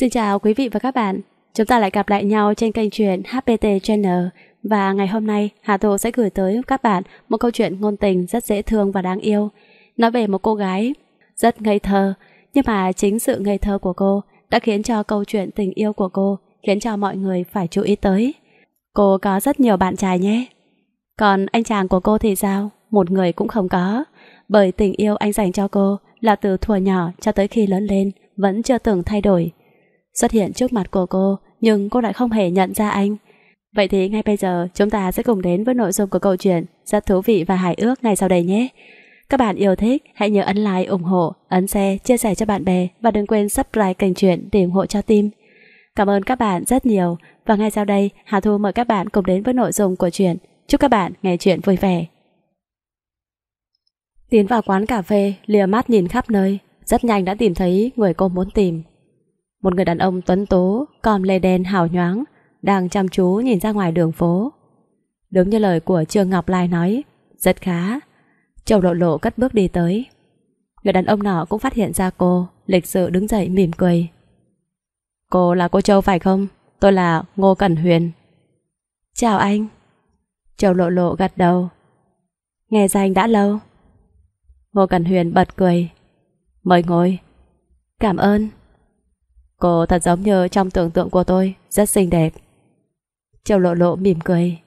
Xin chào quý vị và các bạn. Chúng ta lại gặp lại nhau trên kênh truyện HPT Channel và ngày hôm nay Hà Tô sẽ gửi tới các bạn một câu chuyện ngôn tình rất dễ thương và đáng yêu. Nói về một cô gái rất ngây thơ, nhưng mà chính sự ngây thơ của cô đã khiến cho câu chuyện tình yêu của cô khiến cho mọi người phải chú ý tới. Cô có rất nhiều bạn trai nhé. Còn anh chàng của cô thì sao? Một người cũng không có. Bởi tình yêu anh dành cho cô là từ thuở nhỏ cho tới khi lớn lên vẫn chưa từng thay đổi xuất hiện trước mặt của cô, nhưng cô lại không hề nhận ra anh. Vậy thì ngay bây giờ chúng ta sẽ cùng đến với nội dung của câu chuyện rất thú vị và hài ước ngay sau đây nhé. Các bạn yêu thích, hãy nhớ ấn like, ủng hộ, ấn share, chia sẻ cho bạn bè và đừng quên subscribe kênh truyện để ủng hộ cho team. Cảm ơn các bạn rất nhiều và ngay sau đây Hà Thu mời các bạn cùng đến với nội dung của truyện. Chúc các bạn nghe truyện vui vẻ. Tiến vào quán cà phê, lìa mắt nhìn khắp nơi, rất nhanh đã tìm thấy người cô muốn tìm. Một người đàn ông tuấn tố, còm lê đen hào nhoáng, đang chăm chú nhìn ra ngoài đường phố. Đúng như lời của Trương Ngọc Lai nói, rất khá. Châu lộ lộ cất bước đi tới. Người đàn ông nọ cũng phát hiện ra cô, lịch sự đứng dậy mỉm cười. Cô là cô Châu phải không? Tôi là Ngô Cẩn Huyền. Chào anh. Châu lộ lộ gật đầu. Nghe danh đã lâu. Ngô Cẩn Huyền bật cười. Mời ngồi. Cảm ơn. Cô thật giống như trong tưởng tượng của tôi Rất xinh đẹp Châu lộ lộ mỉm cười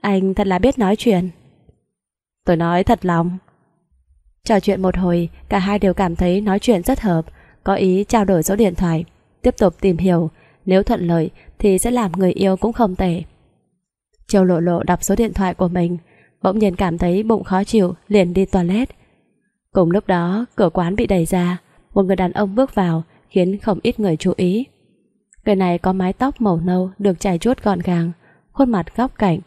Anh thật là biết nói chuyện Tôi nói thật lòng Trò chuyện một hồi Cả hai đều cảm thấy nói chuyện rất hợp Có ý trao đổi số điện thoại Tiếp tục tìm hiểu Nếu thuận lợi thì sẽ làm người yêu cũng không tệ Châu lộ lộ đọc số điện thoại của mình Bỗng nhiên cảm thấy bụng khó chịu Liền đi toilet Cùng lúc đó cửa quán bị đẩy ra Một người đàn ông bước vào khiến không ít người chú ý. Người này có mái tóc màu nâu được chải chuốt gọn gàng, khuôn mặt góc cạnh,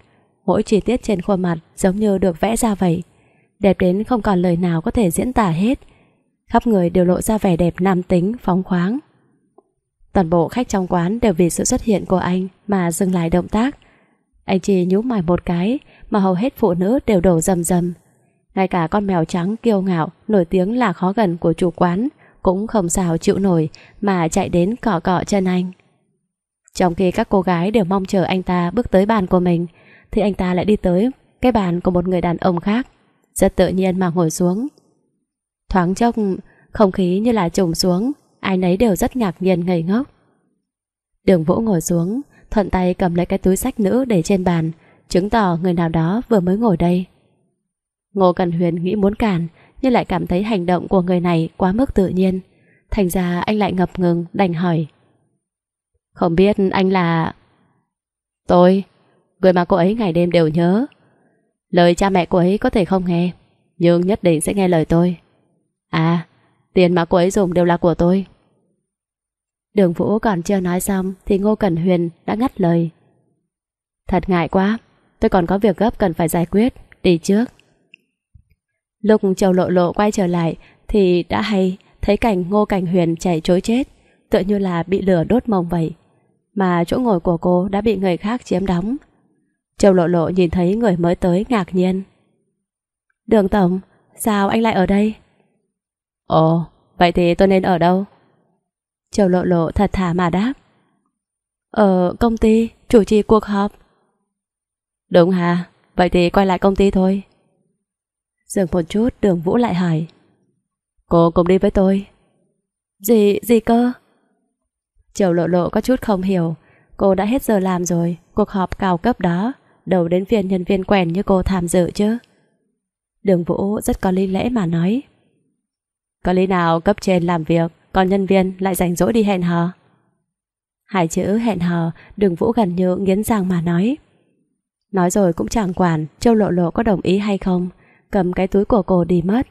mỗi chi tiết trên khuôn mặt giống như được vẽ ra vậy. Đẹp đến không còn lời nào có thể diễn tả hết. Khắp người đều lộ ra vẻ đẹp nam tính, phóng khoáng. Toàn bộ khách trong quán đều vì sự xuất hiện của anh mà dừng lại động tác. Anh chỉ nhú mày một cái mà hầu hết phụ nữ đều đổ rầm rầm. Ngay cả con mèo trắng kiêu ngạo nổi tiếng là khó gần của chủ quán cũng không sao chịu nổi mà chạy đến cọ cọ chân anh. Trong khi các cô gái đều mong chờ anh ta bước tới bàn của mình, thì anh ta lại đi tới cái bàn của một người đàn ông khác, rất tự nhiên mà ngồi xuống. Thoáng chốc, không khí như là trùng xuống, ai nấy đều rất ngạc nhiên ngây ngốc. Đường Vũ ngồi xuống, thuận tay cầm lấy cái túi sách nữ để trên bàn, chứng tỏ người nào đó vừa mới ngồi đây. Ngô Cần Huyền nghĩ muốn cản, nhưng lại cảm thấy hành động của người này quá mức tự nhiên. Thành ra anh lại ngập ngừng đành hỏi. Không biết anh là... Tôi, người mà cô ấy ngày đêm đều nhớ. Lời cha mẹ cô ấy có thể không nghe, nhưng nhất định sẽ nghe lời tôi. À, tiền mà cô ấy dùng đều là của tôi. Đường Vũ còn chưa nói xong thì Ngô Cẩn Huyền đã ngắt lời. Thật ngại quá, tôi còn có việc gấp cần phải giải quyết, đi trước. Lúc Châu Lộ Lộ quay trở lại thì đã hay thấy cảnh Ngô Cảnh Huyền chạy trối chết, tựa như là bị lửa đốt mông vậy. Mà chỗ ngồi của cô đã bị người khác chiếm đóng. Châu Lộ Lộ nhìn thấy người mới tới ngạc nhiên. Đường Tổng, sao anh lại ở đây? Ồ, vậy thì tôi nên ở đâu? Châu Lộ Lộ thật thà mà đáp. Ở ờ, công ty, chủ trì cuộc họp. Đúng hả? Vậy thì quay lại công ty thôi. Dừng một chút đường Vũ lại hỏi Cô cùng đi với tôi Gì, gì cơ Chiều lộ lộ có chút không hiểu Cô đã hết giờ làm rồi Cuộc họp cao cấp đó Đầu đến phiền nhân viên quèn như cô tham dự chứ Đường Vũ rất có lý lẽ mà nói Có lý nào cấp trên làm việc Còn nhân viên lại rảnh rỗi đi hẹn hò Hai chữ hẹn hò Đường Vũ gần như nghiến răng mà nói Nói rồi cũng chẳng quản Châu Lộ Lộ có đồng ý hay không cầm cái túi của cô đi mất.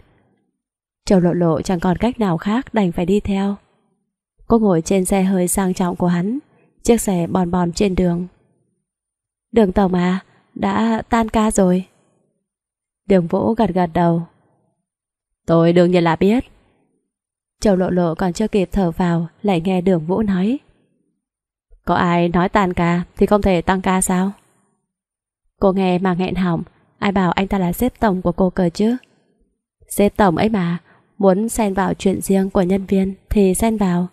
Châu lộ lộ chẳng còn cách nào khác đành phải đi theo. Cô ngồi trên xe hơi sang trọng của hắn, chiếc xe bòn bòn trên đường. Đường tổng à, đã tan ca rồi. Đường Vũ gật gật đầu. Tôi đương nhiên là biết. Châu lộ lộ còn chưa kịp thở vào lại nghe đường Vũ nói. Có ai nói tan ca thì không thể tăng ca sao? Cô nghe mà nghẹn hỏng Ai bảo anh ta là xếp tổng của cô cờ chứ Xếp tổng ấy mà Muốn xen vào chuyện riêng của nhân viên Thì xen vào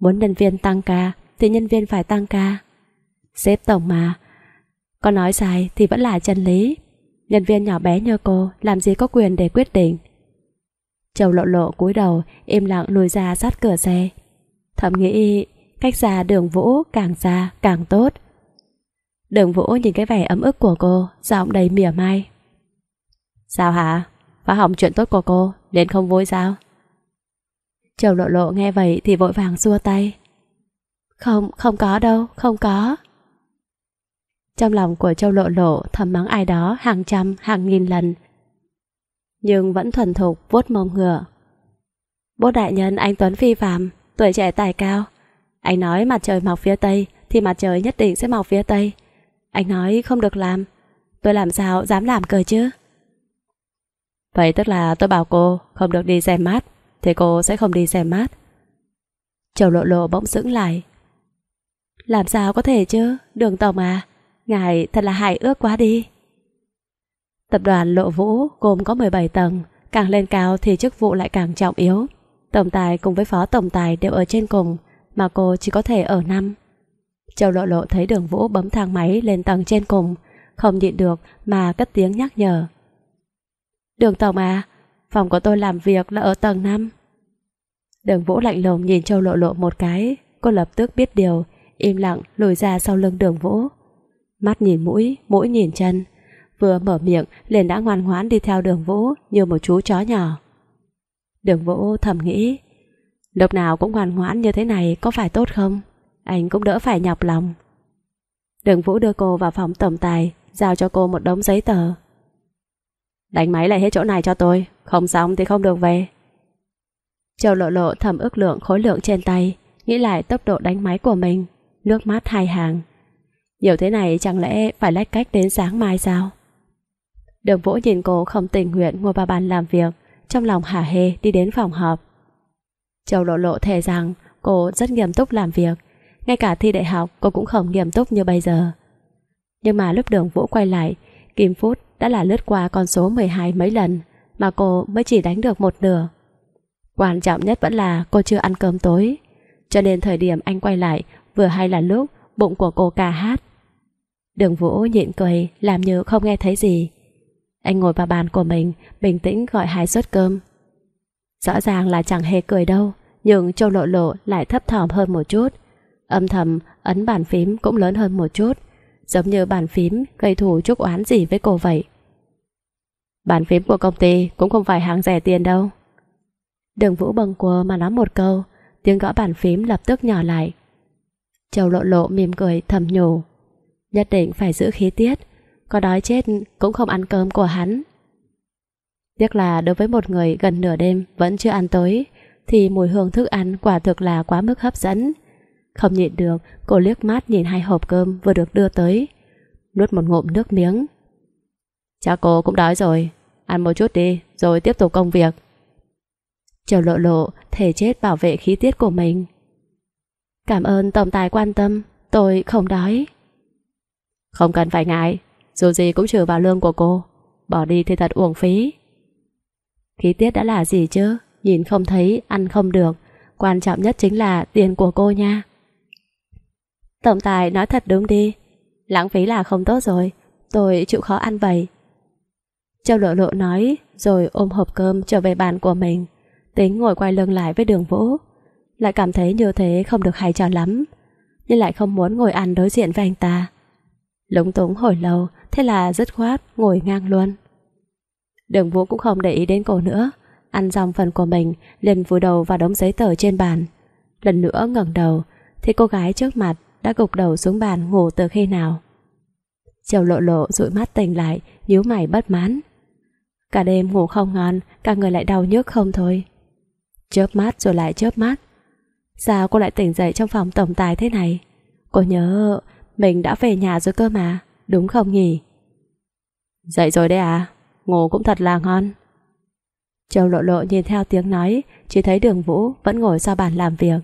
Muốn nhân viên tăng ca Thì nhân viên phải tăng ca xếp tổng mà Có nói dài thì vẫn là chân lý Nhân viên nhỏ bé như cô Làm gì có quyền để quyết định Châu lộ lộ cúi đầu Im lặng lùi ra sát cửa xe Thầm nghĩ cách ra đường vũ càng xa càng tốt Đường Vũ nhìn cái vẻ ấm ức của cô, giọng đầy mỉa mai. Sao hả? Phá hỏng chuyện tốt của cô, nên không vui sao? Châu lộ lộ nghe vậy thì vội vàng xua tay. Không, không có đâu, không có. Trong lòng của Châu lộ lộ thầm mắng ai đó hàng trăm, hàng nghìn lần. Nhưng vẫn thuần thục vuốt mông ngựa. Bố đại nhân anh Tuấn phi phàm, tuổi trẻ tài cao. Anh nói mặt trời mọc phía Tây thì mặt trời nhất định sẽ mọc phía Tây. Anh nói không được làm Tôi làm sao dám làm cờ chứ Vậy tức là tôi bảo cô Không được đi xem mát Thì cô sẽ không đi xem mát Châu lộ lộ bỗng sững lại Làm sao có thể chứ Đường tổng à Ngài thật là hài ước quá đi Tập đoàn Lộ Vũ gồm có 17 tầng Càng lên cao thì chức vụ lại càng trọng yếu Tổng tài cùng với phó tổng tài đều ở trên cùng Mà cô chỉ có thể ở năm Châu lộ lộ thấy đường Vũ bấm thang máy lên tầng trên cùng, không nhịn được mà cất tiếng nhắc nhở. Đường Tổng à, phòng của tôi làm việc là ở tầng 5. Đường Vũ lạnh lùng nhìn Châu lộ lộ một cái, cô lập tức biết điều, im lặng lùi ra sau lưng đường Vũ. Mắt nhìn mũi, mũi nhìn chân, vừa mở miệng liền đã ngoan ngoãn đi theo đường Vũ như một chú chó nhỏ. Đường Vũ thầm nghĩ, lúc nào cũng ngoan ngoãn như thế này có phải tốt không? anh cũng đỡ phải nhọc lòng. Đường Vũ đưa cô vào phòng tổng tài, giao cho cô một đống giấy tờ. Đánh máy lại hết chỗ này cho tôi, không xong thì không được về. Châu lộ lộ thầm ước lượng khối lượng trên tay, nghĩ lại tốc độ đánh máy của mình, nước mắt hai hàng. Nhiều thế này chẳng lẽ phải lách cách đến sáng mai sao? Đường Vũ nhìn cô không tình nguyện ngồi vào bàn làm việc, trong lòng hả hê đi đến phòng họp. Châu lộ lộ thề rằng cô rất nghiêm túc làm việc, ngay cả thi đại học cô cũng không nghiêm túc như bây giờ Nhưng mà lúc đường Vũ quay lại Kim Phút đã là lướt qua con số 12 mấy lần Mà cô mới chỉ đánh được một nửa Quan trọng nhất vẫn là cô chưa ăn cơm tối Cho nên thời điểm anh quay lại Vừa hay là lúc bụng của cô ca hát Đường Vũ nhịn cười Làm như không nghe thấy gì Anh ngồi vào bàn của mình Bình tĩnh gọi hai suất cơm Rõ ràng là chẳng hề cười đâu Nhưng Châu Lộ Lộ lại thấp thỏm hơn một chút Âm thầm, ấn bàn phím cũng lớn hơn một chút, giống như bàn phím gây thù chúc oán gì với cô vậy. Bàn phím của công ty cũng không phải hàng rẻ tiền đâu. Đường Vũ bâng quơ mà nói một câu, tiếng gõ bàn phím lập tức nhỏ lại. Châu lộ lộ mỉm cười thầm nhủ, nhất định phải giữ khí tiết, có đói chết cũng không ăn cơm của hắn. Tiếc là đối với một người gần nửa đêm vẫn chưa ăn tối, thì mùi hương thức ăn quả thực là quá mức hấp dẫn, không nhịn được, cô liếc mắt nhìn hai hộp cơm vừa được đưa tới. Nuốt một ngụm nước miếng. Cha cô cũng đói rồi, ăn một chút đi, rồi tiếp tục công việc. Triều lộ lộ, thể chết bảo vệ khí tiết của mình. Cảm ơn tổng tài quan tâm, tôi không đói. Không cần phải ngại, dù gì cũng trừ vào lương của cô, bỏ đi thì thật uổng phí. Khí tiết đã là gì chứ, nhìn không thấy, ăn không được, quan trọng nhất chính là tiền của cô nha. Tổng tài nói thật đúng đi Lãng phí là không tốt rồi Tôi chịu khó ăn vậy Châu lộ lộ nói Rồi ôm hộp cơm trở về bàn của mình Tính ngồi quay lưng lại với đường vũ Lại cảm thấy như thế không được hay cho lắm Nhưng lại không muốn ngồi ăn đối diện với anh ta Lúng túng hồi lâu Thế là dứt khoát ngồi ngang luôn Đường vũ cũng không để ý đến cô nữa Ăn xong phần của mình liền vùi đầu vào đống giấy tờ trên bàn Lần nữa ngẩng đầu Thì cô gái trước mặt đã gục đầu xuống bàn ngủ từ khi nào. Chiều lộ lộ dụi mắt tỉnh lại, nhíu mày bất mãn. Cả đêm ngủ không ngon, cả người lại đau nhức không thôi. Chớp mắt rồi lại chớp mắt. Sao cô lại tỉnh dậy trong phòng tổng tài thế này? Cô nhớ mình đã về nhà rồi cơ mà, đúng không nhỉ? Dậy rồi đấy à, ngủ cũng thật là ngon. Châu lộ lộ nhìn theo tiếng nói, chỉ thấy đường Vũ vẫn ngồi sau bàn làm việc.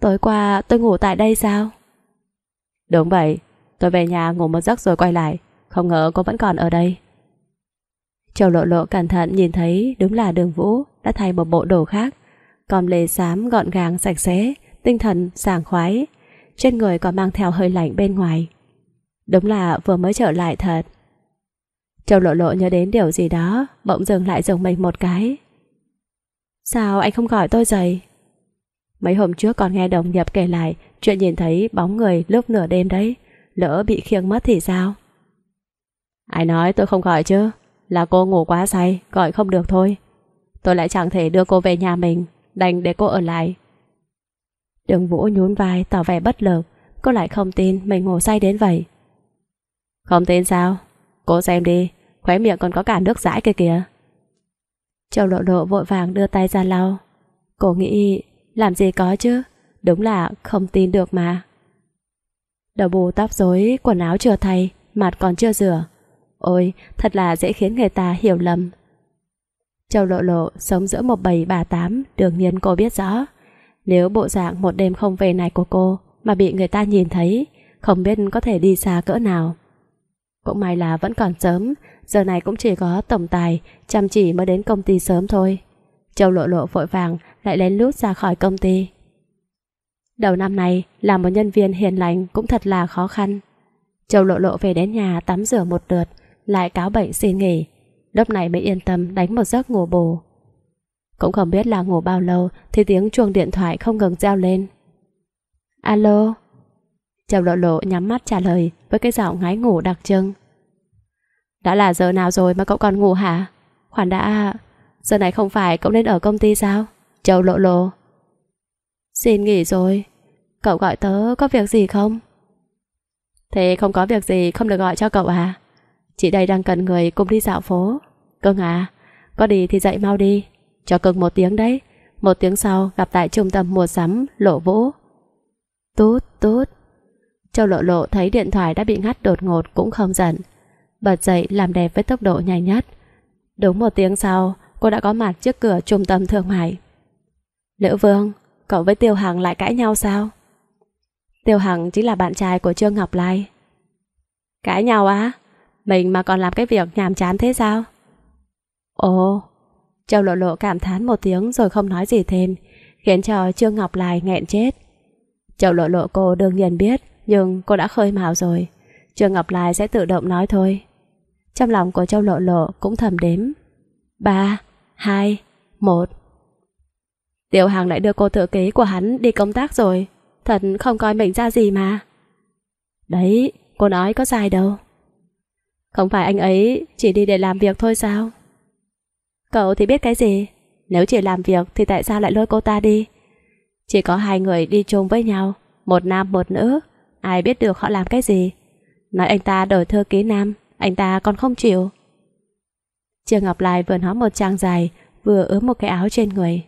Tối qua tôi ngủ tại đây sao? Đúng vậy, tôi về nhà ngủ một giấc rồi quay lại, không ngờ cô vẫn còn ở đây. Châu lộ lộ cẩn thận nhìn thấy đúng là đường vũ đã thay một bộ đồ khác, còn lề xám gọn gàng sạch sẽ, tinh thần sàng khoái, trên người còn mang theo hơi lạnh bên ngoài. Đúng là vừa mới trở lại thật. Châu lộ lộ nhớ đến điều gì đó, bỗng dừng lại dùng mình một cái. Sao anh không gọi tôi dậy? Mấy hôm trước còn nghe đồng nghiệp kể lại chuyện nhìn thấy bóng người lúc nửa đêm đấy. Lỡ bị khiêng mất thì sao? Ai nói tôi không gọi chứ? Là cô ngủ quá say, gọi không được thôi. Tôi lại chẳng thể đưa cô về nhà mình, đành để cô ở lại. Đường Vũ nhún vai tỏ vẻ bất lực, cô lại không tin mình ngủ say đến vậy. Không tin sao? Cô xem đi, khóe miệng còn có cả nước dãi kia kìa. Châu lộ lộ vội vàng đưa tay ra lau. Cô nghĩ làm gì có chứ Đúng là không tin được mà Đầu bù tóc rối Quần áo chưa thay Mặt còn chưa rửa Ôi thật là dễ khiến người ta hiểu lầm Châu lộ lộ sống giữa một bầy bà tám Đương nhiên cô biết rõ Nếu bộ dạng một đêm không về này của cô Mà bị người ta nhìn thấy Không biết có thể đi xa cỡ nào Cũng may là vẫn còn sớm Giờ này cũng chỉ có tổng tài Chăm chỉ mới đến công ty sớm thôi Châu lộ lộ vội vàng lại lén lút ra khỏi công ty. Đầu năm này, làm một nhân viên hiền lành cũng thật là khó khăn. Châu lộ lộ về đến nhà tắm rửa một lượt, lại cáo bệnh xin nghỉ. Lúc này mới yên tâm đánh một giấc ngủ bù. Cũng không biết là ngủ bao lâu thì tiếng chuông điện thoại không ngừng reo lên. Alo? Châu lộ lộ nhắm mắt trả lời với cái giọng ngái ngủ đặc trưng. Đã là giờ nào rồi mà cậu còn ngủ hả? Khoản đã... Giờ này không phải cậu nên ở công ty sao? Châu lộ lộ Xin nghỉ rồi Cậu gọi tớ có việc gì không? Thế không có việc gì không được gọi cho cậu à? Chị đây đang cần người cùng đi dạo phố Cưng à Có đi thì dậy mau đi Cho cưng một tiếng đấy Một tiếng sau gặp tại trung tâm mua sắm Lộ Vũ tốt tốt Châu lộ lộ thấy điện thoại đã bị ngắt đột ngột cũng không giận Bật dậy làm đẹp với tốc độ nhanh nhất Đúng một tiếng sau Cô đã có mặt trước cửa trung tâm thương mại Lữ Vương, cậu với Tiêu Hằng lại cãi nhau sao? Tiêu Hằng chính là bạn trai của Trương Ngọc Lai. Cãi nhau á? Mình mà còn làm cái việc nhàm chán thế sao? Ồ, Châu Lộ Lộ cảm thán một tiếng rồi không nói gì thêm, khiến cho Trương Ngọc Lai nghẹn chết. Châu Lộ Lộ cô đương nhiên biết, nhưng cô đã khơi mào rồi. Trương Ngọc Lai sẽ tự động nói thôi. Trong lòng của Châu Lộ Lộ cũng thầm đếm. ba, hai, một. Tiểu Hàng lại đưa cô tự kế của hắn đi công tác rồi. Thật không coi mình ra gì mà. Đấy, cô nói có sai đâu. Không phải anh ấy chỉ đi để làm việc thôi sao? Cậu thì biết cái gì? Nếu chỉ làm việc thì tại sao lại lôi cô ta đi? Chỉ có hai người đi chung với nhau, một nam một nữ. Ai biết được họ làm cái gì? Nói anh ta đổi thư ký nam, anh ta còn không chịu. Trương Ngọc Lai vừa nói một trang dài, vừa ướm một cái áo trên người.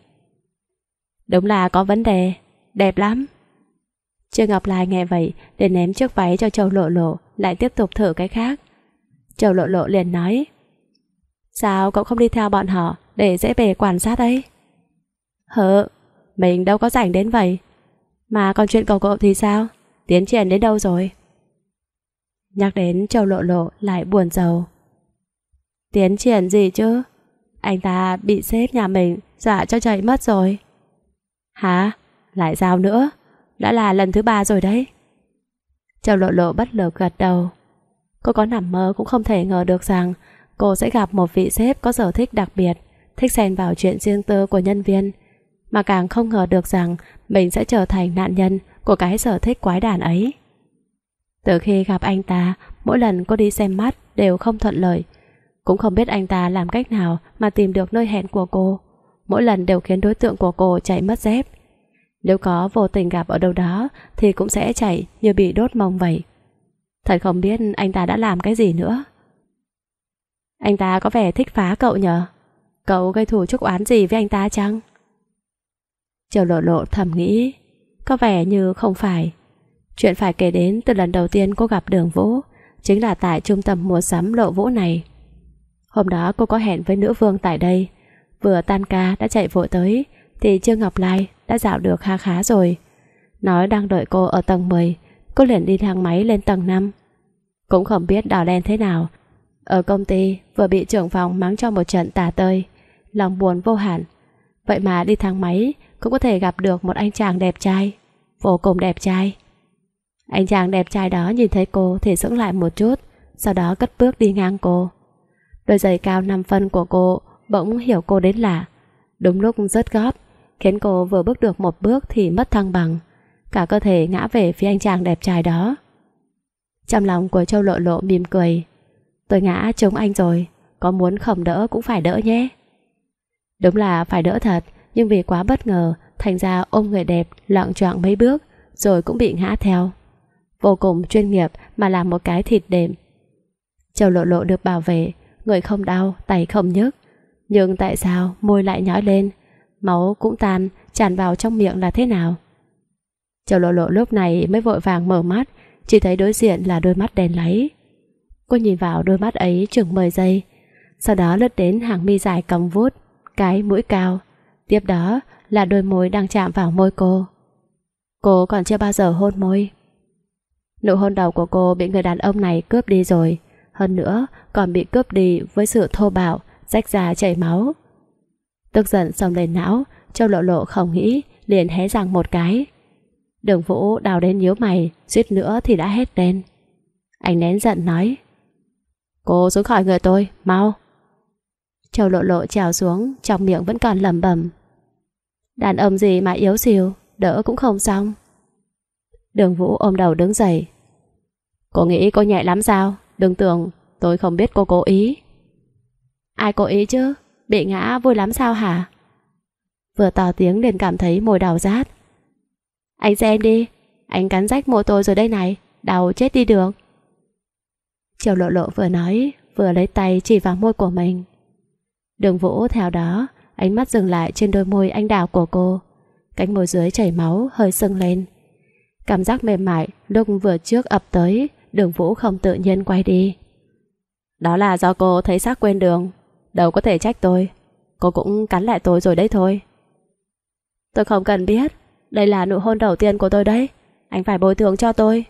Đúng là có vấn đề, đẹp lắm. Trương Ngọc Lai nghe vậy, để ném chiếc váy cho Châu Lộ Lộ, lại tiếp tục thử cái khác. Châu Lộ Lộ liền nói, Sao cậu không đi theo bọn họ để dễ bề quan sát ấy? Hỡ, mình đâu có rảnh đến vậy. Mà còn chuyện cầu cậu thì sao? Tiến triển đến đâu rồi? Nhắc đến Châu Lộ Lộ lại buồn rầu. Tiến triển gì chứ? Anh ta bị sếp nhà mình dọa cho chạy mất rồi. Hả? Lại giao nữa? Đã là lần thứ ba rồi đấy. Châu lộ lộ bất lực gật đầu. Cô có nằm mơ cũng không thể ngờ được rằng cô sẽ gặp một vị sếp có sở thích đặc biệt, thích xen vào chuyện riêng tư của nhân viên, mà càng không ngờ được rằng mình sẽ trở thành nạn nhân của cái sở thích quái đản ấy. Từ khi gặp anh ta, mỗi lần cô đi xem mắt đều không thuận lợi, cũng không biết anh ta làm cách nào mà tìm được nơi hẹn của cô mỗi lần đều khiến đối tượng của cô chạy mất dép. Nếu có vô tình gặp ở đâu đó thì cũng sẽ chạy như bị đốt mông vậy. Thật không biết anh ta đã làm cái gì nữa. Anh ta có vẻ thích phá cậu nhờ? Cậu gây thù chúc oán gì với anh ta chăng? Triều lộ lộ thầm nghĩ, có vẻ như không phải. Chuyện phải kể đến từ lần đầu tiên cô gặp đường vũ, chính là tại trung tâm mua sắm lộ vũ này. Hôm đó cô có hẹn với nữ vương tại đây, Vừa tan ca đã chạy vội tới Thì Trương Ngọc Lai đã dạo được kha khá rồi Nói đang đợi cô ở tầng 10 Cô liền đi thang máy lên tầng 5 Cũng không biết đỏ đen thế nào Ở công ty vừa bị trưởng phòng mắng cho một trận tà tơi Lòng buồn vô hạn Vậy mà đi thang máy Cũng có thể gặp được một anh chàng đẹp trai Vô cùng đẹp trai Anh chàng đẹp trai đó nhìn thấy cô Thì sững lại một chút Sau đó cất bước đi ngang cô Đôi giày cao 5 phân của cô bỗng hiểu cô đến lạ. Đúng lúc rất góp, khiến cô vừa bước được một bước thì mất thăng bằng, cả cơ thể ngã về phía anh chàng đẹp trai đó. Trong lòng của Châu Lộ Lộ mỉm cười, tôi ngã chống anh rồi, có muốn không đỡ cũng phải đỡ nhé. Đúng là phải đỡ thật, nhưng vì quá bất ngờ, thành ra ôm người đẹp loạn choạng mấy bước, rồi cũng bị ngã theo. Vô cùng chuyên nghiệp mà làm một cái thịt đệm. Châu Lộ Lộ được bảo vệ, người không đau, tay không nhức. Nhưng tại sao môi lại nhói lên Máu cũng tan tràn vào trong miệng là thế nào Châu lộ lộ lúc này mới vội vàng mở mắt Chỉ thấy đối diện là đôi mắt đèn lấy Cô nhìn vào đôi mắt ấy chừng 10 giây Sau đó lướt đến hàng mi dài cầm vút Cái mũi cao Tiếp đó là đôi môi đang chạm vào môi cô Cô còn chưa bao giờ hôn môi Nụ hôn đầu của cô bị người đàn ông này cướp đi rồi Hơn nữa còn bị cướp đi với sự thô bạo rách ra chảy máu. Tức giận xong lên não, Châu Lộ Lộ không nghĩ, liền hé răng một cái. Đường Vũ đào đến nhíu mày, suýt nữa thì đã hết tên. Anh nén giận nói, Cô xuống khỏi người tôi, mau. Châu Lộ Lộ trèo xuống, trong miệng vẫn còn lẩm bẩm. Đàn ông gì mà yếu xìu, đỡ cũng không xong. Đường Vũ ôm đầu đứng dậy. Cô nghĩ cô nhẹ lắm sao? Đừng tưởng tôi không biết cô cố ý. Ai có ý chứ? Bị ngã vui lắm sao hả? Vừa to tiếng liền cảm thấy mồi đau rát. Anh xem đi, anh cắn rách môi tôi rồi đây này, đau chết đi được. Triều lộ lộ vừa nói, vừa lấy tay chỉ vào môi của mình. Đường vũ theo đó, ánh mắt dừng lại trên đôi môi anh đào của cô. Cánh môi dưới chảy máu, hơi sưng lên. Cảm giác mềm mại, lúc vừa trước ập tới, đường vũ không tự nhiên quay đi. Đó là do cô thấy xác quên đường Đâu có thể trách tôi Cô cũng cắn lại tôi rồi đấy thôi Tôi không cần biết Đây là nụ hôn đầu tiên của tôi đấy Anh phải bồi thường cho tôi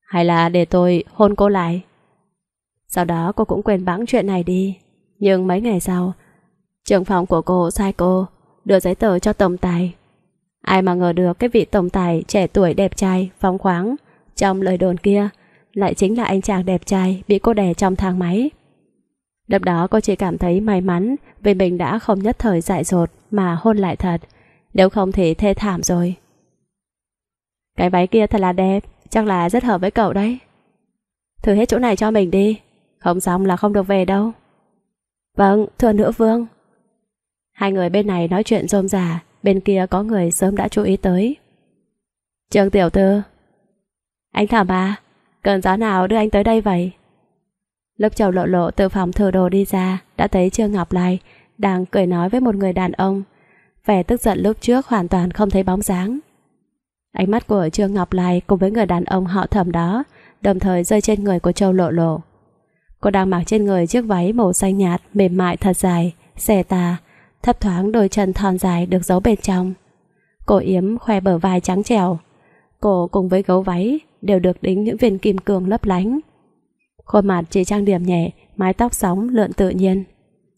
Hay là để tôi hôn cô lại Sau đó cô cũng quên bẵng chuyện này đi Nhưng mấy ngày sau Trường phòng của cô sai cô Đưa giấy tờ cho tổng tài Ai mà ngờ được cái vị tổng tài Trẻ tuổi đẹp trai, phóng khoáng Trong lời đồn kia Lại chính là anh chàng đẹp trai Bị cô đè trong thang máy Lúc đó cô chỉ cảm thấy may mắn vì mình đã không nhất thời dại dột mà hôn lại thật, nếu không thì thê thảm rồi. Cái váy kia thật là đẹp, chắc là rất hợp với cậu đấy. Thử hết chỗ này cho mình đi, không xong là không được về đâu. Vâng, thưa nữ vương. Hai người bên này nói chuyện rôm rà bên kia có người sớm đã chú ý tới. Trương Tiểu tư Anh thảm à, cơn gió nào đưa anh tới đây vậy? Lúc chầu lộ lộ từ phòng thờ đồ đi ra, đã thấy Trương Ngọc Lai đang cười nói với một người đàn ông. Vẻ tức giận lúc trước hoàn toàn không thấy bóng dáng. Ánh mắt của Trương Ngọc Lai cùng với người đàn ông họ thẩm đó, đồng thời rơi trên người của Châu Lộ Lộ. Cô đang mặc trên người chiếc váy màu xanh nhạt, mềm mại thật dài, xẻ tà, thấp thoáng đôi chân thon dài được giấu bên trong. Cổ yếm khoe bờ vai trắng trẻo. Cổ cùng với gấu váy đều được đính những viên kim cương lấp lánh. Khuôn mặt chỉ trang điểm nhẹ, mái tóc sóng lượn tự nhiên.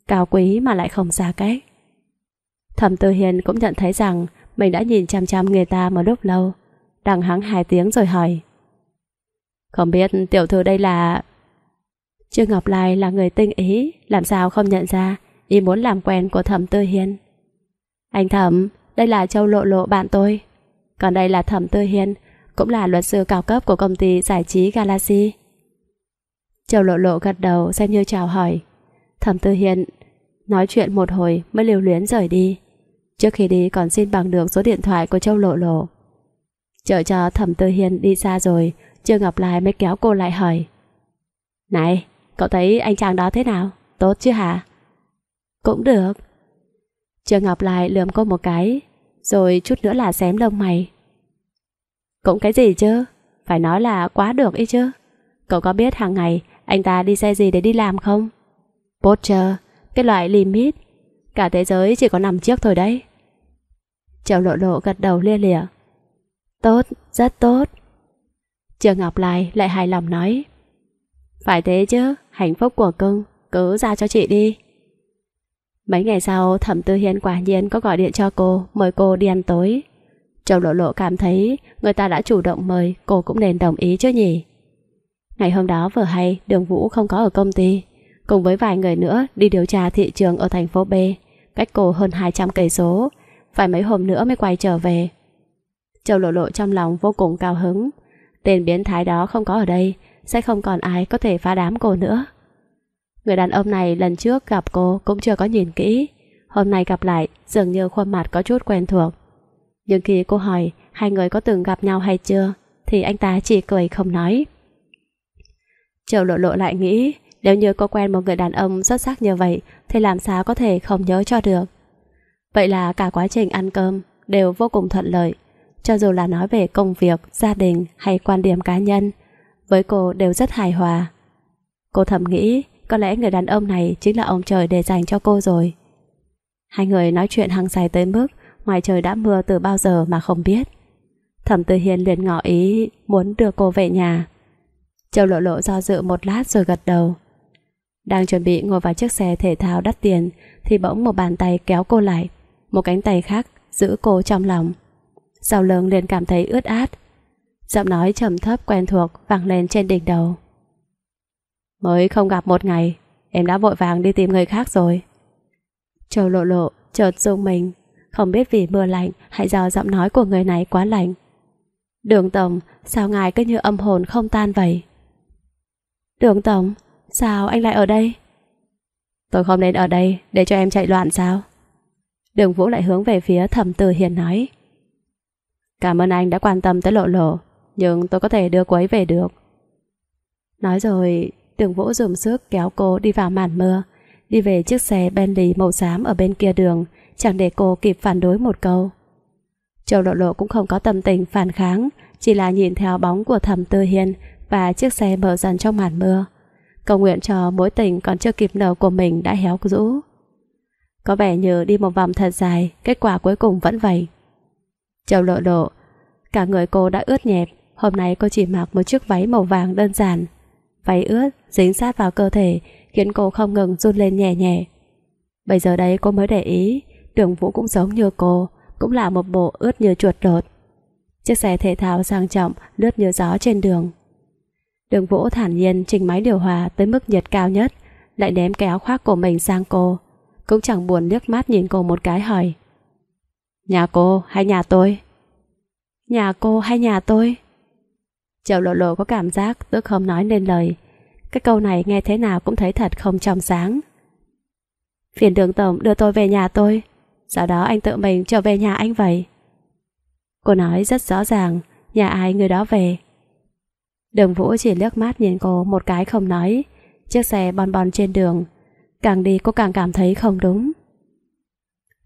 Cao quý mà lại không xa cách. Thẩm Tư Hiền cũng nhận thấy rằng mình đã nhìn chăm chăm người ta một lúc lâu. Đằng hắng hai tiếng rồi hỏi. Không biết tiểu thư đây là... Trương Ngọc Lai là người tinh ý, làm sao không nhận ra ý muốn làm quen của Thẩm Tư Hiền. Anh Thẩm, đây là Châu Lộ Lộ bạn tôi. Còn đây là Thẩm Tư Hiền, cũng là luật sư cao cấp của công ty giải trí Galaxy. Châu lộ lộ gật đầu xem như chào hỏi. Thẩm tư hiện nói chuyện một hồi mới liều luyến rời đi. Trước khi đi còn xin bằng được số điện thoại của Châu Lộ Lộ. Chờ cho Thẩm Tư Hiên đi xa rồi, Trương Ngọc Lai mới kéo cô lại hỏi. Này, cậu thấy anh chàng đó thế nào? Tốt chứ hả? Cũng được. Trương Ngọc Lai lườm cô một cái, rồi chút nữa là xém lông mày. Cũng cái gì chứ? Phải nói là quá được ấy chứ. Cậu có biết hàng ngày anh ta đi xe gì để đi làm không? Porsche, cái loại limit. Cả thế giới chỉ có 5 chiếc thôi đấy. Châu lộ lộ gật đầu lia lịa. Tốt, rất tốt. Trường Ngọc Lai lại hài lòng nói. Phải thế chứ, hạnh phúc của cưng, cứ giao cho chị đi. Mấy ngày sau, Thẩm Tư Hiên quả nhiên có gọi điện cho cô, mời cô đi ăn tối. Châu Lộ Lộ cảm thấy người ta đã chủ động mời, cô cũng nên đồng ý chứ nhỉ. Ngày hôm đó vừa hay Đường Vũ không có ở công ty, cùng với vài người nữa đi điều tra thị trường ở thành phố B, cách cô hơn 200 cây số, phải mấy hôm nữa mới quay trở về. Châu Lộ Lộ trong lòng vô cùng cao hứng, tên biến thái đó không có ở đây, sẽ không còn ai có thể phá đám cô nữa. Người đàn ông này lần trước gặp cô cũng chưa có nhìn kỹ, hôm nay gặp lại dường như khuôn mặt có chút quen thuộc. Nhưng khi cô hỏi hai người có từng gặp nhau hay chưa, thì anh ta chỉ cười không nói. Châu lộ lộ lại nghĩ, nếu như cô quen một người đàn ông xuất sắc như vậy, thì làm sao có thể không nhớ cho được. Vậy là cả quá trình ăn cơm đều vô cùng thuận lợi, cho dù là nói về công việc, gia đình hay quan điểm cá nhân, với cô đều rất hài hòa. Cô thầm nghĩ, có lẽ người đàn ông này chính là ông trời để dành cho cô rồi. Hai người nói chuyện hàng dài tới mức ngoài trời đã mưa từ bao giờ mà không biết. Thẩm Tư hiền liền ngỏ ý muốn đưa cô về nhà. Châu lộ lộ do dự một lát rồi gật đầu Đang chuẩn bị ngồi vào chiếc xe thể thao đắt tiền Thì bỗng một bàn tay kéo cô lại Một cánh tay khác giữ cô trong lòng Sau lưng liền cảm thấy ướt át Giọng nói trầm thấp quen thuộc vang lên trên đỉnh đầu Mới không gặp một ngày Em đã vội vàng đi tìm người khác rồi Châu lộ lộ chợt rung mình Không biết vì mưa lạnh Hay do giọng nói của người này quá lạnh Đường Tổng Sao ngài cứ như âm hồn không tan vậy Đường Tổng, sao anh lại ở đây? Tôi không nên ở đây để cho em chạy loạn sao? Đường Vũ lại hướng về phía thẩm tử hiền nói. Cảm ơn anh đã quan tâm tới lộ lộ, nhưng tôi có thể đưa cô ấy về được. Nói rồi, đường Vũ dùng sức kéo cô đi vào màn mưa, đi về chiếc xe Bentley màu xám ở bên kia đường, chẳng để cô kịp phản đối một câu. Châu lộ lộ cũng không có tâm tình phản kháng, chỉ là nhìn theo bóng của thẩm tư hiền và chiếc xe mở dần trong màn mưa. Cầu nguyện cho mối tình còn chưa kịp nở của mình đã héo rũ. Có vẻ như đi một vòng thật dài, kết quả cuối cùng vẫn vậy. Châu lộ lộ, cả người cô đã ướt nhẹp, hôm nay cô chỉ mặc một chiếc váy màu vàng đơn giản. Váy ướt, dính sát vào cơ thể, khiến cô không ngừng run lên nhẹ nhẹ. Bây giờ đây cô mới để ý, đường vũ cũng giống như cô, cũng là một bộ ướt như chuột đột. Chiếc xe thể thao sang trọng lướt như gió trên đường. Đường Vũ thản nhiên chỉnh máy điều hòa tới mức nhiệt cao nhất, lại ném cái áo khoác của mình sang cô. Cũng chẳng buồn nước mắt nhìn cô một cái hỏi. Nhà cô hay nhà tôi? Nhà cô hay nhà tôi? Triệu lộ lộ có cảm giác tức không nói nên lời. Cái câu này nghe thế nào cũng thấy thật không trong sáng. Phiền đường tổng đưa tôi về nhà tôi, sau đó anh tự mình trở về nhà anh vậy. Cô nói rất rõ ràng, nhà ai người đó về. Đường Vũ chỉ liếc mắt nhìn cô một cái không nói Chiếc xe bon bon trên đường Càng đi cô càng cảm thấy không đúng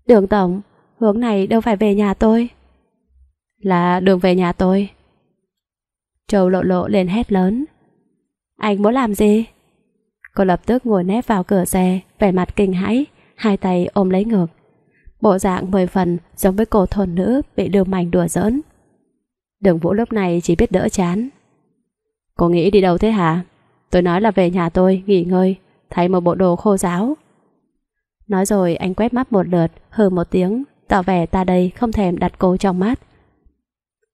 Đường Tổng Hướng này đâu phải về nhà tôi Là đường về nhà tôi châu lộ lộ lên hét lớn Anh muốn làm gì? Cô lập tức ngồi nép vào cửa xe Vẻ mặt kinh hãi Hai tay ôm lấy ngược Bộ dạng mười phần giống với cô thôn nữ Bị đường mảnh đùa giỡn Đường Vũ lúc này chỉ biết đỡ chán Cô nghĩ đi đâu thế hả? Tôi nói là về nhà tôi, nghỉ ngơi, thay một bộ đồ khô giáo. Nói rồi anh quét mắt một lượt, hừ một tiếng, tỏ vẻ ta đây không thèm đặt cô trong mắt.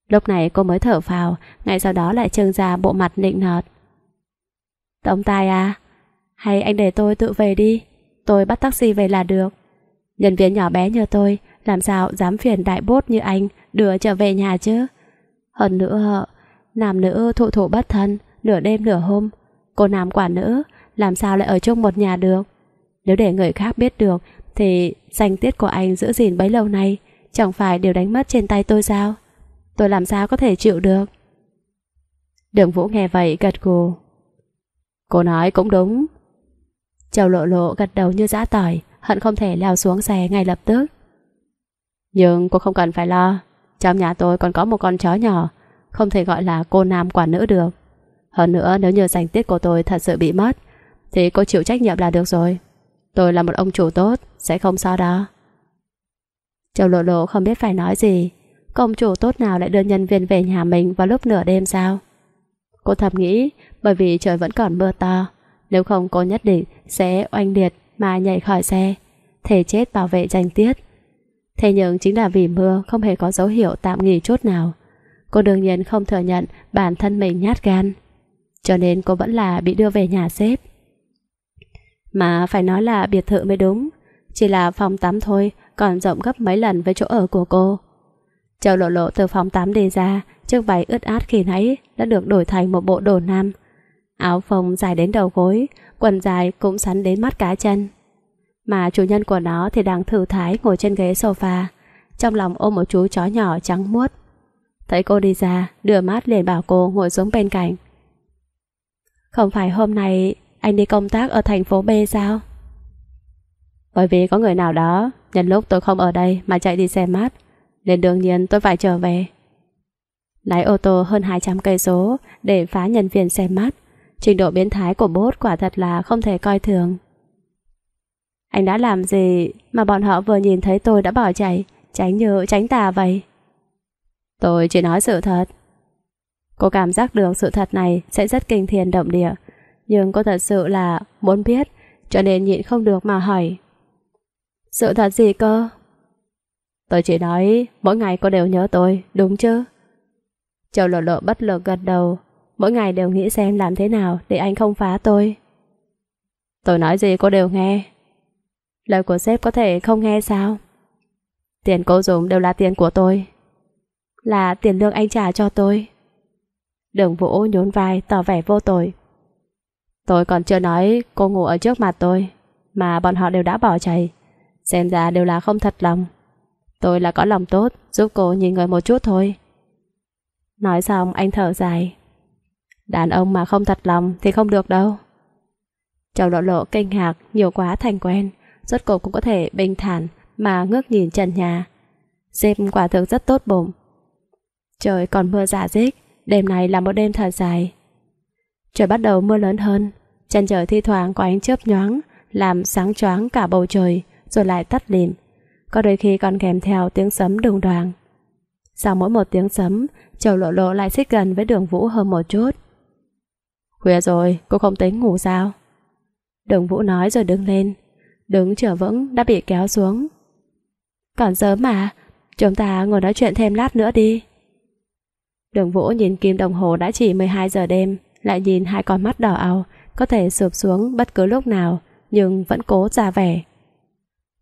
Lúc này cô mới thở phào, ngay sau đó lại trưng ra bộ mặt nịnh nọt. tổng tài à? Hay anh để tôi tự về đi, tôi bắt taxi về là được. Nhân viên nhỏ bé như tôi, làm sao dám phiền đại bốt như anh đưa trở về nhà chứ? Hơn nữa, nam nữ thụ thụ bất thân, nửa đêm nửa hôm. Cô nam quả nữ, làm sao lại ở chung một nhà được? Nếu để người khác biết được, thì danh tiết của anh giữ gìn bấy lâu nay, chẳng phải đều đánh mất trên tay tôi sao? Tôi làm sao có thể chịu được? Đường Vũ nghe vậy gật gù. Cô nói cũng đúng. Châu lộ lộ gật đầu như giã tỏi, hận không thể leo xuống xe ngay lập tức. Nhưng cô không cần phải lo, trong nhà tôi còn có một con chó nhỏ, không thể gọi là cô nam quả nữ được. Hơn nữa nếu như danh tiết của tôi thật sự bị mất, thì cô chịu trách nhiệm là được rồi. Tôi là một ông chủ tốt, sẽ không sao đó. Châu Lộ Lộ không biết phải nói gì. Công chủ tốt nào lại đưa nhân viên về nhà mình vào lúc nửa đêm sao? Cô thầm nghĩ, bởi vì trời vẫn còn mưa to, nếu không cô nhất định sẽ oanh liệt mà nhảy khỏi xe, thể chết bảo vệ danh tiết. Thế nhưng chính là vì mưa không hề có dấu hiệu tạm nghỉ chút nào, cô đương nhiên không thừa nhận bản thân mình nhát gan. Cho nên cô vẫn là bị đưa về nhà xếp. Mà phải nói là biệt thự mới đúng, chỉ là phòng tắm thôi, còn rộng gấp mấy lần với chỗ ở của cô. Châu lộ lộ từ phòng tắm đi ra, chiếc váy ướt át khi nãy đã được đổi thành một bộ đồ nam. Áo phông dài đến đầu gối, quần dài cũng sắn đến mắt cá chân. Mà chủ nhân của nó thì đang thư thái ngồi trên ghế sofa, trong lòng ôm một chú chó nhỏ trắng muốt Thấy cô đi ra, đưa mắt liền bảo cô ngồi xuống bên cạnh. Không phải hôm nay anh đi công tác ở thành phố B sao? Bởi vì có người nào đó, nhân lúc tôi không ở đây mà chạy đi xe mát, nên đương nhiên tôi phải trở về. Lái ô tô hơn 200 cây số để phá nhân viên xe mát, trình độ biến thái của bốt quả thật là không thể coi thường. Anh đã làm gì mà bọn họ vừa nhìn thấy tôi đã bỏ chạy, tránh nhựa, tránh tà vậy? Tôi chỉ nói sự thật. Cô cảm giác được sự thật này sẽ rất kinh thiền động địa. Nhưng cô thật sự là muốn biết, cho nên nhịn không được mà hỏi. Sự thật gì cơ? Tôi chỉ nói mỗi ngày cô đều nhớ tôi, đúng chứ? Châu lộ lộ bất lực gật đầu, mỗi ngày đều nghĩ xem làm thế nào để anh không phá tôi. Tôi nói gì cô đều nghe. Lời của sếp có thể không nghe sao? Tiền cô dùng đều là tiền của tôi là tiền lương anh trả cho tôi. Đường Vũ nhún vai tỏ vẻ vô tội. Tôi còn chưa nói cô ngủ ở trước mặt tôi, mà bọn họ đều đã bỏ chạy. Xem ra đều là không thật lòng. Tôi là có lòng tốt, giúp cô nhìn người một chút thôi. Nói xong anh thở dài. Đàn ông mà không thật lòng thì không được đâu. Châu lộ lộ kinh ngạc, nhiều quá thành quen, rốt cuộc cũng có thể bình thản mà ngước nhìn trần nhà. Dịp quả thực rất tốt bụng, Trời còn mưa giả dích, đêm này là một đêm thật dài. Trời bắt đầu mưa lớn hơn, chân trời thi thoảng có ánh chớp nhoáng, làm sáng choáng cả bầu trời, rồi lại tắt lìm Có đôi khi còn kèm theo tiếng sấm đùng đoàn Sau mỗi một tiếng sấm, trời Lộ Lộ lại xích gần với đường Vũ hơn một chút. Khuya rồi, cô không tính ngủ sao? Đường Vũ nói rồi đứng lên. Đứng trở vững đã bị kéo xuống. Còn sớm mà, chúng ta ngồi nói chuyện thêm lát nữa đi. Đường Vũ nhìn kim đồng hồ đã chỉ 12 giờ đêm, lại nhìn hai con mắt đỏ ao, có thể sụp xuống bất cứ lúc nào, nhưng vẫn cố ra vẻ.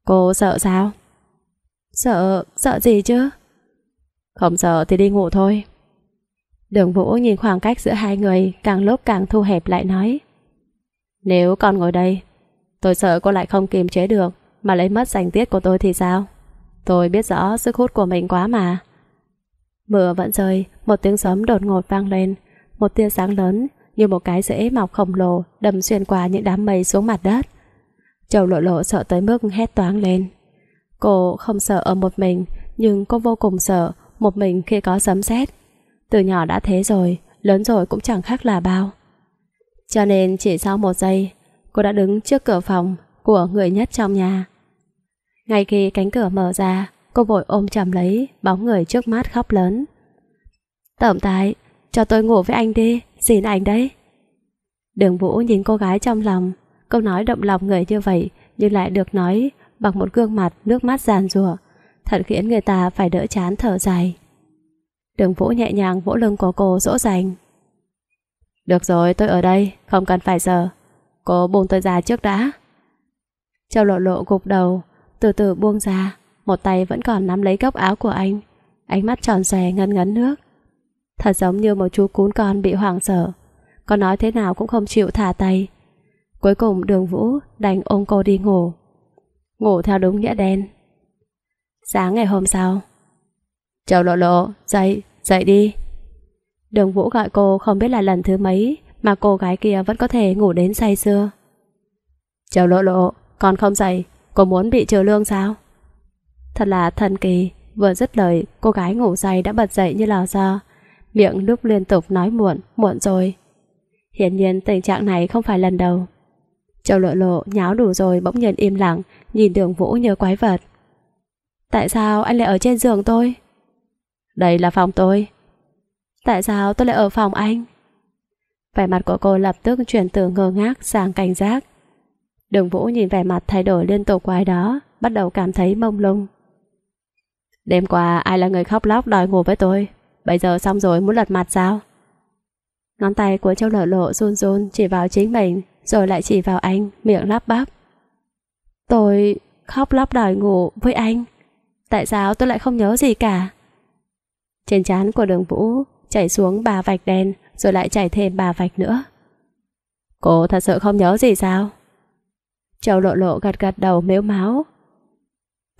Cô sợ sao? Sợ, sợ gì chứ? Không sợ thì đi ngủ thôi. Đường Vũ nhìn khoảng cách giữa hai người càng lúc càng thu hẹp lại nói. Nếu con ngồi đây, tôi sợ cô lại không kiềm chế được mà lấy mất giành tiết của tôi thì sao? Tôi biết rõ sức hút của mình quá mà. Mưa vẫn rơi, một tiếng sấm đột ngột vang lên, một tia sáng lớn như một cái rễ mọc khổng lồ đâm xuyên qua những đám mây xuống mặt đất. Châu lộ lộ sợ tới mức hét toáng lên. Cô không sợ ở một mình, nhưng cô vô cùng sợ một mình khi có sấm sét. Từ nhỏ đã thế rồi, lớn rồi cũng chẳng khác là bao. Cho nên chỉ sau một giây, cô đã đứng trước cửa phòng của người nhất trong nhà. Ngay khi cánh cửa mở ra, Cô vội ôm chầm lấy Bóng người trước mắt khóc lớn Tổng tài Cho tôi ngủ với anh đi Xin anh đấy Đường Vũ nhìn cô gái trong lòng Câu nói động lòng người như vậy Nhưng lại được nói bằng một gương mặt nước mắt giàn rùa Thật khiến người ta phải đỡ chán thở dài Đường Vũ nhẹ nhàng vỗ lưng của cô dỗ dành Được rồi tôi ở đây Không cần phải giờ Cô buông tôi ra trước đã Châu lộ lộ gục đầu Từ từ buông ra một tay vẫn còn nắm lấy góc áo của anh, ánh mắt tròn xòe ngân ngấn nước. Thật giống như một chú cún con bị hoảng sợ, có nói thế nào cũng không chịu thả tay. Cuối cùng đường Vũ đành ôm cô đi ngủ. Ngủ theo đúng nghĩa đen. Sáng ngày hôm sau. Châu lộ lộ, dậy, dậy đi. Đường Vũ gọi cô không biết là lần thứ mấy mà cô gái kia vẫn có thể ngủ đến say sưa. Châu lộ lộ, con không dậy, cô muốn bị trừ lương sao? Thật là thần kỳ, vừa dứt lời, cô gái ngủ say đã bật dậy như lò xo, miệng lúc liên tục nói muộn, muộn rồi. Hiển nhiên tình trạng này không phải lần đầu. Châu lộ lộ nháo đủ rồi bỗng nhiên im lặng, nhìn đường vũ như quái vật. Tại sao anh lại ở trên giường tôi? Đây là phòng tôi. Tại sao tôi lại ở phòng anh? Vẻ mặt của cô lập tức chuyển từ ngơ ngác sang cảnh giác. Đường Vũ nhìn vẻ mặt thay đổi liên tục quái đó, bắt đầu cảm thấy mông lung. Đêm qua ai là người khóc lóc đòi ngủ với tôi Bây giờ xong rồi muốn lật mặt sao Ngón tay của Châu Lộ Lộ run run chỉ vào chính mình Rồi lại chỉ vào anh miệng lắp bắp Tôi khóc lóc đòi ngủ với anh Tại sao tôi lại không nhớ gì cả Trên trán của đường Vũ Chảy xuống bà vạch đen Rồi lại chảy thêm bà vạch nữa Cô thật sự không nhớ gì sao Châu lộ lộ gật gật đầu mếu máu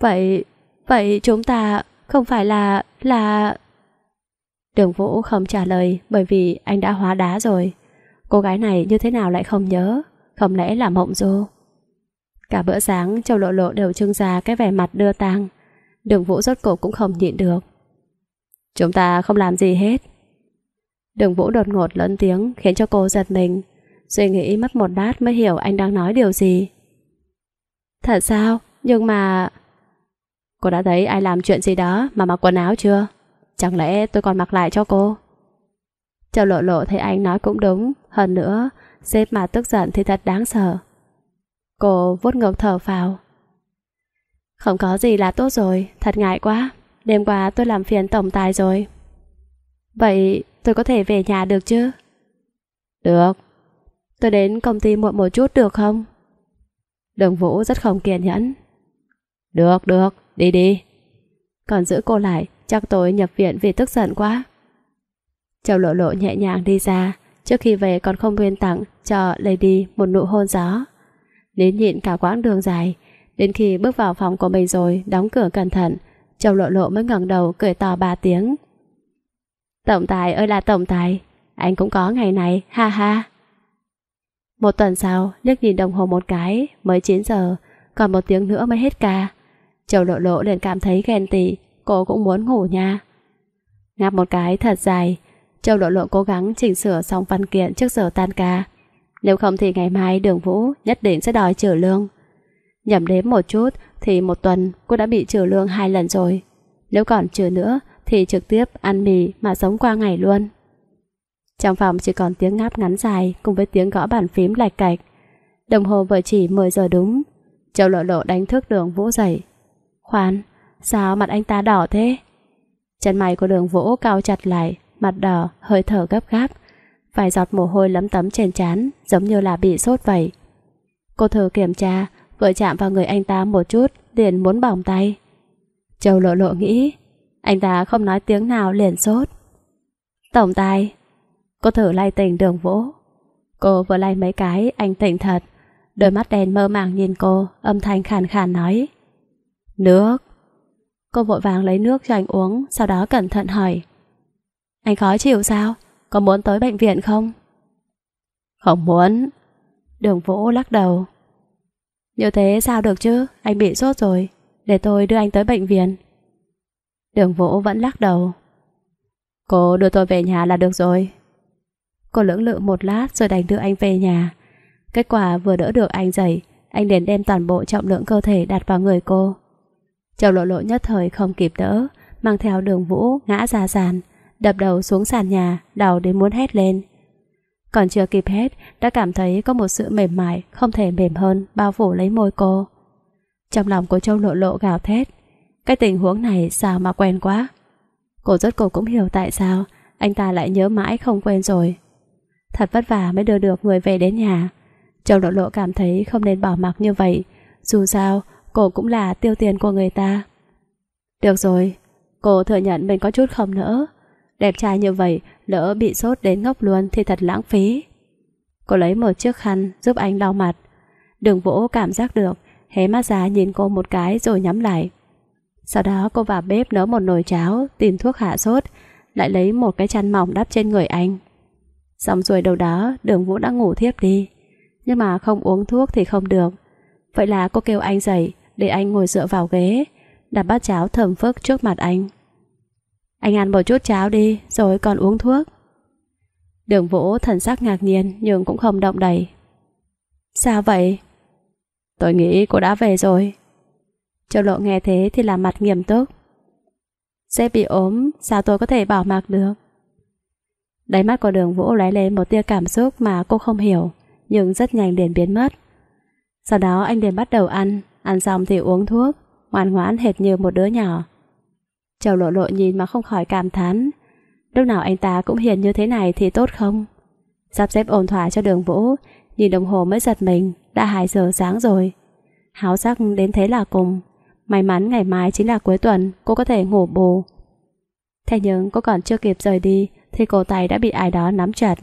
Vậy Vậy chúng ta không phải là... là... Đường Vũ không trả lời bởi vì anh đã hóa đá rồi. Cô gái này như thế nào lại không nhớ? Không lẽ là mộng du? Cả bữa sáng, Châu Lộ Lộ đều trưng ra cái vẻ mặt đưa tang. Đường Vũ rốt cổ cũng không nhịn được. Chúng ta không làm gì hết. Đường Vũ đột ngột lớn tiếng khiến cho cô giật mình. Suy nghĩ mất một lát mới hiểu anh đang nói điều gì. Thật sao? Nhưng mà... Cô đã thấy ai làm chuyện gì đó mà mặc quần áo chưa? Chẳng lẽ tôi còn mặc lại cho cô? Châu lộ lộ thấy anh nói cũng đúng Hơn nữa xếp mà tức giận thì thật đáng sợ Cô vuốt ngực thở phào Không có gì là tốt rồi Thật ngại quá Đêm qua tôi làm phiền tổng tài rồi Vậy tôi có thể về nhà được chứ? Được Tôi đến công ty muộn một chút được không? đồng Vũ rất không kiên nhẫn được, được, đi đi. Còn giữ cô lại, chắc tôi nhập viện vì tức giận quá. Châu lộ lộ nhẹ nhàng đi ra, trước khi về còn không quên tặng cho Lady một nụ hôn gió. Nín nhịn cả quãng đường dài, đến khi bước vào phòng của mình rồi, đóng cửa cẩn thận, Châu lộ lộ mới ngẩng đầu cười to ba tiếng. Tổng tài ơi là tổng tài, anh cũng có ngày này, ha ha. Một tuần sau, liếc nhìn đồng hồ một cái, mới 9 giờ, còn một tiếng nữa mới hết ca. Châu lộ lộ liền cảm thấy ghen tị Cô cũng muốn ngủ nha Ngáp một cái thật dài Châu lộ lộ cố gắng chỉnh sửa xong văn kiện trước giờ tan ca Nếu không thì ngày mai đường vũ nhất định sẽ đòi trừ lương Nhầm đếm một chút thì một tuần cô đã bị trừ lương hai lần rồi Nếu còn trừ nữa thì trực tiếp ăn mì mà sống qua ngày luôn Trong phòng chỉ còn tiếng ngáp ngắn dài cùng với tiếng gõ bàn phím lạch cạch Đồng hồ vừa chỉ 10 giờ đúng Châu lộ lộ đánh thức đường vũ dậy Khoan, sao mặt anh ta đỏ thế? Chân mày của đường vũ cao chặt lại, mặt đỏ, hơi thở gấp gáp. Vài giọt mồ hôi lấm tấm trên trán, giống như là bị sốt vậy. Cô thử kiểm tra, vừa chạm vào người anh ta một chút, liền muốn bỏng tay. Châu lộ lộ nghĩ, anh ta không nói tiếng nào liền sốt. Tổng tài, cô thử lay tỉnh đường vũ. Cô vừa lay mấy cái, anh tỉnh thật. Đôi mắt đèn mơ màng nhìn cô, âm thanh khàn khàn nói. Nước. Cô vội vàng lấy nước cho anh uống, sau đó cẩn thận hỏi. Anh khó chịu sao? Có muốn tới bệnh viện không? Không muốn. Đường Vũ lắc đầu. Như thế sao được chứ? Anh bị sốt rồi. Để tôi đưa anh tới bệnh viện. Đường Vũ vẫn lắc đầu. Cô đưa tôi về nhà là được rồi. Cô lưỡng lự một lát rồi đành đưa anh về nhà. Kết quả vừa đỡ được anh dậy, anh liền đem toàn bộ trọng lượng cơ thể đặt vào người cô. Châu lộ lộ nhất thời không kịp đỡ, mang theo đường vũ ngã ra sàn, đập đầu xuống sàn nhà, đau đến muốn hét lên. Còn chưa kịp hết, đã cảm thấy có một sự mềm mại, không thể mềm hơn, bao phủ lấy môi cô. Trong lòng của Châu lộ lộ gào thét, cái tình huống này sao mà quen quá. Cô rất cuộc cũng hiểu tại sao, anh ta lại nhớ mãi không quên rồi. Thật vất vả mới đưa được người về đến nhà. Châu lộ lộ cảm thấy không nên bỏ mặc như vậy, dù sao, cô cũng là tiêu tiền của người ta. Được rồi, cô thừa nhận mình có chút không nỡ. Đẹp trai như vậy, lỡ bị sốt đến ngốc luôn thì thật lãng phí. Cô lấy một chiếc khăn giúp anh lau mặt. Đường Vũ cảm giác được, hé mắt ra nhìn cô một cái rồi nhắm lại. Sau đó cô vào bếp nấu một nồi cháo, tìm thuốc hạ sốt, lại lấy một cái chăn mỏng đắp trên người anh. Xong rồi đầu đó, đường Vũ đã ngủ thiếp đi. Nhưng mà không uống thuốc thì không được. Vậy là cô kêu anh dậy, để anh ngồi dựa vào ghế, đặt bát cháo thơm phức trước mặt anh. Anh ăn một chút cháo đi, rồi còn uống thuốc. Đường Vũ thần sắc ngạc nhiên nhưng cũng không động đậy. Sao vậy? Tôi nghĩ cô đã về rồi. Châu Lộ nghe thế thì làm mặt nghiêm túc. Sẽ bị ốm, sao tôi có thể bỏ mặc được? Đáy mắt của đường Vũ lóe lên một tia cảm xúc mà cô không hiểu, nhưng rất nhanh liền biến mất. Sau đó anh liền bắt đầu ăn, Ăn xong thì uống thuốc, ngoan ngoãn hệt như một đứa nhỏ. Châu lộ lộ nhìn mà không khỏi cảm thán. Lúc nào anh ta cũng hiền như thế này thì tốt không? Sắp xếp ổn thỏa cho đường vũ, nhìn đồng hồ mới giật mình, đã 2 giờ sáng rồi. Háo sắc đến thế là cùng. May mắn ngày mai chính là cuối tuần, cô có thể ngủ bù. Thế nhưng cô còn chưa kịp rời đi, thì cổ tay đã bị ai đó nắm chặt.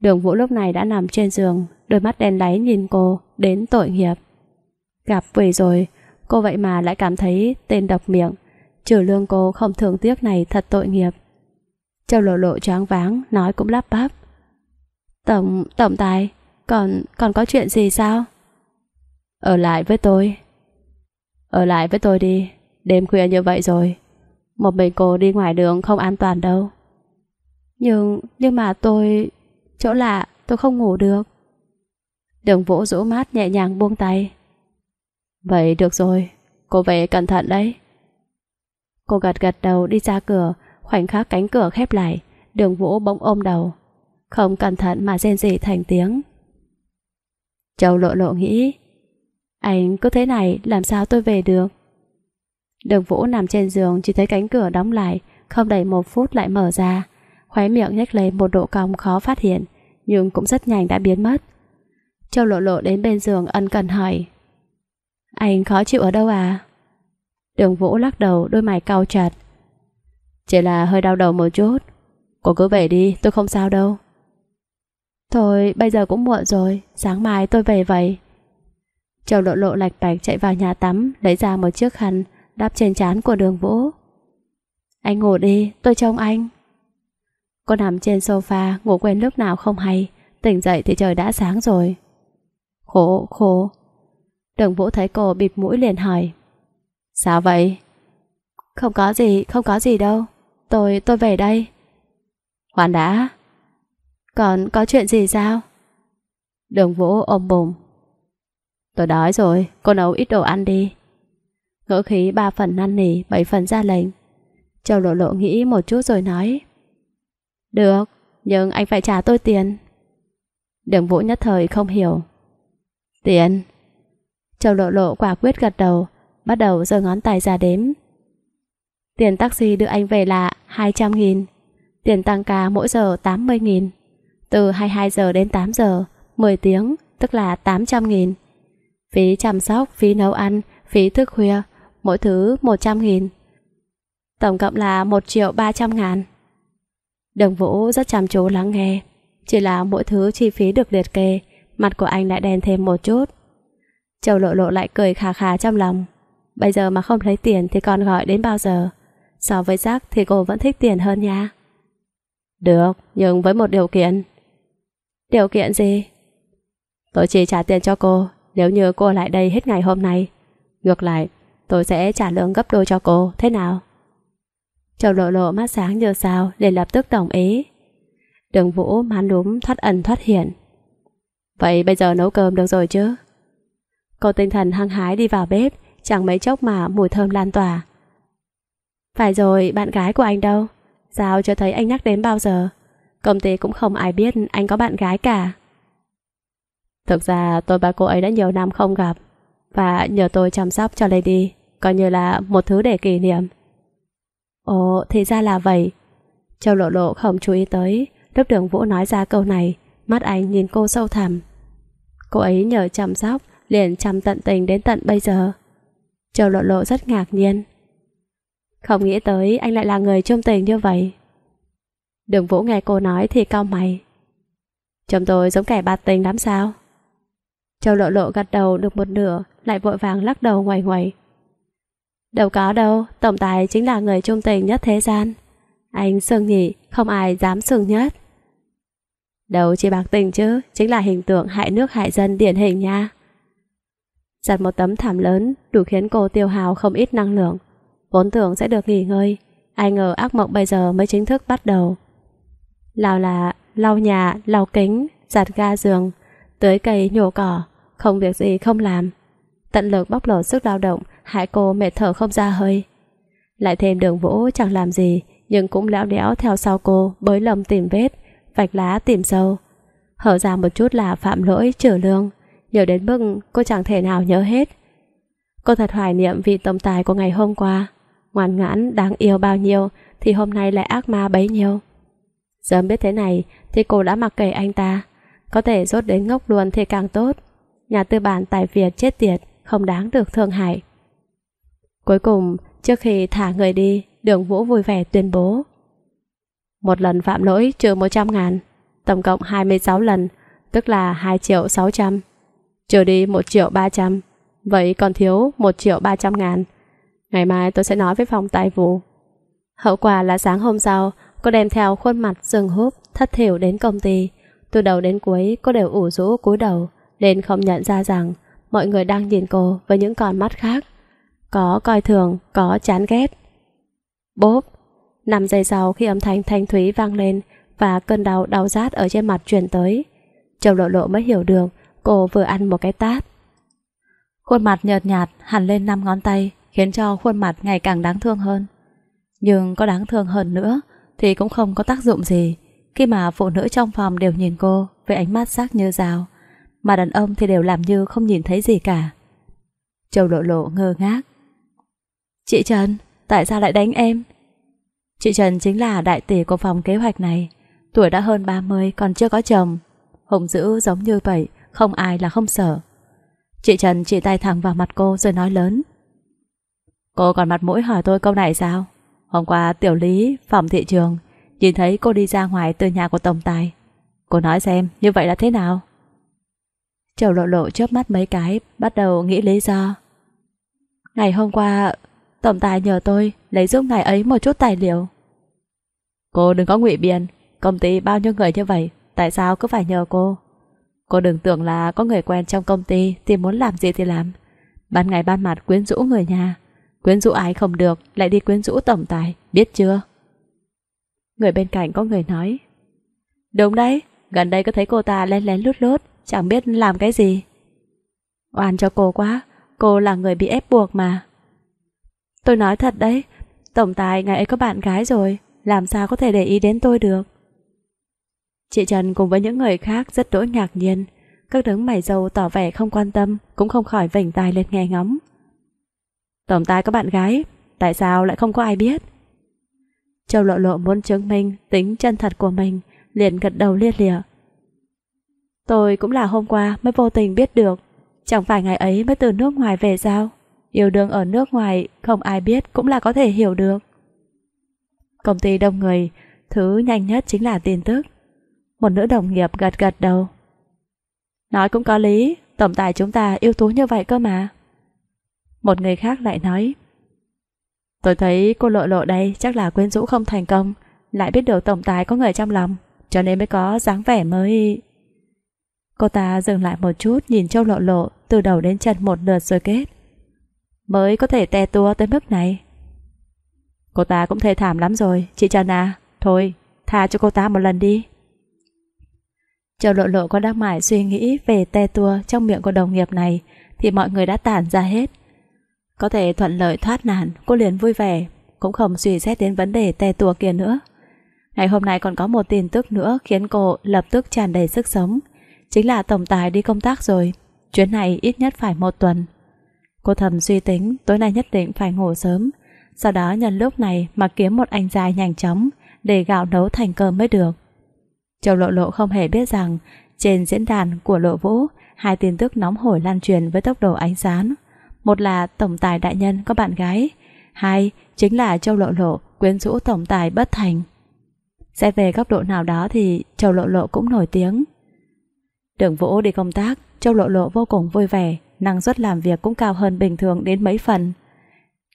Đường vũ lúc này đã nằm trên giường, đôi mắt đen láy nhìn cô, đến tội nghiệp. Gặp quỷ rồi, cô vậy mà lại cảm thấy tên độc miệng. Trừ lương cô không thường tiếc này thật tội nghiệp. Châu lộ lộ choáng váng, nói cũng lắp bắp. Tổng, tổng tài, còn, còn có chuyện gì sao? Ở lại với tôi. Ở lại với tôi đi, đêm khuya như vậy rồi. Một mình cô đi ngoài đường không an toàn đâu. Nhưng, nhưng mà tôi... Chỗ lạ, tôi không ngủ được. Đường vỗ rũ mát nhẹ nhàng buông tay. Vậy được rồi, cô về cẩn thận đấy. Cô gật gật đầu đi ra cửa, khoảnh khắc cánh cửa khép lại, đường vũ bỗng ôm đầu. Không cẩn thận mà rên rỉ thành tiếng. Châu lộ lộ nghĩ, anh cứ thế này làm sao tôi về được? Đường vũ nằm trên giường chỉ thấy cánh cửa đóng lại, không đầy một phút lại mở ra. Khóe miệng nhếch lên một độ cong khó phát hiện, nhưng cũng rất nhanh đã biến mất. Châu lộ lộ đến bên giường ân cần hỏi, anh khó chịu ở đâu à? Đường Vũ lắc đầu đôi mày cau chặt. Chỉ là hơi đau đầu một chút. Cô cứ về đi, tôi không sao đâu. Thôi, bây giờ cũng muộn rồi, sáng mai tôi về vậy. Châu lộ lộ lạch bạch chạy vào nhà tắm, lấy ra một chiếc khăn, đắp trên trán của đường Vũ. Anh ngủ đi, tôi trông anh. Cô nằm trên sofa, ngủ quên lúc nào không hay, tỉnh dậy thì trời đã sáng rồi. Khổ, khổ, Đường Vũ thấy cô bịt mũi liền hỏi Sao vậy? Không có gì, không có gì đâu Tôi, tôi về đây hoàn đã Còn có chuyện gì sao? Đường Vũ ôm bụng Tôi đói rồi, cô nấu ít đồ ăn đi ngỡ khí ba phần năn nỉ, bảy phần ra lệnh Châu lộ lộ nghĩ một chút rồi nói Được, nhưng anh phải trả tôi tiền Đường Vũ nhất thời không hiểu Tiền Châu lộ lộ quả quyết gật đầu, bắt đầu giơ ngón tay ra đếm. Tiền taxi đưa anh về là 200.000, tiền tăng ca mỗi giờ 80.000, từ 22 giờ đến 8 giờ, 10 tiếng, tức là 800.000. Phí chăm sóc, phí nấu ăn, phí thức khuya, mỗi thứ 100.000. Tổng cộng là 1 triệu 300 ngàn. Đồng Vũ rất chăm chú lắng nghe, chỉ là mỗi thứ chi phí được liệt kê, mặt của anh lại đen thêm một chút. Châu lộ lộ lại cười khà khà trong lòng. Bây giờ mà không lấy tiền thì còn gọi đến bao giờ? So với rác thì cô vẫn thích tiền hơn nha. Được, nhưng với một điều kiện. Điều kiện gì? Tôi chỉ trả tiền cho cô nếu như cô lại đây hết ngày hôm nay. Ngược lại, tôi sẽ trả lương gấp đôi cho cô, thế nào? Châu lộ lộ mắt sáng như sao để lập tức đồng ý. Đường vũ mán đúng thoát ẩn thoát hiện. Vậy bây giờ nấu cơm được rồi chứ? Cô tinh thần hăng hái đi vào bếp, chẳng mấy chốc mà mùi thơm lan tỏa. Phải rồi, bạn gái của anh đâu? Sao chưa thấy anh nhắc đến bao giờ? Công ty cũng không ai biết anh có bạn gái cả. Thực ra tôi và cô ấy đã nhiều năm không gặp và nhờ tôi chăm sóc cho Lady, coi như là một thứ để kỷ niệm. Ồ, thì ra là vậy. Châu Lộ Lộ không chú ý tới, lúc Đường Vũ nói ra câu này, mắt anh nhìn cô sâu thẳm. Cô ấy nhờ chăm sóc liền chăm tận tình đến tận bây giờ. Châu lộ lộ rất ngạc nhiên. Không nghĩ tới anh lại là người trung tình như vậy. Đường Vũ nghe cô nói thì cau mày. Chồng tôi giống kẻ bạc tình lắm sao? Châu lộ lộ gật đầu được một nửa, lại vội vàng lắc đầu ngoài ngoài. Đâu có đâu, tổng tài chính là người trung tình nhất thế gian. Anh sương nhỉ, không ai dám sương nhất. Đâu chỉ bạc tình chứ, chính là hình tượng hại nước hại dân điển hình nha giặt một tấm thảm lớn đủ khiến cô tiêu hào không ít năng lượng. Vốn tưởng sẽ được nghỉ ngơi, ai ngờ ác mộng bây giờ mới chính thức bắt đầu. Lao là lau nhà, lau kính, giặt ga giường, tưới cây nhổ cỏ, không việc gì không làm. Tận lực bóc lột sức lao động, hại cô mệt thở không ra hơi. Lại thêm đường vũ chẳng làm gì, nhưng cũng léo đẽo theo sau cô, bới lầm tìm vết, vạch lá tìm sâu. Hở ra một chút là phạm lỗi, trở lương nhiều đến mức cô chẳng thể nào nhớ hết. Cô thật hoài niệm vì tổng tài của ngày hôm qua, ngoan ngoãn, đáng yêu bao nhiêu thì hôm nay lại ác ma bấy nhiêu. Sớm biết thế này thì cô đã mặc kệ anh ta, có thể rốt đến ngốc luôn thì càng tốt. Nhà tư bản tài Việt chết tiệt, không đáng được thương hại. Cuối cùng, trước khi thả người đi, đường Vũ vui vẻ tuyên bố. Một lần phạm lỗi trừ 100 ngàn, tổng cộng 26 lần, tức là 2 triệu 600 trừ đi 1 triệu 300, vậy còn thiếu 1 triệu 300 ngàn. Ngày mai tôi sẽ nói với phòng tài vụ. Hậu quả là sáng hôm sau, cô đem theo khuôn mặt sừng húp, thất thiểu đến công ty. Từ đầu đến cuối, cô đều ủ rũ cúi đầu, nên không nhận ra rằng mọi người đang nhìn cô với những con mắt khác. Có coi thường, có chán ghét. Bốp! 5 giây sau khi âm thanh thanh thúy vang lên và cơn đau đau rát ở trên mặt truyền tới. Chồng lộ lộ mới hiểu được Cô vừa ăn một cái tát Khuôn mặt nhợt nhạt hẳn lên năm ngón tay Khiến cho khuôn mặt ngày càng đáng thương hơn Nhưng có đáng thương hơn nữa Thì cũng không có tác dụng gì Khi mà phụ nữ trong phòng đều nhìn cô Với ánh mắt sắc như rào Mà đàn ông thì đều làm như không nhìn thấy gì cả Châu lộ lộ ngơ ngác Chị Trần Tại sao lại đánh em Chị Trần chính là đại tỷ của phòng kế hoạch này Tuổi đã hơn 30 còn chưa có chồng Hùng dữ giống như vậy không ai là không sợ. Chị Trần chỉ tay thẳng vào mặt cô rồi nói lớn. Cô còn mặt mũi hỏi tôi câu này sao? Hôm qua tiểu lý, phòng thị trường, nhìn thấy cô đi ra ngoài từ nhà của tổng tài. Cô nói xem, như vậy là thế nào? Châu lộ lộ chớp mắt mấy cái, bắt đầu nghĩ lý do. Ngày hôm qua, tổng tài nhờ tôi lấy giúp ngài ấy một chút tài liệu. Cô đừng có ngụy biện, công ty bao nhiêu người như vậy, tại sao cứ phải nhờ cô? Cô đừng tưởng là có người quen trong công ty thì muốn làm gì thì làm. Ban ngày ban mặt quyến rũ người nhà. Quyến rũ ái không được, lại đi quyến rũ tổng tài, biết chưa? Người bên cạnh có người nói. Đúng đấy, gần đây có thấy cô ta lén lén lút lút, chẳng biết làm cái gì. Oan cho cô quá, cô là người bị ép buộc mà. Tôi nói thật đấy, tổng tài ngày ấy có bạn gái rồi, làm sao có thể để ý đến tôi được. Chị Trần cùng với những người khác rất đỗi ngạc nhiên, các đấng mày dâu tỏ vẻ không quan tâm, cũng không khỏi vểnh tai lên nghe ngóng. Tổng tài có bạn gái, tại sao lại không có ai biết? Châu Lộ Lộ muốn chứng minh tính chân thật của mình, liền gật đầu liệt lịa. Tôi cũng là hôm qua mới vô tình biết được, chẳng phải ngày ấy mới từ nước ngoài về sao? Yêu đương ở nước ngoài không ai biết cũng là có thể hiểu được. Công ty đông người, thứ nhanh nhất chính là tin tức. Một nữ đồng nghiệp gật gật đầu. Nói cũng có lý, tổng tài chúng ta ưu tú như vậy cơ mà. Một người khác lại nói. Tôi thấy cô lộ lộ đây chắc là quyến rũ không thành công, lại biết được tổng tài có người trong lòng, cho nên mới có dáng vẻ mới... Cô ta dừng lại một chút nhìn châu lộ lộ từ đầu đến chân một lượt rồi kết. Mới có thể te tua tới mức này. Cô ta cũng thê thảm lắm rồi, chị Trần à. Thôi, tha cho cô ta một lần đi. Châu Lộ Lộ có đang mải suy nghĩ về te tua trong miệng của đồng nghiệp này thì mọi người đã tản ra hết. Có thể thuận lợi thoát nạn, cô liền vui vẻ, cũng không suy xét đến vấn đề te tua kia nữa. Ngày hôm nay còn có một tin tức nữa khiến cô lập tức tràn đầy sức sống. Chính là tổng tài đi công tác rồi, chuyến này ít nhất phải một tuần. Cô thầm suy tính tối nay nhất định phải ngủ sớm, sau đó nhân lúc này mà kiếm một anh dài nhanh chóng để gạo nấu thành cơm mới được. Châu Lộ Lộ không hề biết rằng trên diễn đàn của Lộ Vũ hai tin tức nóng hổi lan truyền với tốc độ ánh sáng. Một là tổng tài đại nhân có bạn gái, hai chính là Châu Lộ Lộ quyến rũ tổng tài bất thành. Xét về góc độ nào đó thì Châu Lộ Lộ cũng nổi tiếng. Đường Vũ đi công tác, Châu Lộ Lộ vô cùng vui vẻ, năng suất làm việc cũng cao hơn bình thường đến mấy phần.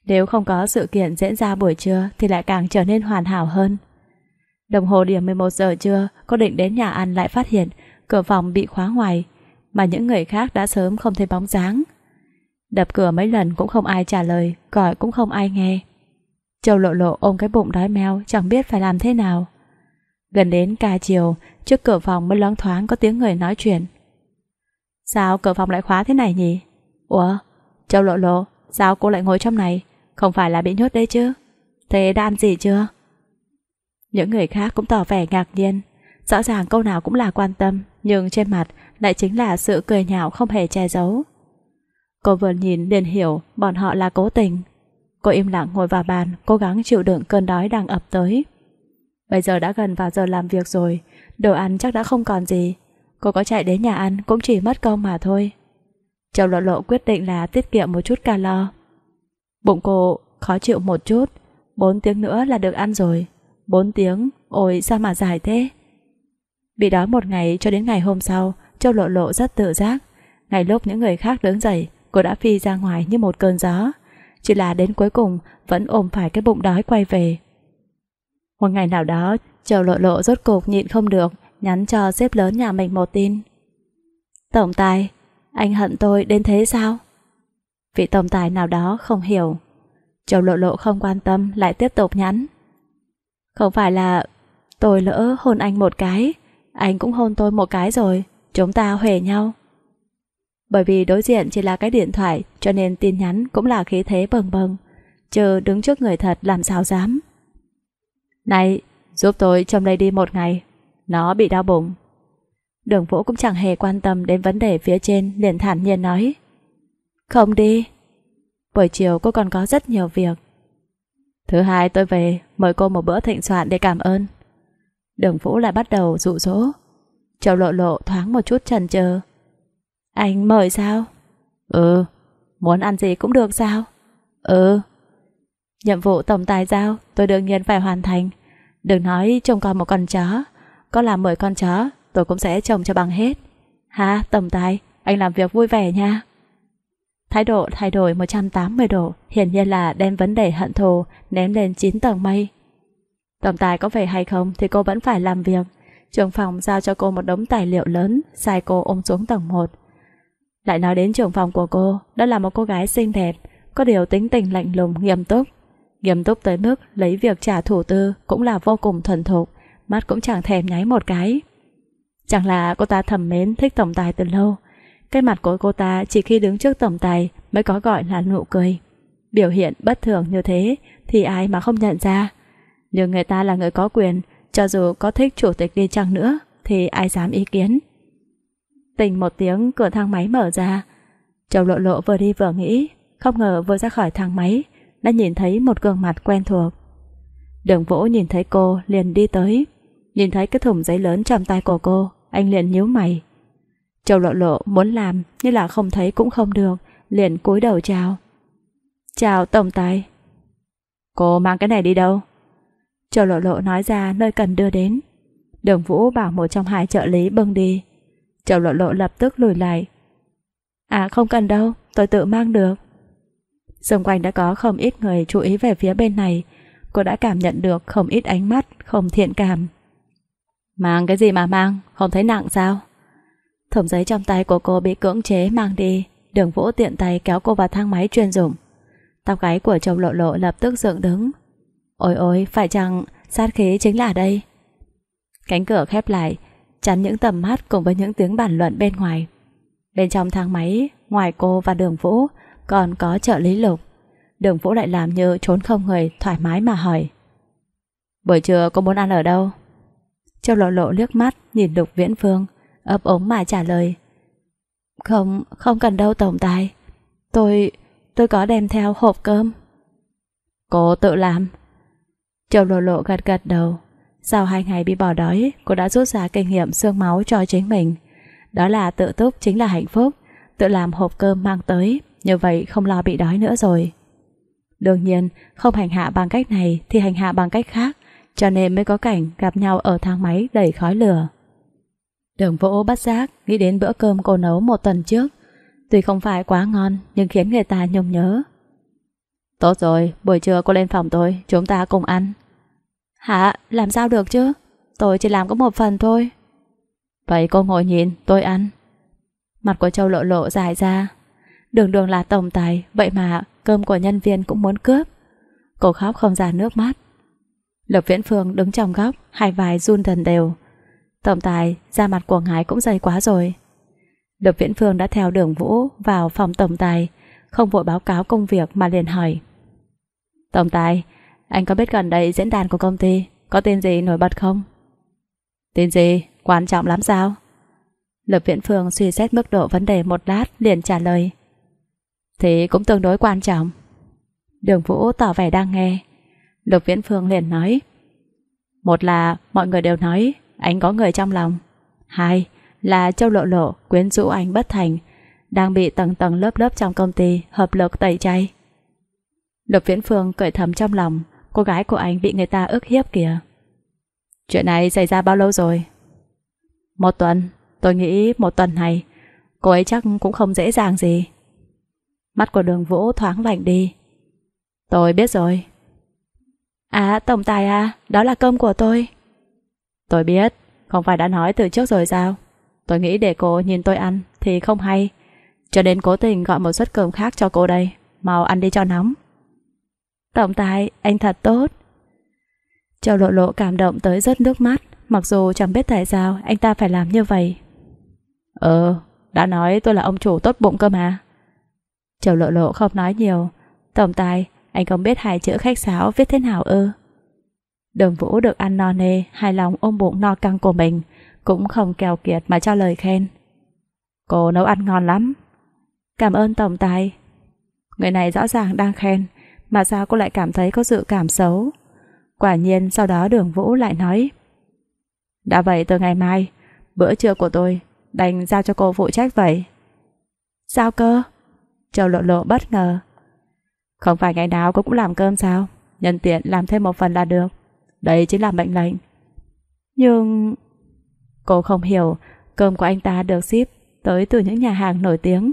Nếu không có sự kiện diễn ra buổi trưa thì lại càng trở nên hoàn hảo hơn. Đồng hồ điểm 11 giờ trưa, cô định đến nhà ăn lại phát hiện cửa phòng bị khóa ngoài, mà những người khác đã sớm không thấy bóng dáng. Đập cửa mấy lần cũng không ai trả lời, gọi cũng không ai nghe. Châu lộ lộ ôm cái bụng đói meo chẳng biết phải làm thế nào. Gần đến ca chiều, trước cửa phòng mới loáng thoáng có tiếng người nói chuyện. Sao cửa phòng lại khóa thế này nhỉ? Ủa, Châu lộ lộ, sao cô lại ngồi trong này? Không phải là bị nhốt đấy chứ? Thế đã ăn gì chưa? Những người khác cũng tỏ vẻ ngạc nhiên Rõ ràng câu nào cũng là quan tâm Nhưng trên mặt lại chính là sự cười nhạo không hề che giấu Cô vừa nhìn liền hiểu Bọn họ là cố tình Cô im lặng ngồi vào bàn Cố gắng chịu đựng cơn đói đang ập tới Bây giờ đã gần vào giờ làm việc rồi Đồ ăn chắc đã không còn gì Cô có chạy đến nhà ăn cũng chỉ mất công mà thôi Châu lộ lộ quyết định là tiết kiệm một chút calo Bụng cô khó chịu một chút bốn tiếng nữa là được ăn rồi 4 tiếng, ôi sao mà dài thế? Bị đó một ngày cho đến ngày hôm sau, Châu Lộ Lộ rất tự giác. Ngày lúc những người khác đứng dậy, cô đã phi ra ngoài như một cơn gió. Chỉ là đến cuối cùng vẫn ôm phải cái bụng đói quay về. Một ngày nào đó, Châu Lộ Lộ rốt cục nhịn không được, nhắn cho xếp lớn nhà mình một tin. Tổng tài, anh hận tôi đến thế sao? Vị tổng tài nào đó không hiểu. Châu Lộ Lộ không quan tâm lại tiếp tục nhắn. Không phải là tôi lỡ hôn anh một cái, anh cũng hôn tôi một cái rồi, chúng ta huề nhau. Bởi vì đối diện chỉ là cái điện thoại cho nên tin nhắn cũng là khí thế bừng bừng, chờ đứng trước người thật làm sao dám. Này, giúp tôi trông đây đi một ngày, nó bị đau bụng. Đường Vũ cũng chẳng hề quan tâm đến vấn đề phía trên liền thản nhiên nói. Không đi. Buổi chiều cô còn có rất nhiều việc, Thứ hai tôi về Mời cô một bữa thịnh soạn để cảm ơn đường Vũ lại bắt đầu dụ dỗ Châu lộ lộ thoáng một chút chần chờ Anh mời sao? Ừ Muốn ăn gì cũng được sao? Ừ Nhiệm vụ tổng tài giao Tôi đương nhiên phải hoàn thành Đừng nói trông con một con chó Có làm mời con chó Tôi cũng sẽ trồng cho bằng hết Ha tổng tài Anh làm việc vui vẻ nha Thái độ thay đổi 180 độ, hiển nhiên là đem vấn đề hận thù ném lên 9 tầng mây. Tổng tài có về hay không thì cô vẫn phải làm việc. trưởng phòng giao cho cô một đống tài liệu lớn, sai cô ôm xuống tầng 1. Lại nói đến trưởng phòng của cô, đó là một cô gái xinh đẹp, có điều tính tình lạnh lùng, nghiêm túc. Nghiêm túc tới mức lấy việc trả thủ tư cũng là vô cùng thuần thục, mắt cũng chẳng thèm nháy một cái. Chẳng là cô ta thầm mến thích tổng tài từ lâu, cái mặt của cô ta chỉ khi đứng trước tổng tài mới có gọi là nụ cười. Biểu hiện bất thường như thế thì ai mà không nhận ra. Nhưng người ta là người có quyền, cho dù có thích chủ tịch đi chăng nữa thì ai dám ý kiến. Tình một tiếng cửa thang máy mở ra. Châu lộ lộ vừa đi vừa nghĩ, không ngờ vừa ra khỏi thang máy đã nhìn thấy một gương mặt quen thuộc. Đường Vũ nhìn thấy cô liền đi tới, nhìn thấy cái thùng giấy lớn trong tay của cô, anh liền nhíu mày. Châu lộ lộ muốn làm như là không thấy cũng không được, liền cúi đầu chào. Chào tổng tài. Cô mang cái này đi đâu? Châu lộ lộ nói ra nơi cần đưa đến. Đường Vũ bảo một trong hai trợ lý bưng đi. Châu lộ lộ lập tức lùi lại. À không cần đâu, tôi tự mang được. Xung quanh đã có không ít người chú ý về phía bên này. Cô đã cảm nhận được không ít ánh mắt, không thiện cảm. Mang cái gì mà mang, không thấy nặng sao? Thùng giấy trong tay của cô bị cưỡng chế mang đi Đường Vũ tiện tay kéo cô vào thang máy chuyên dụng Tóc gáy của chồng lộ lộ lập tức dựng đứng Ôi ôi phải chăng Sát khí chính là đây Cánh cửa khép lại Chắn những tầm mắt cùng với những tiếng bàn luận bên ngoài Bên trong thang máy Ngoài cô và đường Vũ Còn có trợ lý lục Đường Vũ lại làm như trốn không người Thoải mái mà hỏi Buổi trưa cô muốn ăn ở đâu Châu lộ lộ liếc mắt nhìn lục viễn phương ấp ống mà trả lời Không, không cần đâu tổng tài Tôi, tôi có đem theo hộp cơm Cô tự làm Châu lộ lộ gật gật đầu Sau hai ngày bị bỏ đói Cô đã rút ra kinh nghiệm xương máu cho chính mình Đó là tự túc chính là hạnh phúc Tự làm hộp cơm mang tới Như vậy không lo bị đói nữa rồi Đương nhiên không hành hạ bằng cách này Thì hành hạ bằng cách khác Cho nên mới có cảnh gặp nhau ở thang máy đầy khói lửa Đường Vũ bắt giác nghĩ đến bữa cơm cô nấu một tuần trước. Tuy không phải quá ngon nhưng khiến người ta nhung nhớ. Tốt rồi, buổi trưa cô lên phòng tôi, chúng ta cùng ăn. Hả, làm sao được chứ? Tôi chỉ làm có một phần thôi. Vậy cô ngồi nhìn, tôi ăn. Mặt của Châu lộ lộ dài ra. Đường đường là tổng tài, vậy mà cơm của nhân viên cũng muốn cướp. Cô khóc không ra nước mắt. Lộc Viễn Phương đứng trong góc, hai vai run thần đều. Tổng tài, da mặt của ngài cũng dày quá rồi. Lục Viễn Phương đã theo đường Vũ vào phòng tổng tài, không vội báo cáo công việc mà liền hỏi. Tổng tài, anh có biết gần đây diễn đàn của công ty có tên gì nổi bật không? Tên gì? Quan trọng lắm sao? Lục Viễn Phương suy xét mức độ vấn đề một lát liền trả lời. Thì cũng tương đối quan trọng. Đường Vũ tỏ vẻ đang nghe. Lục Viễn Phương liền nói. Một là mọi người đều nói anh có người trong lòng. Hai là Châu Lộ Lộ quyến rũ anh bất thành, đang bị tầng tầng lớp lớp trong công ty hợp lực tẩy chay. Lục Viễn Phương cười thầm trong lòng, cô gái của anh bị người ta ức hiếp kìa. Chuyện này xảy ra bao lâu rồi? Một tuần, tôi nghĩ một tuần này, cô ấy chắc cũng không dễ dàng gì. Mắt của đường vũ thoáng lạnh đi. Tôi biết rồi. À, tổng tài à, đó là cơm của tôi. Tôi biết, không phải đã nói từ trước rồi sao? Tôi nghĩ để cô nhìn tôi ăn thì không hay. Cho nên cố tình gọi một suất cơm khác cho cô đây. Mau ăn đi cho nóng. Tổng tài, anh thật tốt. Châu lộ lộ cảm động tới rớt nước mắt, mặc dù chẳng biết tại sao anh ta phải làm như vậy. Ờ, đã nói tôi là ông chủ tốt bụng cơ mà. Châu lộ lộ không nói nhiều. Tổng tài, anh không biết hai chữ khách sáo viết thế nào ư? Đường Vũ được ăn no nê, hài lòng ôm bụng no căng của mình, cũng không kèo kiệt mà cho lời khen. Cô nấu ăn ngon lắm. Cảm ơn Tổng Tài. Người này rõ ràng đang khen, mà sao cô lại cảm thấy có dự cảm xấu? Quả nhiên sau đó đường Vũ lại nói. Đã vậy từ ngày mai, bữa trưa của tôi đành giao cho cô phụ trách vậy. Sao cơ? Châu lộ lộ bất ngờ. Không phải ngày nào cô cũng làm cơm sao? Nhân tiện làm thêm một phần là được. Đây chính là mệnh lệnh. Nhưng... Cô không hiểu, cơm của anh ta được ship tới từ những nhà hàng nổi tiếng.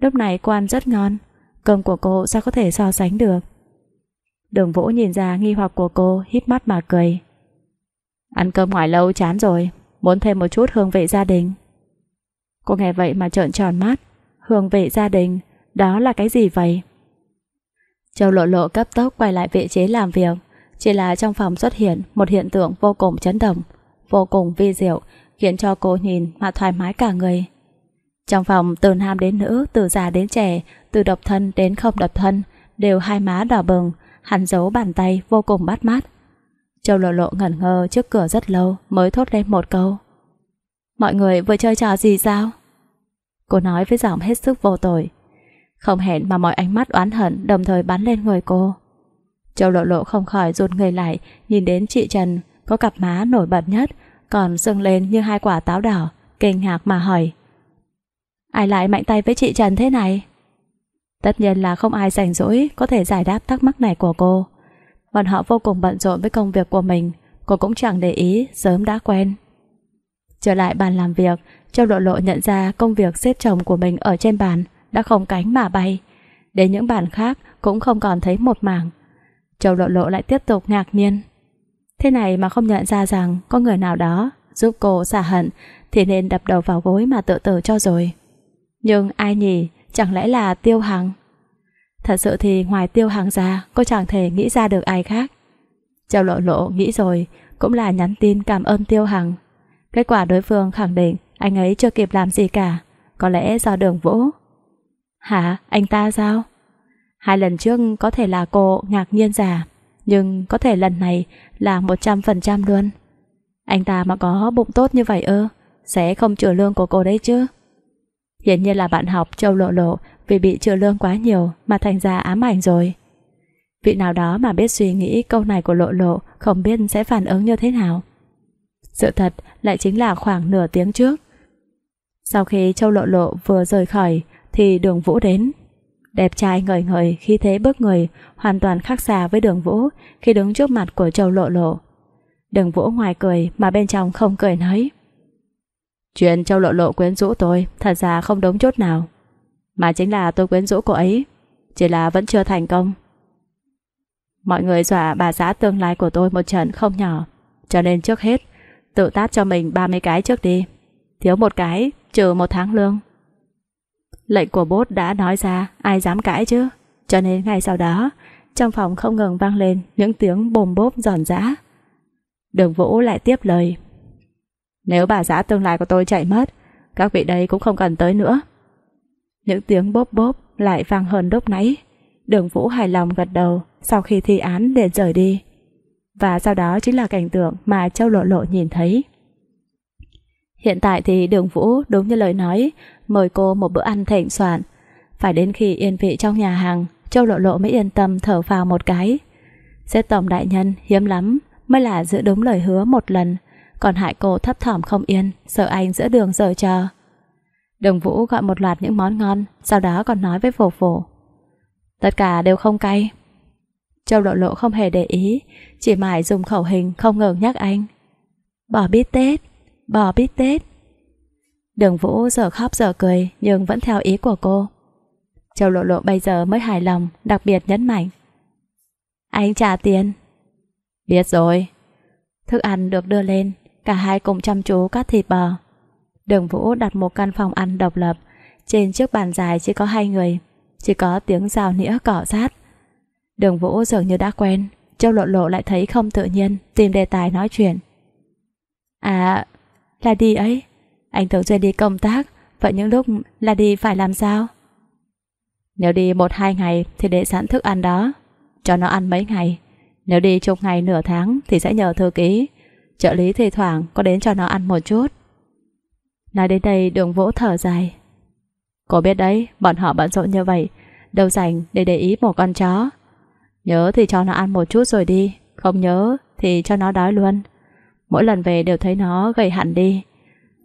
Lúc này cô ăn rất ngon, cơm của cô sao có thể so sánh được. Đường Vũ nhìn ra nghi hoặc của cô, híp mắt mà cười. Ăn cơm ngoài lâu chán rồi, muốn thêm một chút hương vị gia đình. Cô nghe vậy mà trợn tròn mắt, hương vị gia đình, đó là cái gì vậy? Châu lộ lộ cấp tốc quay lại vị trí làm việc, chỉ là trong phòng xuất hiện một hiện tượng vô cùng chấn động, vô cùng vi diệu, khiến cho cô nhìn mà thoải mái cả người. Trong phòng từ nam đến nữ, từ già đến trẻ, từ độc thân đến không độc thân, đều hai má đỏ bừng, hắn giấu bàn tay vô cùng bắt mắt. Châu lộ lộ ngẩn ngơ trước cửa rất lâu mới thốt lên một câu. Mọi người vừa chơi trò gì sao? Cô nói với giọng hết sức vô tội. Không hẹn mà mọi ánh mắt oán hận đồng thời bắn lên người cô. Châu lộ lộ không khỏi rụt người lại Nhìn đến chị Trần Có cặp má nổi bật nhất Còn sưng lên như hai quả táo đỏ Kinh ngạc mà hỏi Ai lại mạnh tay với chị Trần thế này Tất nhiên là không ai rảnh rỗi Có thể giải đáp thắc mắc này của cô Bọn họ vô cùng bận rộn với công việc của mình Cô cũng chẳng để ý Sớm đã quen Trở lại bàn làm việc Châu lộ lộ nhận ra công việc xếp chồng của mình Ở trên bàn đã không cánh mà bay Đến những bàn khác cũng không còn thấy một mảng Châu lộ lộ lại tiếp tục ngạc nhiên. Thế này mà không nhận ra rằng có người nào đó giúp cô xả hận thì nên đập đầu vào gối mà tự tử cho rồi. Nhưng ai nhỉ, chẳng lẽ là Tiêu Hằng? Thật sự thì ngoài Tiêu Hằng ra, cô chẳng thể nghĩ ra được ai khác. Châu lộ lộ nghĩ rồi, cũng là nhắn tin cảm ơn Tiêu Hằng. Kết quả đối phương khẳng định anh ấy chưa kịp làm gì cả, có lẽ do đường vũ. Hả, anh ta sao? Hai lần trước có thể là cô ngạc nhiên già nhưng có thể lần này là 100% luôn. Anh ta mà có bụng tốt như vậy ơ, sẽ không trừ lương của cô đấy chứ. Hiển nhiên là bạn học Châu Lộ Lộ vì bị trừ lương quá nhiều mà thành ra ám ảnh rồi. Vị nào đó mà biết suy nghĩ câu này của Lộ Lộ không biết sẽ phản ứng như thế nào. Sự thật lại chính là khoảng nửa tiếng trước. Sau khi Châu Lộ Lộ vừa rời khỏi thì đường Vũ đến đẹp trai ngời ngời, khi thế bước người, hoàn toàn khác xa với đường vũ khi đứng trước mặt của châu lộ lộ. Đường vũ ngoài cười mà bên trong không cười nói. Chuyện châu lộ lộ quyến rũ tôi thật ra không đúng chút nào. Mà chính là tôi quyến rũ cô ấy, chỉ là vẫn chưa thành công. Mọi người dọa bà xã tương lai của tôi một trận không nhỏ, cho nên trước hết, tự tát cho mình 30 cái trước đi. Thiếu một cái, trừ một tháng lương. Lệnh của bốt đã nói ra Ai dám cãi chứ Cho nên ngay sau đó Trong phòng không ngừng vang lên Những tiếng bồm bốp giòn giã Đường Vũ lại tiếp lời Nếu bà xã tương lai của tôi chạy mất Các vị đây cũng không cần tới nữa Những tiếng bốp bốp Lại vang hơn lúc nãy Đường Vũ hài lòng gật đầu Sau khi thi án để rời đi Và sau đó chính là cảnh tượng Mà Châu Lộ Lộ nhìn thấy Hiện tại thì đường Vũ đúng như lời nói, mời cô một bữa ăn thịnh soạn. Phải đến khi yên vị trong nhà hàng, Châu Lộ Lộ mới yên tâm thở vào một cái. Xếp tổng đại nhân hiếm lắm, mới là giữ đúng lời hứa một lần, còn hại cô thấp thỏm không yên, sợ anh giữa đường giờ chờ. Đường Vũ gọi một loạt những món ngon, sau đó còn nói với phổ phổ. Tất cả đều không cay. Châu Lộ Lộ không hề để ý, chỉ mải dùng khẩu hình không ngừng nhắc anh. Bỏ bít tết, bò bít tết. Đường Vũ giờ khóc giờ cười nhưng vẫn theo ý của cô. Châu Lộ Lộ bây giờ mới hài lòng, đặc biệt nhấn mạnh. Anh trả tiền. Biết rồi. Thức ăn được đưa lên, cả hai cùng chăm chú cắt thịt bò. Đường Vũ đặt một căn phòng ăn độc lập, trên chiếc bàn dài chỉ có hai người, chỉ có tiếng rào nĩa cỏ rát. Đường Vũ dường như đã quen, Châu Lộ Lộ lại thấy không tự nhiên, tìm đề tài nói chuyện. À, là đi ấy. Anh thường xuyên đi công tác, vậy những lúc là đi phải làm sao? Nếu đi một hai ngày thì để sẵn thức ăn đó, cho nó ăn mấy ngày. Nếu đi chục ngày nửa tháng thì sẽ nhờ thư ký, trợ lý thì thoảng có đến cho nó ăn một chút. Nói đến đây đường vỗ thở dài. Cô biết đấy, bọn họ bận rộn như vậy, đâu dành để để ý một con chó. Nhớ thì cho nó ăn một chút rồi đi, không nhớ thì cho nó đói luôn mỗi lần về đều thấy nó gầy hẳn đi.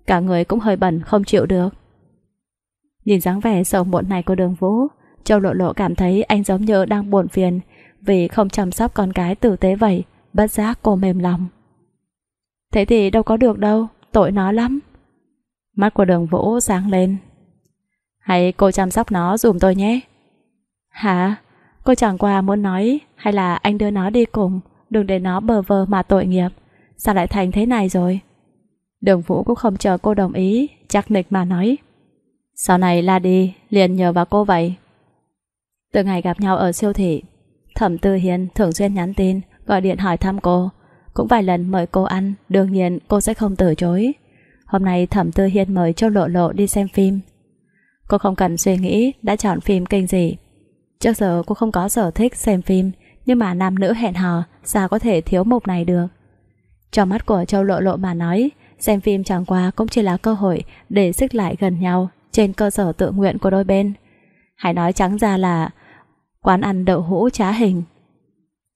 Cả người cũng hơi bẩn không chịu được. Nhìn dáng vẻ sầu muộn này của đường vũ, Châu Lộ Lộ cảm thấy anh giống như đang buồn phiền vì không chăm sóc con cái tử tế vậy, bất giác cô mềm lòng. Thế thì đâu có được đâu, tội nó lắm. Mắt của đường vũ sáng lên. Hãy cô chăm sóc nó dùm tôi nhé. Hả? Cô chẳng qua muốn nói hay là anh đưa nó đi cùng, đừng để nó bờ vờ mà tội nghiệp. Sao lại thành thế này rồi Đường Vũ cũng không chờ cô đồng ý Chắc nịch mà nói Sau này la đi liền nhờ vào cô vậy Từ ngày gặp nhau ở siêu thị Thẩm Tư Hiền thường xuyên nhắn tin Gọi điện hỏi thăm cô Cũng vài lần mời cô ăn Đương nhiên cô sẽ không từ chối Hôm nay Thẩm Tư hiền mời Châu Lộ Lộ đi xem phim Cô không cần suy nghĩ Đã chọn phim kênh gì Trước giờ cô không có sở thích xem phim Nhưng mà nam nữ hẹn hò Sao có thể thiếu mục này được cho mắt của Châu Lộ Lộ mà nói, xem phim chẳng qua cũng chỉ là cơ hội để xích lại gần nhau trên cơ sở tự nguyện của đôi bên. Hãy nói trắng ra là quán ăn đậu hũ trá hình.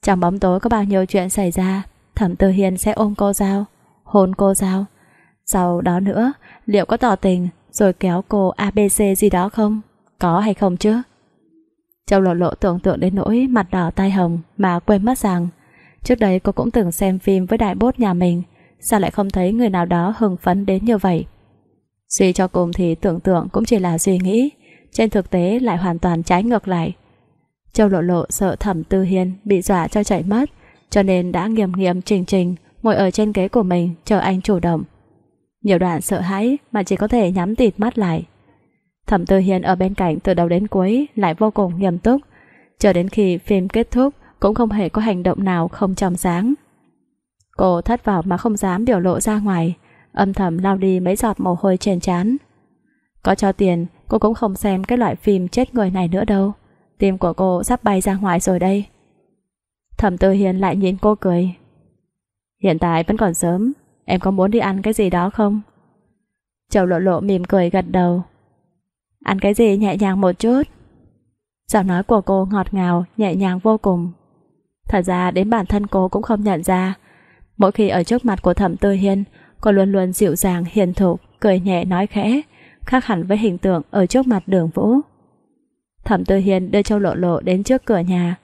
Trong bóng tối có bao nhiêu chuyện xảy ra, Thẩm Tư hiền sẽ ôm cô giao, hôn cô giao. Sau đó nữa, liệu có tỏ tình rồi kéo cô ABC gì đó không? Có hay không chứ? Châu lộ lộ tưởng tượng đến nỗi mặt đỏ tai hồng mà quên mất rằng Trước đây cô cũng từng xem phim với đại bốt nhà mình Sao lại không thấy người nào đó hưng phấn đến như vậy Suy cho cùng thì tưởng tượng cũng chỉ là suy nghĩ Trên thực tế lại hoàn toàn trái ngược lại Châu lộ lộ sợ thẩm tư hiên Bị dọa cho chạy mất Cho nên đã nghiêm nghiêm trình trình Ngồi ở trên ghế của mình chờ anh chủ động Nhiều đoạn sợ hãi Mà chỉ có thể nhắm tịt mắt lại Thẩm tư hiên ở bên cạnh từ đầu đến cuối Lại vô cùng nghiêm túc Chờ đến khi phim kết thúc cũng không hề có hành động nào không trong sáng. Cô thất vọng mà không dám biểu lộ ra ngoài, âm thầm lao đi mấy giọt mồ hôi trên trán. Có cho tiền, cô cũng không xem cái loại phim chết người này nữa đâu. Tim của cô sắp bay ra ngoài rồi đây. Thẩm Tư Hiền lại nhìn cô cười. Hiện tại vẫn còn sớm, em có muốn đi ăn cái gì đó không? Châu lộ lộ mỉm cười gật đầu. Ăn cái gì nhẹ nhàng một chút. Giọng nói của cô ngọt ngào, nhẹ nhàng vô cùng, Thật ra đến bản thân cô cũng không nhận ra. Mỗi khi ở trước mặt của Thẩm Tư Hiên, cô luôn luôn dịu dàng, hiền thục, cười nhẹ nói khẽ, khác hẳn với hình tượng ở trước mặt đường vũ. Thẩm Tư Hiên đưa Châu Lộ Lộ đến trước cửa nhà.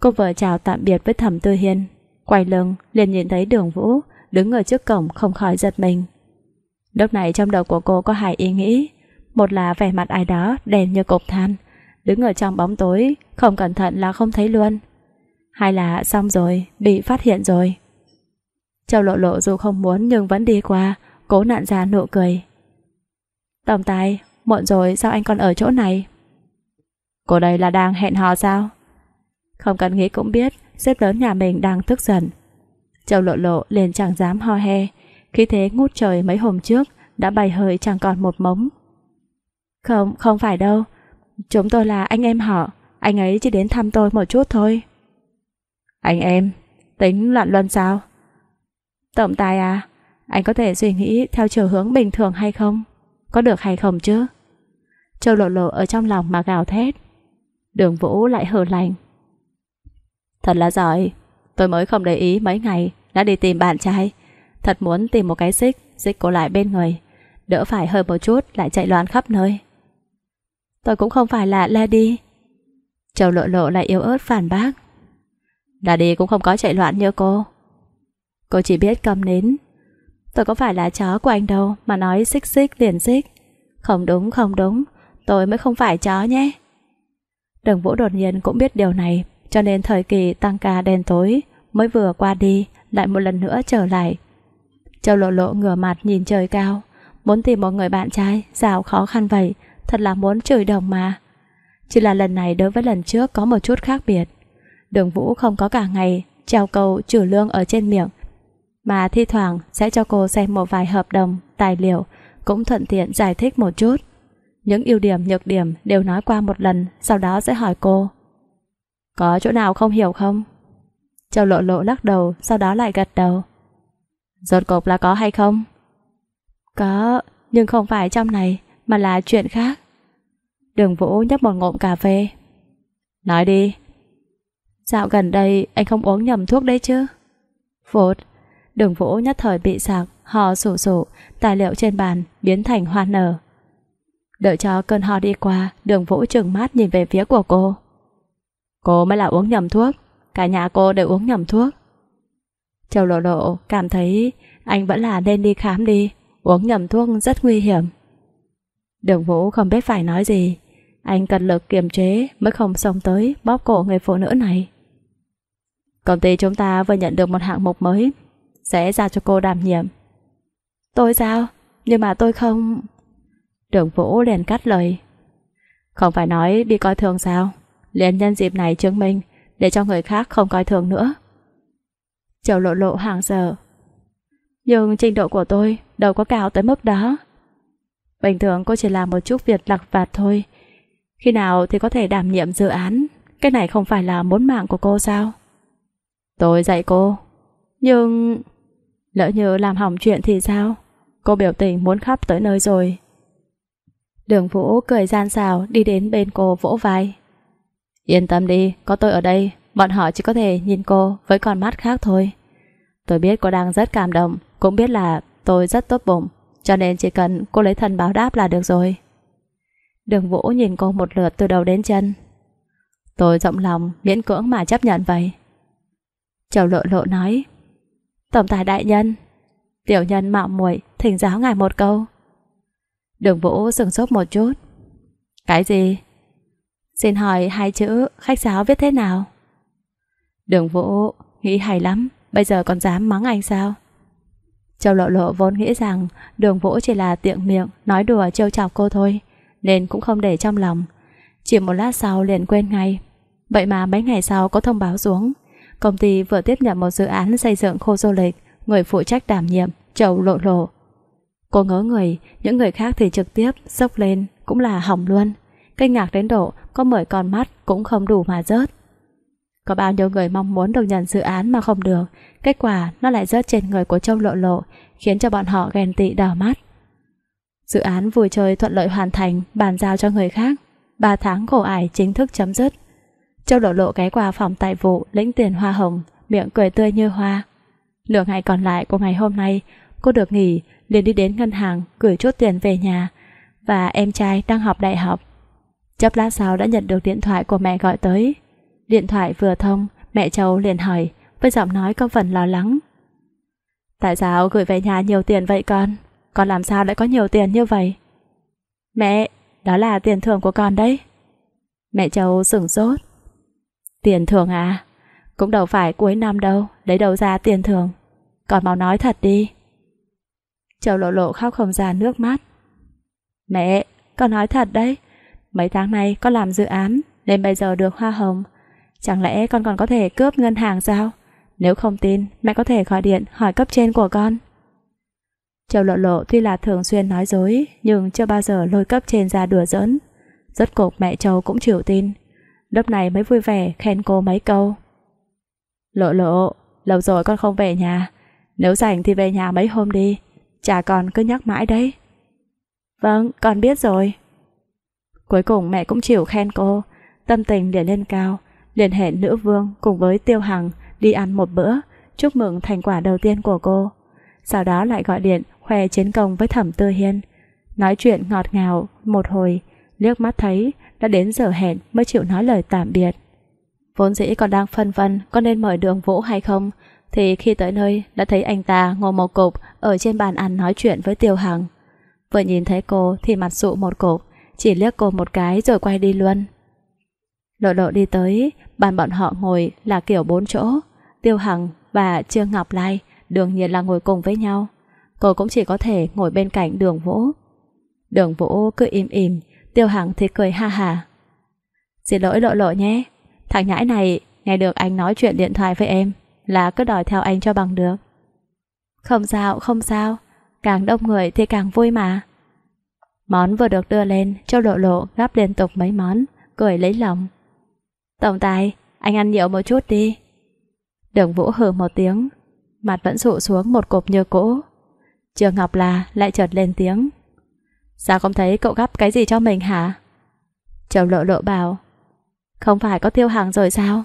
Cô vợ chào tạm biệt với Thẩm Tư Hiên. Quay lưng, liền nhìn thấy đường vũ, đứng ở trước cổng không khỏi giật mình. Lúc này trong đầu của cô có hai ý nghĩ. Một là vẻ mặt ai đó đèn như cục than, đứng ở trong bóng tối, không cẩn thận là không thấy luôn. Hay là xong rồi, bị phát hiện rồi. Châu lộ lộ dù không muốn nhưng vẫn đi qua, cố nặn ra nụ cười. Tổng tài, muộn rồi sao anh còn ở chỗ này? Cô đây là đang hẹn hò sao? Không cần nghĩ cũng biết, sếp lớn nhà mình đang tức giận. Châu lộ lộ liền chẳng dám ho he, khí thế ngút trời mấy hôm trước đã bày hơi chẳng còn một mống. Không, không phải đâu. Chúng tôi là anh em họ, anh ấy chỉ đến thăm tôi một chút thôi. Anh em, tính loạn luân sao? Tổng tài à, anh có thể suy nghĩ theo chiều hướng bình thường hay không? Có được hay không chứ? Châu lộ lộ ở trong lòng mà gào thét. Đường Vũ lại hờ lành. Thật là giỏi, tôi mới không để ý mấy ngày đã đi tìm bạn trai. Thật muốn tìm một cái xích, xích cô lại bên người. Đỡ phải hơi một chút lại chạy loạn khắp nơi. Tôi cũng không phải là lady. Châu lộ lộ lại yếu ớt phản bác đi cũng không có chạy loạn như cô Cô chỉ biết cầm nến Tôi có phải là chó của anh đâu Mà nói xích xích liền xích Không đúng không đúng Tôi mới không phải chó nhé Đường Vũ đột nhiên cũng biết điều này Cho nên thời kỳ tăng ca đen tối Mới vừa qua đi Lại một lần nữa trở lại Châu lộ lộ ngửa mặt nhìn trời cao Muốn tìm một người bạn trai Rào khó khăn vậy Thật là muốn chửi đồng mà Chỉ là lần này đối với lần trước có một chút khác biệt đường Vũ không có cả ngày treo câu trừ lương ở trên miệng, mà thi thoảng sẽ cho cô xem một vài hợp đồng, tài liệu, cũng thuận tiện giải thích một chút. Những ưu điểm nhược điểm đều nói qua một lần, sau đó sẽ hỏi cô. Có chỗ nào không hiểu không? Châu lộ lộ lắc đầu, sau đó lại gật đầu. Rốt cục là có hay không? Có, nhưng không phải trong này, mà là chuyện khác. Đường Vũ nhấp một ngụm cà phê. Nói đi. Dạo gần đây anh không uống nhầm thuốc đấy chứ? Phốt, đường vũ nhất thời bị sạc, ho sổ sổ, tài liệu trên bàn biến thành hoa nở. Đợi cho cơn ho đi qua, đường vũ trừng mắt nhìn về phía của cô. Cô mới là uống nhầm thuốc, cả nhà cô đều uống nhầm thuốc. Châu lộ lộ cảm thấy anh vẫn là nên đi khám đi, uống nhầm thuốc rất nguy hiểm. Đường vũ không biết phải nói gì, anh cần lực kiềm chế mới không xông tới bóp cổ người phụ nữ này. Công ty chúng ta vừa nhận được một hạng mục mới Sẽ giao cho cô đảm nhiệm Tôi sao? Nhưng mà tôi không... Đường Vũ liền cắt lời Không phải nói bị coi thường sao Liền nhân dịp này chứng minh Để cho người khác không coi thường nữa Châu lộ lộ hàng giờ Nhưng trình độ của tôi Đâu có cao tới mức đó Bình thường cô chỉ làm một chút việc lặt vặt thôi Khi nào thì có thể đảm nhiệm dự án Cái này không phải là muốn mạng của cô sao Tôi dạy cô. Nhưng... Lỡ như làm hỏng chuyện thì sao? Cô biểu tình muốn khóc tới nơi rồi. Đường Vũ cười gian xào đi đến bên cô vỗ vai. Yên tâm đi, có tôi ở đây, bọn họ chỉ có thể nhìn cô với con mắt khác thôi. Tôi biết cô đang rất cảm động, cũng biết là tôi rất tốt bụng, cho nên chỉ cần cô lấy thần báo đáp là được rồi. Đường Vũ nhìn cô một lượt từ đầu đến chân. Tôi rộng lòng, miễn cưỡng mà chấp nhận vậy. Châu lộ lộ nói Tổng tài đại nhân Tiểu nhân mạo muội thỉnh giáo ngài một câu Đường vũ sừng sốt một chút Cái gì? Xin hỏi hai chữ khách giáo viết thế nào? Đường vũ nghĩ hay lắm Bây giờ còn dám mắng anh sao? Châu lộ lộ vốn nghĩ rằng Đường vũ chỉ là tiện miệng Nói đùa trêu chọc cô thôi Nên cũng không để trong lòng Chỉ một lát sau liền quên ngay Vậy mà mấy ngày sau có thông báo xuống Công ty vừa tiếp nhận một dự án xây dựng khu du lịch, người phụ trách đảm nhiệm, chậu lộ lộ. Cô ngớ người, những người khác thì trực tiếp, sốc lên, cũng là hỏng luôn. Kinh ngạc đến độ, có mười con mắt cũng không đủ mà rớt. Có bao nhiêu người mong muốn được nhận dự án mà không được, kết quả nó lại rớt trên người của châu lộ lộ, khiến cho bọn họ ghen tị đỏ mắt. Dự án vui chơi thuận lợi hoàn thành, bàn giao cho người khác. 3 tháng khổ ải chính thức chấm dứt. Châu lộ lộ cái quà phòng tài vụ lĩnh tiền hoa hồng, miệng cười tươi như hoa. Nửa ngày còn lại của ngày hôm nay, cô được nghỉ, liền đi đến ngân hàng gửi chút tiền về nhà và em trai đang học đại học. Chốc lát sau đã nhận được điện thoại của mẹ gọi tới. Điện thoại vừa thông, mẹ Châu liền hỏi với giọng nói có phần lo lắng. Tại sao gửi về nhà nhiều tiền vậy con? Con làm sao lại có nhiều tiền như vậy? Mẹ, đó là tiền thưởng của con đấy. Mẹ Châu sửng sốt. Tiền thưởng à? Cũng đâu phải cuối năm đâu, lấy đâu ra tiền thưởng. Còn mau nói thật đi. Châu lộ lộ khóc không ra nước mắt. Mẹ, con nói thật đấy. Mấy tháng nay con làm dự án, nên bây giờ được hoa hồng. Chẳng lẽ con còn có thể cướp ngân hàng sao? Nếu không tin, mẹ có thể gọi điện hỏi cấp trên của con. Châu lộ lộ tuy là thường xuyên nói dối, nhưng chưa bao giờ lôi cấp trên ra đùa giỡn. rất cuộc mẹ Châu cũng chịu tin lúc này mới vui vẻ khen cô mấy câu. Lộ lộ, lâu rồi con không về nhà, nếu rảnh thì về nhà mấy hôm đi, chả còn cứ nhắc mãi đấy. Vâng, con biết rồi. Cuối cùng mẹ cũng chịu khen cô, tâm tình liền lên cao, liền hẹn nữ vương cùng với Tiêu Hằng đi ăn một bữa, chúc mừng thành quả đầu tiên của cô. Sau đó lại gọi điện khoe chiến công với Thẩm Tư Hiên, nói chuyện ngọt ngào một hồi, liếc mắt thấy đã đến giờ hẹn mới chịu nói lời tạm biệt. Vốn dĩ còn đang phân vân có nên mời đường vũ hay không, thì khi tới nơi đã thấy anh ta ngồi một cục ở trên bàn ăn nói chuyện với Tiêu Hằng. Vừa nhìn thấy cô thì mặt sụ một cục, chỉ liếc cô một cái rồi quay đi luôn. Lộ lộ đi tới, bàn bọn họ ngồi là kiểu bốn chỗ, Tiêu Hằng và Trương Ngọc Lai đương nhiên là ngồi cùng với nhau. Cô cũng chỉ có thể ngồi bên cạnh đường vũ. Đường vũ cứ im im Tiêu Hằng thì cười ha hà. Xin lỗi lộ lộ nhé, thằng nhãi này nghe được anh nói chuyện điện thoại với em là cứ đòi theo anh cho bằng được. Không sao, không sao, càng đông người thì càng vui mà. Món vừa được đưa lên, Châu Lộ Lộ gắp liên tục mấy món, cười lấy lòng. Tổng tài, anh ăn nhiều một chút đi. Đường Vũ hừ một tiếng, mặt vẫn sụ xuống một cục như cũ. Trường Ngọc là lại chợt lên tiếng. Sao không thấy cậu gấp cái gì cho mình hả? Châu lộ lộ bảo Không phải có tiêu hàng rồi sao?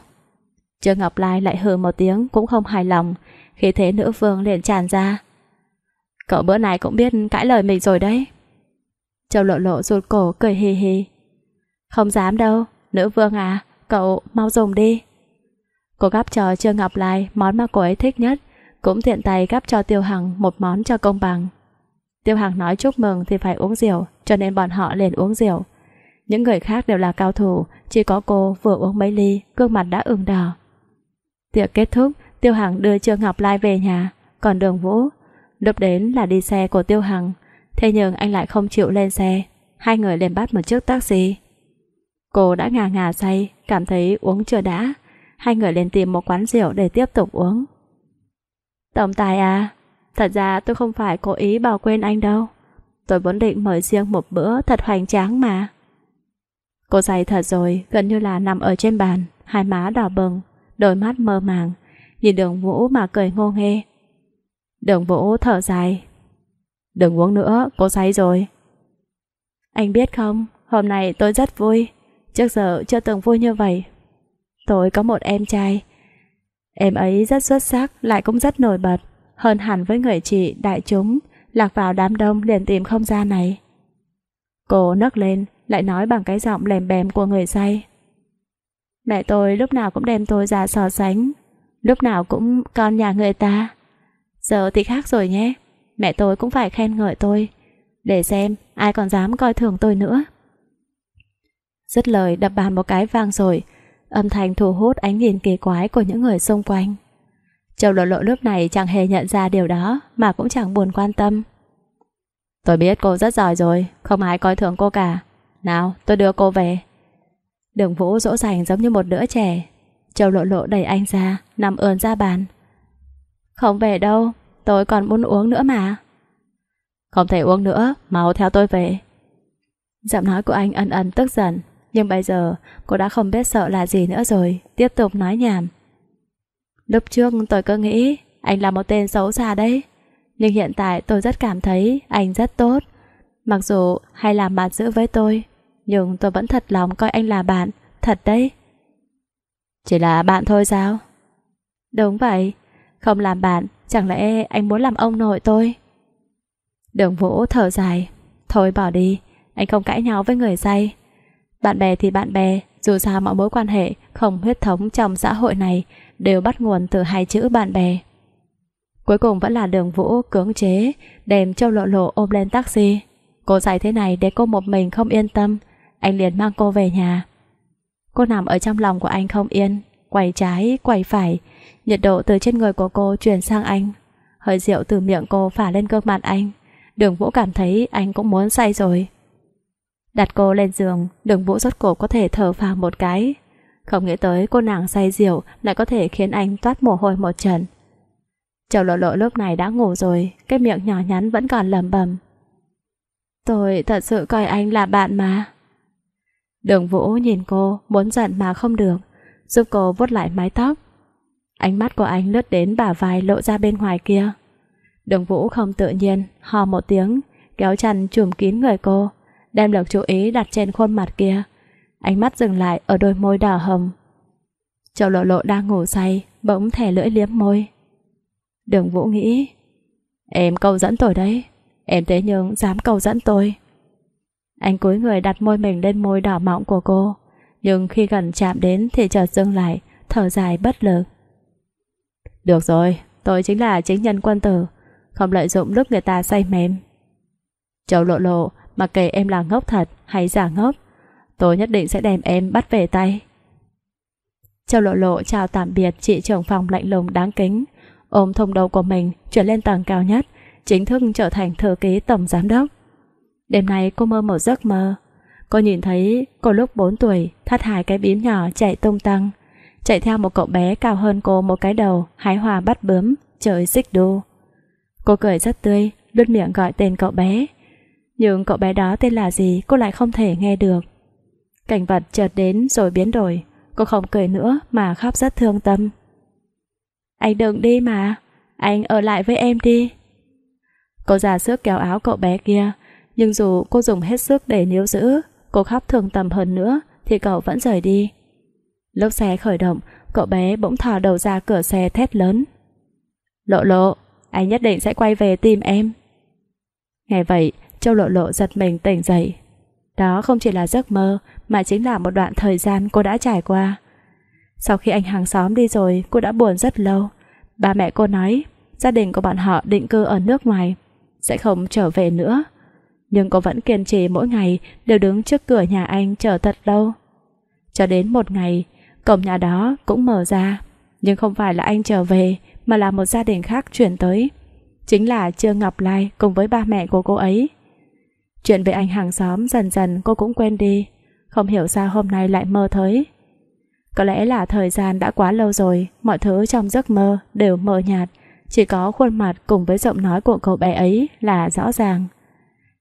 Trương Ngọc Lai lại hừ một tiếng cũng không hài lòng Khi thế nữ vương liền tràn ra Cậu bữa nay cũng biết cãi lời mình rồi đấy Châu lộ lộ rụt cổ cười hì hì Không dám đâu Nữ vương à Cậu mau dùng đi Cô gắp cho Trương Ngọc Lai món mà cô ấy thích nhất Cũng tiện tay gắp cho Tiêu Hằng một món cho công bằng Tiêu Hằng nói chúc mừng thì phải uống rượu, cho nên bọn họ liền uống rượu. Những người khác đều là cao thủ, chỉ có cô vừa uống mấy ly, gương mặt đã ửng đỏ. Tiệc kết thúc, Tiêu Hằng đưa Trương Ngọc Lai về nhà, còn đường Vũ, lúc đến là đi xe của Tiêu Hằng, thế nhưng anh lại không chịu lên xe, hai người liền bắt một chiếc taxi. Cô đã ngà ngà say, cảm thấy uống chưa đã, hai người liền tìm một quán rượu để tiếp tục uống. Tổng tài à, Thật ra tôi không phải cố ý bỏ quên anh đâu. Tôi vốn định mời riêng một bữa thật hoành tráng mà. Cô say thật rồi, gần như là nằm ở trên bàn, hai má đỏ bừng, đôi mắt mơ màng, nhìn đường vũ mà cười ngô nghê. Đường vũ thở dài. Đừng uống nữa, cô say rồi. Anh biết không, hôm nay tôi rất vui, trước giờ chưa từng vui như vậy. Tôi có một em trai, em ấy rất xuất sắc lại cũng rất nổi bật hơn hẳn với người chị đại chúng lạc vào đám đông liền tìm không gian này. Cô nấc lên, lại nói bằng cái giọng lèm bèm của người say. Mẹ tôi lúc nào cũng đem tôi ra so sánh, lúc nào cũng con nhà người ta. Giờ thì khác rồi nhé, mẹ tôi cũng phải khen ngợi tôi, để xem ai còn dám coi thường tôi nữa. Dứt lời đập bàn một cái vang rồi, âm thanh thu hút ánh nhìn kỳ quái của những người xung quanh. Châu lộ lộ lúc này chẳng hề nhận ra điều đó mà cũng chẳng buồn quan tâm. Tôi biết cô rất giỏi rồi, không ai coi thường cô cả. Nào, tôi đưa cô về. Đường Vũ dỗ dành giống như một đứa trẻ. Châu lộ lộ đẩy anh ra, nằm ườn ra bàn. Không về đâu, tôi còn muốn uống nữa mà. Không thể uống nữa, mau theo tôi về. Giọng nói của anh ân ân tức giận, nhưng bây giờ cô đã không biết sợ là gì nữa rồi, tiếp tục nói nhảm. Lúc trước tôi cứ nghĩ anh là một tên xấu xa đấy. Nhưng hiện tại tôi rất cảm thấy anh rất tốt. Mặc dù hay làm bạn giữ với tôi, nhưng tôi vẫn thật lòng coi anh là bạn, thật đấy. Chỉ là bạn thôi sao? Đúng vậy, không làm bạn, chẳng lẽ anh muốn làm ông nội tôi? Đường Vũ thở dài, thôi bỏ đi, anh không cãi nhau với người say. Bạn bè thì bạn bè, dù sao mọi mối quan hệ không huyết thống trong xã hội này đều bắt nguồn từ hai chữ bạn bè. Cuối cùng vẫn là đường vũ cưỡng chế, đem châu lộ lộ ôm lên taxi. Cô dạy thế này để cô một mình không yên tâm, anh liền mang cô về nhà. Cô nằm ở trong lòng của anh không yên, quay trái, quay phải, nhiệt độ từ trên người của cô chuyển sang anh. Hơi rượu từ miệng cô phả lên gương mặt anh, đường vũ cảm thấy anh cũng muốn say rồi. Đặt cô lên giường, đường vũ rốt cổ có thể thở phào một cái. Không nghĩ tới cô nàng say rượu lại có thể khiến anh toát mồ hôi một trận. Châu lộ lộ lúc này đã ngủ rồi, cái miệng nhỏ nhắn vẫn còn lầm bầm. Tôi thật sự coi anh là bạn mà. Đường Vũ nhìn cô, muốn giận mà không được, giúp cô vuốt lại mái tóc. Ánh mắt của anh lướt đến bả vai lộ ra bên ngoài kia. Đường Vũ không tự nhiên, hò một tiếng, kéo chăn trùm kín người cô, đem lực chú ý đặt trên khuôn mặt kia, ánh mắt dừng lại ở đôi môi đỏ hồng. Châu lộ lộ đang ngủ say, bỗng thẻ lưỡi liếm môi. Đường vũ nghĩ, em câu dẫn tôi đấy, em thế nhưng dám câu dẫn tôi. Anh cúi người đặt môi mình lên môi đỏ mọng của cô, nhưng khi gần chạm đến thì chợt dừng lại, thở dài bất lực. Được rồi, tôi chính là chính nhân quân tử, không lợi dụng lúc người ta say mềm. Châu lộ lộ, mặc kệ em là ngốc thật hay giả ngốc, Tôi nhất định sẽ đem em bắt về tay Châu lộ lộ chào tạm biệt Chị trưởng phòng lạnh lùng đáng kính Ôm thông đầu của mình Chuyển lên tầng cao nhất Chính thức trở thành thư ký tổng giám đốc Đêm nay cô mơ một giấc mơ Cô nhìn thấy cô lúc 4 tuổi Thắt hai cái bím nhỏ chạy tung tăng Chạy theo một cậu bé cao hơn cô Một cái đầu hái hòa bắt bướm Chơi xích đu Cô cười rất tươi, luôn miệng gọi tên cậu bé Nhưng cậu bé đó tên là gì cô lại không thể nghe được Cảnh vật chợt đến rồi biến đổi Cô không cười nữa mà khóc rất thương tâm Anh đừng đi mà Anh ở lại với em đi Cô già sức kéo áo cậu bé kia Nhưng dù cô dùng hết sức để níu giữ Cô khóc thương tâm hơn nữa Thì cậu vẫn rời đi Lúc xe khởi động Cậu bé bỗng thò đầu ra cửa xe thét lớn Lộ lộ Anh nhất định sẽ quay về tìm em Nghe vậy Châu lộ lộ giật mình tỉnh dậy đó không chỉ là giấc mơ, mà chính là một đoạn thời gian cô đã trải qua. Sau khi anh hàng xóm đi rồi, cô đã buồn rất lâu. Ba mẹ cô nói, gia đình của bọn họ định cư ở nước ngoài, sẽ không trở về nữa. Nhưng cô vẫn kiên trì mỗi ngày đều đứng trước cửa nhà anh chờ thật lâu. Cho đến một ngày, cổng nhà đó cũng mở ra, nhưng không phải là anh trở về mà là một gia đình khác chuyển tới. Chính là Trương Ngọc Lai cùng với ba mẹ của cô ấy. Chuyện về anh hàng xóm dần dần cô cũng quên đi, không hiểu sao hôm nay lại mơ thấy. Có lẽ là thời gian đã quá lâu rồi, mọi thứ trong giấc mơ đều mờ nhạt, chỉ có khuôn mặt cùng với giọng nói của cậu bé ấy là rõ ràng.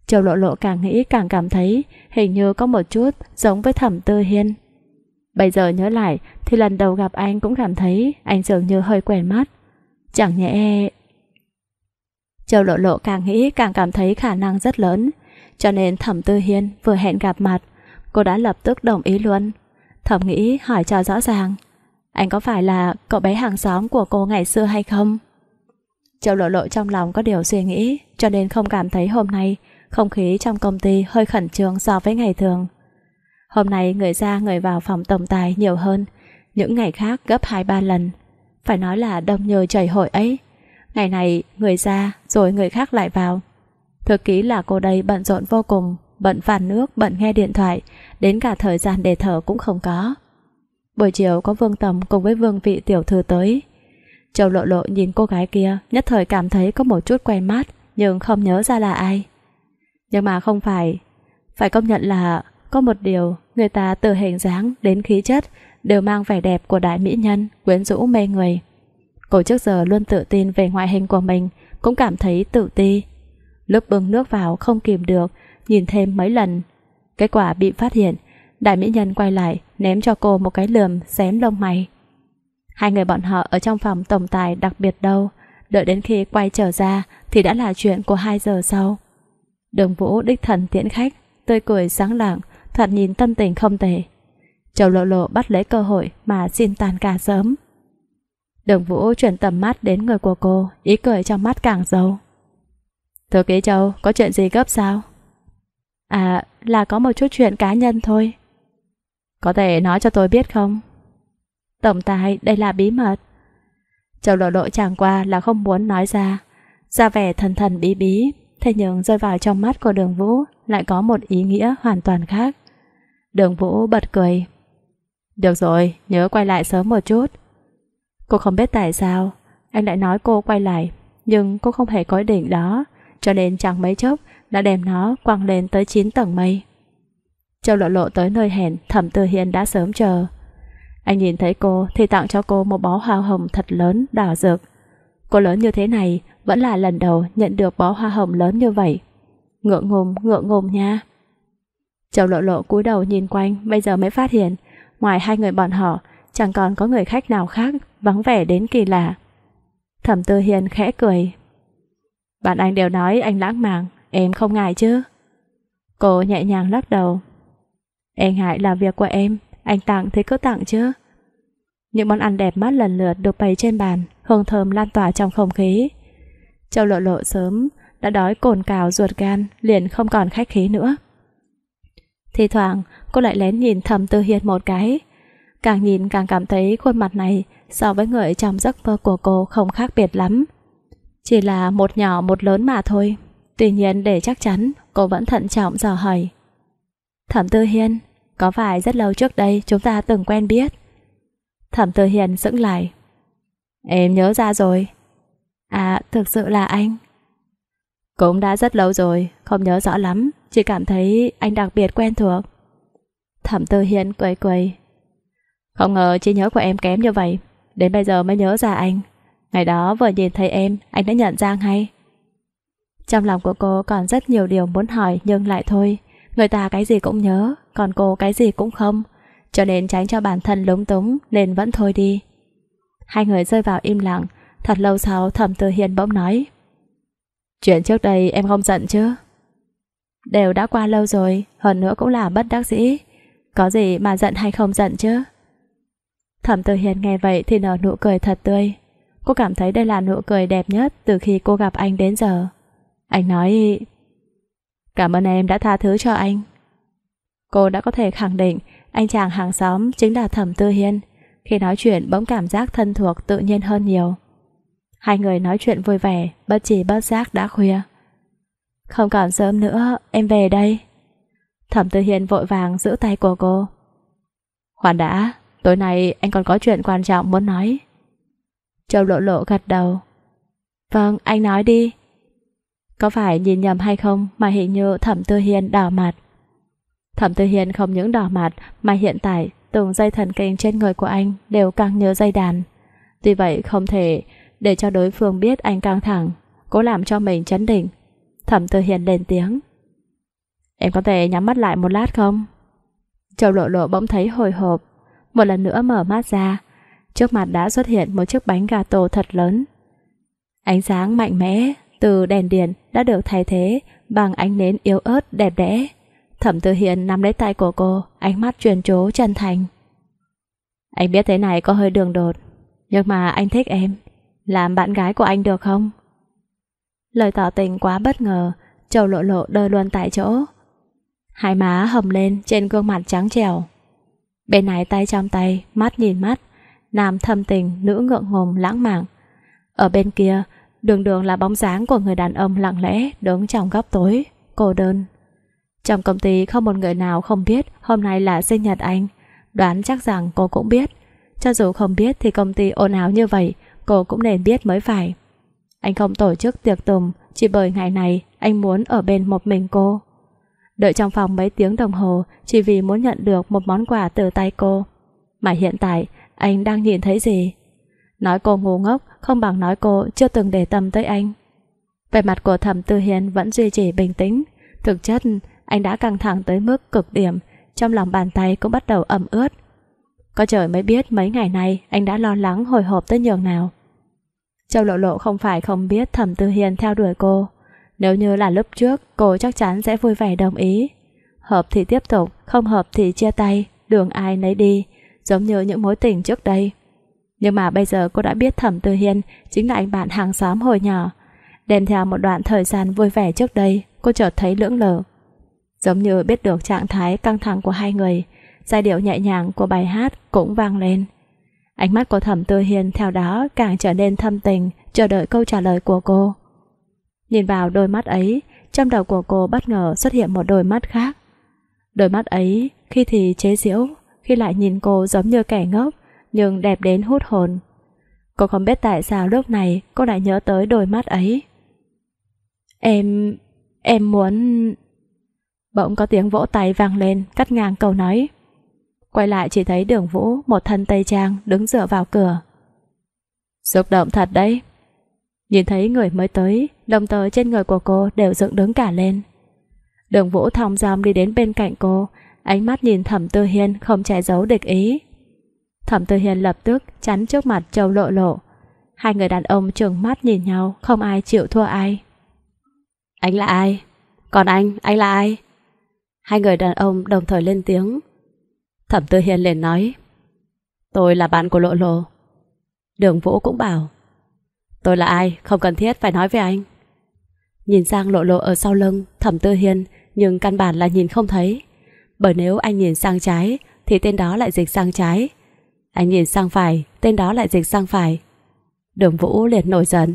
Châu lộ lộ càng nghĩ càng cảm thấy hình như có một chút giống với thẩm tư hiên. Bây giờ nhớ lại thì lần đầu gặp anh cũng cảm thấy anh dường như hơi quen mắt. Chẳng nhẽ... Châu lộ lộ càng nghĩ càng cảm thấy khả năng rất lớn cho nên Thẩm Tư Hiên vừa hẹn gặp mặt Cô đã lập tức đồng ý luôn Thẩm nghĩ hỏi cho rõ ràng Anh có phải là cậu bé hàng xóm của cô ngày xưa hay không? Châu lộ lộ trong lòng có điều suy nghĩ Cho nên không cảm thấy hôm nay Không khí trong công ty hơi khẩn trương so với ngày thường Hôm nay người ra người vào phòng tổng tài nhiều hơn Những ngày khác gấp hai ba lần Phải nói là đông nhờ chảy hội ấy Ngày này người ra rồi người khác lại vào Thực ký là cô đây bận rộn vô cùng, bận phản nước, bận nghe điện thoại, đến cả thời gian để thở cũng không có. Buổi chiều có Vương Tầm cùng với Vương Vị Tiểu Thư tới. Châu lộ lộ nhìn cô gái kia, nhất thời cảm thấy có một chút quen mắt, nhưng không nhớ ra là ai. Nhưng mà không phải, phải công nhận là có một điều người ta từ hình dáng đến khí chất đều mang vẻ đẹp của đại mỹ nhân, quyến rũ mê người. Cô trước giờ luôn tự tin về ngoại hình của mình, cũng cảm thấy tự ti, lớp bưng nước vào không kìm được, nhìn thêm mấy lần. Kết quả bị phát hiện, đại mỹ nhân quay lại, ném cho cô một cái lườm xém lông mày. Hai người bọn họ ở trong phòng tổng tài đặc biệt đâu, đợi đến khi quay trở ra thì đã là chuyện của hai giờ sau. Đường Vũ đích thần tiễn khách, tươi cười sáng lạng, thoạt nhìn tâm tình không tệ. Châu Lộ Lộ bắt lấy cơ hội mà xin tan ca sớm. Đường Vũ chuyển tầm mắt đến người của cô, ý cười trong mắt càng sâu Thư ký Châu, có chuyện gì gấp sao? À, là có một chút chuyện cá nhân thôi. Có thể nói cho tôi biết không? Tổng tài, đây là bí mật. Châu lộ lộ chẳng qua là không muốn nói ra. Ra vẻ thần thần bí bí, thế nhưng rơi vào trong mắt của đường vũ lại có một ý nghĩa hoàn toàn khác. Đường vũ bật cười. Được rồi, nhớ quay lại sớm một chút. Cô không biết tại sao, anh lại nói cô quay lại, nhưng cô không hề có ý định đó cho nên chẳng mấy chốc đã đem nó quăng lên tới 9 tầng mây. Châu lộ lộ tới nơi hẹn, thẩm tư hiên đã sớm chờ. Anh nhìn thấy cô thì tặng cho cô một bó hoa hồng thật lớn, đỏ rực. Cô lớn như thế này vẫn là lần đầu nhận được bó hoa hồng lớn như vậy. Ngựa ngùng, ngựa ngùng nha. Châu lộ lộ cúi đầu nhìn quanh bây giờ mới phát hiện, ngoài hai người bọn họ, chẳng còn có người khách nào khác vắng vẻ đến kỳ lạ. Thẩm tư hiền khẽ cười, bạn anh đều nói anh lãng mạn, em không ngại chứ? Cô nhẹ nhàng lắc đầu. Em ngại là việc của em, anh tặng thì cứ tặng chứ. Những món ăn đẹp mắt lần lượt được bày trên bàn, hương thơm lan tỏa trong không khí. Châu lộ lộ sớm, đã đói cồn cào ruột gan, liền không còn khách khí nữa. Thì thoảng, cô lại lén nhìn thầm Tư hiền một cái. Càng nhìn càng cảm thấy khuôn mặt này so với người trong giấc mơ của cô không khác biệt lắm. Chỉ là một nhỏ một lớn mà thôi Tuy nhiên để chắc chắn Cô vẫn thận trọng dò hỏi Thẩm Tư Hiên Có phải rất lâu trước đây chúng ta từng quen biết Thẩm Tư Hiên sững lại Em nhớ ra rồi À thực sự là anh Cũng đã rất lâu rồi Không nhớ rõ lắm Chỉ cảm thấy anh đặc biệt quen thuộc Thẩm Tư Hiên quầy quầy. Không ngờ trí nhớ của em kém như vậy Đến bây giờ mới nhớ ra anh Ngày đó vừa nhìn thấy em, anh đã nhận ra ngay. Trong lòng của cô còn rất nhiều điều muốn hỏi nhưng lại thôi. Người ta cái gì cũng nhớ, còn cô cái gì cũng không. Cho nên tránh cho bản thân lúng túng nên vẫn thôi đi. Hai người rơi vào im lặng, thật lâu sau thẩm tư hiền bỗng nói. Chuyện trước đây em không giận chứ? Đều đã qua lâu rồi, hơn nữa cũng là bất đắc dĩ. Có gì mà giận hay không giận chứ? Thẩm tư Hiền nghe vậy thì nở nụ cười thật tươi. Cô cảm thấy đây là nụ cười đẹp nhất từ khi cô gặp anh đến giờ. Anh nói... Cảm ơn em đã tha thứ cho anh. Cô đã có thể khẳng định anh chàng hàng xóm chính là Thẩm Tư Hiên. Khi nói chuyện bỗng cảm giác thân thuộc tự nhiên hơn nhiều. Hai người nói chuyện vui vẻ, bất chỉ bất giác đã khuya. Không còn sớm nữa, em về đây. Thẩm Tư Hiên vội vàng giữ tay của cô. Khoan đã, tối nay anh còn có chuyện quan trọng muốn nói. Châu lộ lộ gật đầu. Vâng, anh nói đi. Có phải nhìn nhầm hay không mà hình như Thẩm Tư Hiên đỏ mặt. Thẩm Tư Hiên không những đỏ mặt mà hiện tại từng dây thần kinh trên người của anh đều căng như dây đàn. Tuy vậy không thể để cho đối phương biết anh căng thẳng, cố làm cho mình chấn định. Thẩm Tư Hiên lên tiếng. Em có thể nhắm mắt lại một lát không? Châu lộ lộ bỗng thấy hồi hộp, một lần nữa mở mắt ra, trước mặt đã xuất hiện một chiếc bánh gà tổ thật lớn. Ánh sáng mạnh mẽ từ đèn điện đã được thay thế bằng ánh nến yếu ớt đẹp đẽ. Thẩm Tư Hiền nắm lấy tay của cô, ánh mắt truyền trố chân thành. Anh biết thế này có hơi đường đột, nhưng mà anh thích em, làm bạn gái của anh được không? Lời tỏ tình quá bất ngờ, Châu lộ lộ đơ luôn tại chỗ. Hai má hầm lên trên gương mặt trắng trẻo. Bên này tay trong tay, mắt nhìn mắt, nam thâm tình, nữ ngượng ngùng lãng mạn. Ở bên kia, đường đường là bóng dáng của người đàn ông lặng lẽ đứng trong góc tối, cô đơn. Trong công ty không một người nào không biết hôm nay là sinh nhật anh, đoán chắc rằng cô cũng biết. Cho dù không biết thì công ty ồn ào như vậy, cô cũng nên biết mới phải. Anh không tổ chức tiệc tùng, chỉ bởi ngày này anh muốn ở bên một mình cô. Đợi trong phòng mấy tiếng đồng hồ chỉ vì muốn nhận được một món quà từ tay cô. Mà hiện tại, anh đang nhìn thấy gì. Nói cô ngu ngốc không bằng nói cô chưa từng để tâm tới anh. vẻ mặt của thẩm tư hiền vẫn duy trì bình tĩnh. Thực chất, anh đã căng thẳng tới mức cực điểm, trong lòng bàn tay cũng bắt đầu ẩm ướt. Có trời mới biết mấy ngày nay anh đã lo lắng hồi hộp tới nhường nào. Châu Lộ Lộ không phải không biết Thẩm Tư Hiền theo đuổi cô. Nếu như là lúc trước, cô chắc chắn sẽ vui vẻ đồng ý. Hợp thì tiếp tục, không hợp thì chia tay, đường ai nấy đi giống như những mối tình trước đây. Nhưng mà bây giờ cô đã biết Thẩm Tư Hiên chính là anh bạn hàng xóm hồi nhỏ. Đem theo một đoạn thời gian vui vẻ trước đây, cô chợt thấy lưỡng lờ. Giống như biết được trạng thái căng thẳng của hai người, giai điệu nhẹ nhàng của bài hát cũng vang lên. Ánh mắt của Thẩm Tư Hiên theo đó càng trở nên thâm tình, chờ đợi câu trả lời của cô. Nhìn vào đôi mắt ấy, trong đầu của cô bất ngờ xuất hiện một đôi mắt khác. Đôi mắt ấy khi thì chế giễu, khi lại nhìn cô giống như kẻ ngốc, nhưng đẹp đến hút hồn. Cô không biết tại sao lúc này cô lại nhớ tới đôi mắt ấy. Em... em muốn... Bỗng có tiếng vỗ tay vang lên, cắt ngang câu nói. Quay lại chỉ thấy đường vũ, một thân tây trang, đứng dựa vào cửa. Xúc động thật đấy. Nhìn thấy người mới tới, đồng tờ trên người của cô đều dựng đứng cả lên. Đường vũ thong dòng đi đến bên cạnh cô, ánh mắt nhìn Thẩm Tư Hiên không che giấu địch ý. Thẩm Tư Hiên lập tức chắn trước mặt Châu Lộ Lộ. Hai người đàn ông trừng mắt nhìn nhau, không ai chịu thua ai. Anh là ai? Còn anh, anh là ai? Hai người đàn ông đồng thời lên tiếng. Thẩm Tư Hiên liền nói. Tôi là bạn của Lộ Lộ. Đường Vũ cũng bảo. Tôi là ai, không cần thiết phải nói với anh. Nhìn sang Lộ Lộ ở sau lưng, Thẩm Tư Hiên, nhưng căn bản là nhìn không thấy bởi nếu anh nhìn sang trái thì tên đó lại dịch sang trái. Anh nhìn sang phải, tên đó lại dịch sang phải. Đường Vũ liền nổi giận.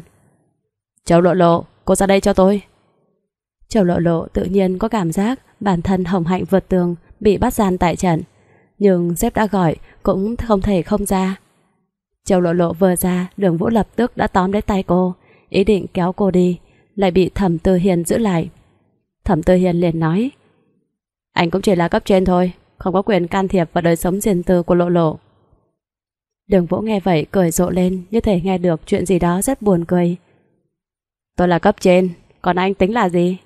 Châu Lộ Lộ, cô ra đây cho tôi. Châu Lộ Lộ tự nhiên có cảm giác bản thân Hồng Hạnh vượt tường, bị bắt gian tại trận. Nhưng dép đã gọi, cũng không thể không ra. Châu Lộ Lộ vừa ra, đường Vũ lập tức đã tóm lấy tay cô, ý định kéo cô đi, lại bị Thẩm Tư Hiền giữ lại. Thẩm Tư Hiền liền nói, anh cũng chỉ là cấp trên thôi Không có quyền can thiệp vào đời sống riêng tư của lộ lộ Đường Vũ nghe vậy cười rộ lên Như thể nghe được chuyện gì đó rất buồn cười Tôi là cấp trên Còn anh tính là gì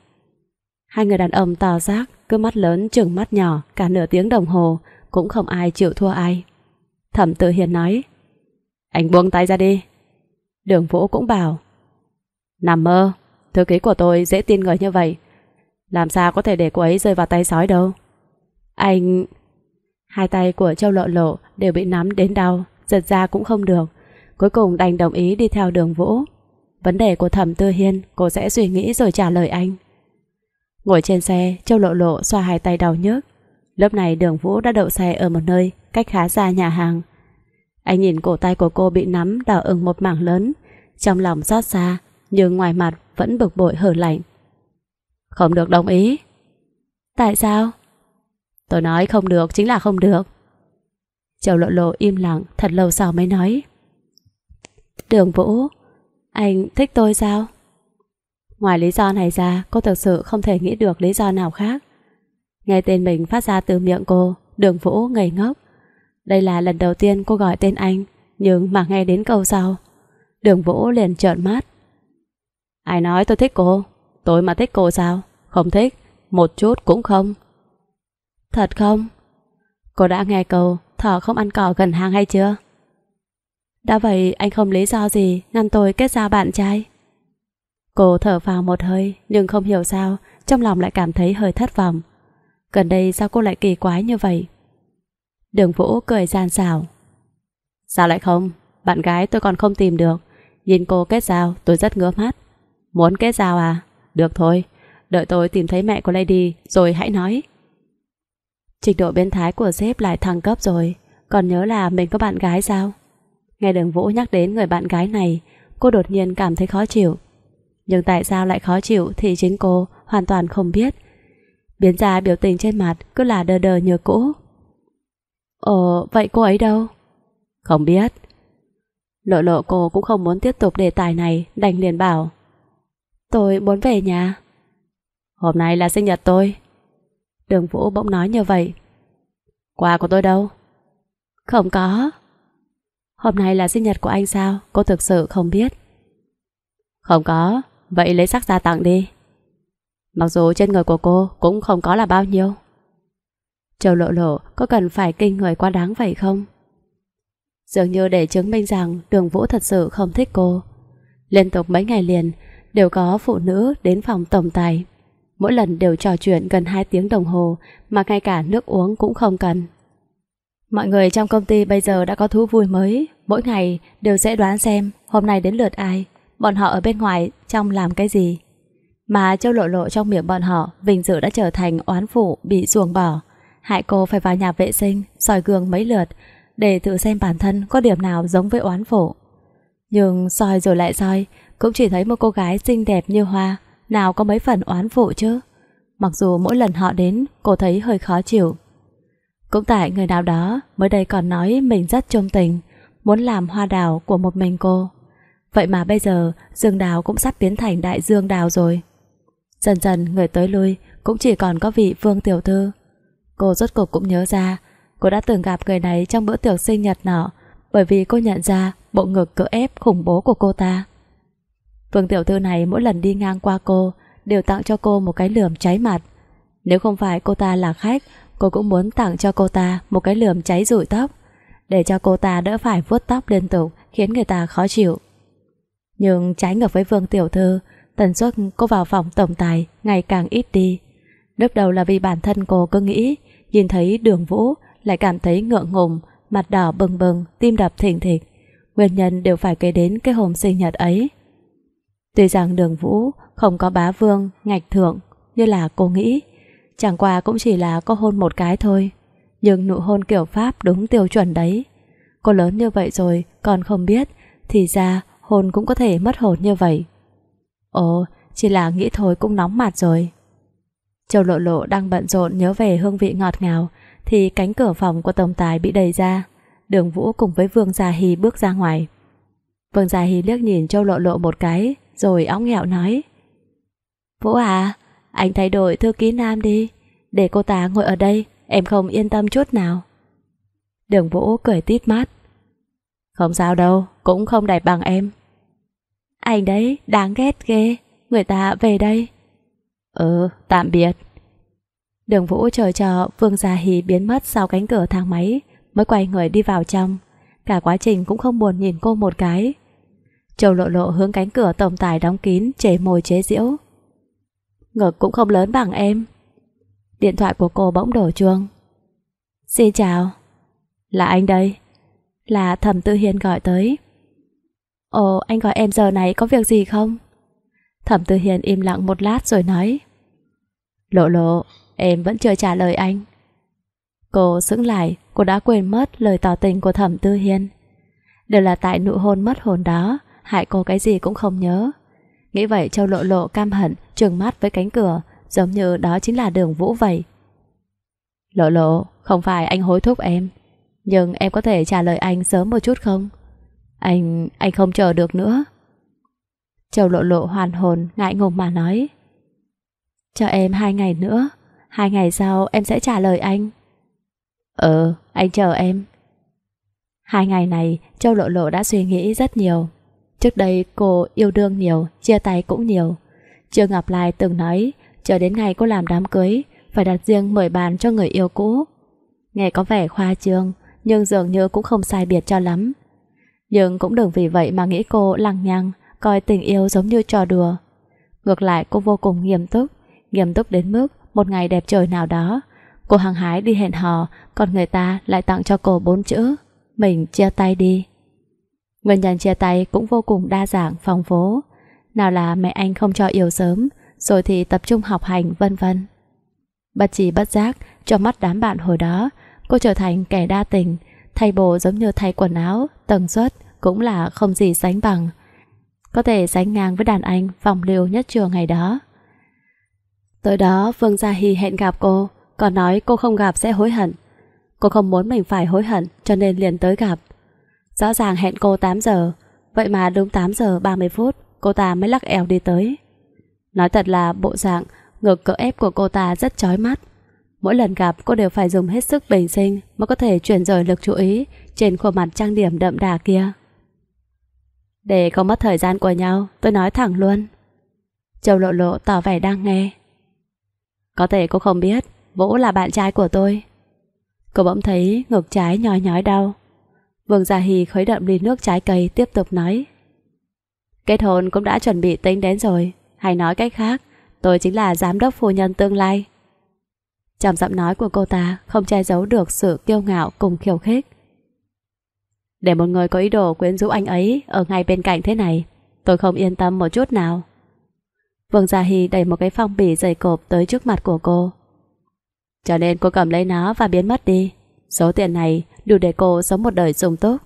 Hai người đàn ông tào giác Cứ mắt lớn chừng mắt nhỏ Cả nửa tiếng đồng hồ Cũng không ai chịu thua ai Thẩm tự hiền nói Anh buông tay ra đi Đường Vũ cũng bảo Nằm mơ Thư ký của tôi dễ tin người như vậy làm sao có thể để cô ấy rơi vào tay sói đâu Anh Hai tay của Châu Lộ Lộ đều bị nắm đến đau Giật ra cũng không được Cuối cùng đành đồng ý đi theo đường vũ Vấn đề của thẩm tư hiên Cô sẽ suy nghĩ rồi trả lời anh Ngồi trên xe Châu Lộ Lộ xoa hai tay đau nhức Lớp này đường vũ đã đậu xe ở một nơi Cách khá xa nhà hàng Anh nhìn cổ tay của cô bị nắm đỏ ửng một mảng lớn Trong lòng xót xa Nhưng ngoài mặt vẫn bực bội hở lạnh không được đồng ý. Tại sao? Tôi nói không được chính là không được. Châu lộ lộ im lặng thật lâu sau mới nói. Đường Vũ, anh thích tôi sao? Ngoài lý do này ra, cô thực sự không thể nghĩ được lý do nào khác. Nghe tên mình phát ra từ miệng cô, đường Vũ ngây ngốc. Đây là lần đầu tiên cô gọi tên anh, nhưng mà nghe đến câu sau. Đường Vũ liền trợn mắt. Ai nói tôi thích cô? Tôi mà thích cô sao? Không thích, một chút cũng không. Thật không? Cô đã nghe câu thỏ không ăn cỏ gần hang hay chưa? Đã vậy anh không lý do gì ngăn tôi kết giao bạn trai. Cô thở vào một hơi nhưng không hiểu sao trong lòng lại cảm thấy hơi thất vọng. Gần đây sao cô lại kỳ quái như vậy? Đường Vũ cười gian xảo. Sao lại không? Bạn gái tôi còn không tìm được. Nhìn cô kết giao tôi rất ngứa mắt. Muốn kết giao à? được thôi, đợi tôi tìm thấy mẹ của Lady rồi hãy nói. Trình độ biến thái của sếp lại thăng cấp rồi, còn nhớ là mình có bạn gái sao? Nghe đường Vũ nhắc đến người bạn gái này, cô đột nhiên cảm thấy khó chịu. Nhưng tại sao lại khó chịu thì chính cô hoàn toàn không biết. Biến ra biểu tình trên mặt cứ là đờ đờ như cũ. Ồ, vậy cô ấy đâu? Không biết. Lộ lộ cô cũng không muốn tiếp tục đề tài này, đành liền bảo. Tôi muốn về nhà. Hôm nay là sinh nhật tôi. Đường Vũ bỗng nói như vậy. Quà của tôi đâu? Không có. Hôm nay là sinh nhật của anh sao? Cô thực sự không biết. Không có, vậy lấy sắc ra tặng đi. Mặc dù trên người của cô cũng không có là bao nhiêu. Châu lộ lộ có cần phải kinh người quá đáng vậy không? Dường như để chứng minh rằng đường vũ thật sự không thích cô. Liên tục mấy ngày liền, đều có phụ nữ đến phòng tổng tài. Mỗi lần đều trò chuyện gần 2 tiếng đồng hồ mà ngay cả nước uống cũng không cần. Mọi người trong công ty bây giờ đã có thú vui mới, mỗi ngày đều sẽ đoán xem hôm nay đến lượt ai, bọn họ ở bên ngoài trong làm cái gì. Mà châu lộ lộ trong miệng bọn họ, Vinh Dự đã trở thành oán phụ bị ruồng bỏ, hại cô phải vào nhà vệ sinh, soi gương mấy lượt, để thử xem bản thân có điểm nào giống với oán phụ. Nhưng soi rồi lại soi, cũng chỉ thấy một cô gái xinh đẹp như hoa, nào có mấy phần oán phụ chứ. Mặc dù mỗi lần họ đến, cô thấy hơi khó chịu. Cũng tại người nào đó mới đây còn nói mình rất trông tình, muốn làm hoa đào của một mình cô. Vậy mà bây giờ dương đào cũng sắp biến thành đại dương đào rồi. Dần dần người tới lui cũng chỉ còn có vị Vương Tiểu Thư. Cô rốt cuộc cũng nhớ ra, cô đã từng gặp người này trong bữa tiệc sinh nhật nọ, bởi vì cô nhận ra bộ ngực cỡ ép khủng bố của cô ta. Phương tiểu thư này mỗi lần đi ngang qua cô đều tặng cho cô một cái lườm cháy mặt. Nếu không phải cô ta là khách, cô cũng muốn tặng cho cô ta một cái lườm cháy rụi tóc, để cho cô ta đỡ phải vuốt tóc liên tục khiến người ta khó chịu. Nhưng trái ngược với Vương Tiểu Thư, tần suất cô vào phòng tổng tài ngày càng ít đi. Lúc đầu là vì bản thân cô cứ nghĩ, nhìn thấy đường vũ lại cảm thấy ngượng ngùng, mặt đỏ bừng bừng, tim đập thỉnh thịch. Nguyên nhân đều phải kể đến cái hôm sinh nhật ấy. Tuy rằng đường vũ không có bá vương, ngạch thượng như là cô nghĩ, chẳng qua cũng chỉ là có hôn một cái thôi. Nhưng nụ hôn kiểu Pháp đúng tiêu chuẩn đấy. Cô lớn như vậy rồi còn không biết, thì ra hôn cũng có thể mất hồn như vậy. Ồ, chỉ là nghĩ thôi cũng nóng mặt rồi. Châu lộ lộ đang bận rộn nhớ về hương vị ngọt ngào, thì cánh cửa phòng của tổng tài bị đẩy ra. Đường Vũ cùng với Vương Gia Hy bước ra ngoài. Vương Gia Hy liếc nhìn Châu lộ lộ một cái, rồi óng nghẹo nói Vũ à, anh thay đổi thư ký nam đi, để cô ta ngồi ở đây, em không yên tâm chút nào. Đường Vũ cười tít mắt. Không sao đâu, cũng không đẹp bằng em. Anh đấy, đáng ghét ghê, người ta về đây. Ừ, tạm biệt. Đường Vũ chờ cho Vương Gia Hì biến mất sau cánh cửa thang máy, mới quay người đi vào trong. Cả quá trình cũng không buồn nhìn cô một cái. Châu lộ lộ hướng cánh cửa tổng tài đóng kín Chảy môi chế diễu Ngực cũng không lớn bằng em Điện thoại của cô bỗng đổ chuông Xin chào Là anh đây Là thẩm tư hiền gọi tới Ồ anh gọi em giờ này có việc gì không Thẩm tư hiền im lặng một lát rồi nói Lộ lộ Em vẫn chưa trả lời anh Cô sững lại Cô đã quên mất lời tỏ tình của thẩm tư hiền Đều là tại nụ hôn mất hồn đó hại cô cái gì cũng không nhớ. Nghĩ vậy Châu lộ lộ cam hận, trừng mắt với cánh cửa, giống như đó chính là đường vũ vậy. Lộ lộ, không phải anh hối thúc em, nhưng em có thể trả lời anh sớm một chút không? Anh, anh không chờ được nữa. Châu lộ lộ hoàn hồn, ngại ngùng mà nói. Cho em hai ngày nữa, hai ngày sau em sẽ trả lời anh. Ờ, anh chờ em. Hai ngày này, Châu Lộ Lộ đã suy nghĩ rất nhiều. Trước đây cô yêu đương nhiều, chia tay cũng nhiều. Chưa Ngọc Lai từng nói, chờ đến ngày cô làm đám cưới, phải đặt riêng mời bàn cho người yêu cũ. Nghe có vẻ khoa trương, nhưng dường như cũng không sai biệt cho lắm. Nhưng cũng đừng vì vậy mà nghĩ cô lăng nhăng coi tình yêu giống như trò đùa. Ngược lại cô vô cùng nghiêm túc, nghiêm túc đến mức một ngày đẹp trời nào đó, cô hàng hái đi hẹn hò, còn người ta lại tặng cho cô bốn chữ, mình chia tay đi. Nguyên nhân chia tay cũng vô cùng đa dạng, phong phú. Nào là mẹ anh không cho yêu sớm, rồi thì tập trung học hành, vân vân. Bất chỉ bất giác, cho mắt đám bạn hồi đó, cô trở thành kẻ đa tình, thay bộ giống như thay quần áo, tần suất cũng là không gì sánh bằng. Có thể sánh ngang với đàn anh phòng liều nhất trường ngày đó. Tới đó Phương Gia Hy hẹn gặp cô, còn nói cô không gặp sẽ hối hận. Cô không muốn mình phải hối hận cho nên liền tới gặp. Rõ ràng hẹn cô 8 giờ Vậy mà đúng 8 giờ 30 phút Cô ta mới lắc eo đi tới Nói thật là bộ dạng Ngực cỡ ép của cô ta rất chói mắt Mỗi lần gặp cô đều phải dùng hết sức bình sinh Mới có thể chuyển rời lực chú ý Trên khuôn mặt trang điểm đậm đà kia Để không mất thời gian của nhau Tôi nói thẳng luôn Châu lộ lộ tỏ vẻ đang nghe Có thể cô không biết Vũ là bạn trai của tôi Cô bỗng thấy ngực trái nhói nhói đau Vương Gia Hy khuấy đậm ly nước trái cây tiếp tục nói. Kết hôn cũng đã chuẩn bị tính đến rồi, hay nói cách khác, tôi chính là giám đốc phu nhân tương lai. Trầm giọng nói của cô ta không che giấu được sự kiêu ngạo cùng khiêu khích. Để một người có ý đồ quyến rũ anh ấy ở ngay bên cạnh thế này, tôi không yên tâm một chút nào. Vương Gia Hy đẩy một cái phong bì dày cộp tới trước mặt của cô. Cho nên cô cầm lấy nó và biến mất đi. Số tiền này đủ để cô sống một đời sung túc.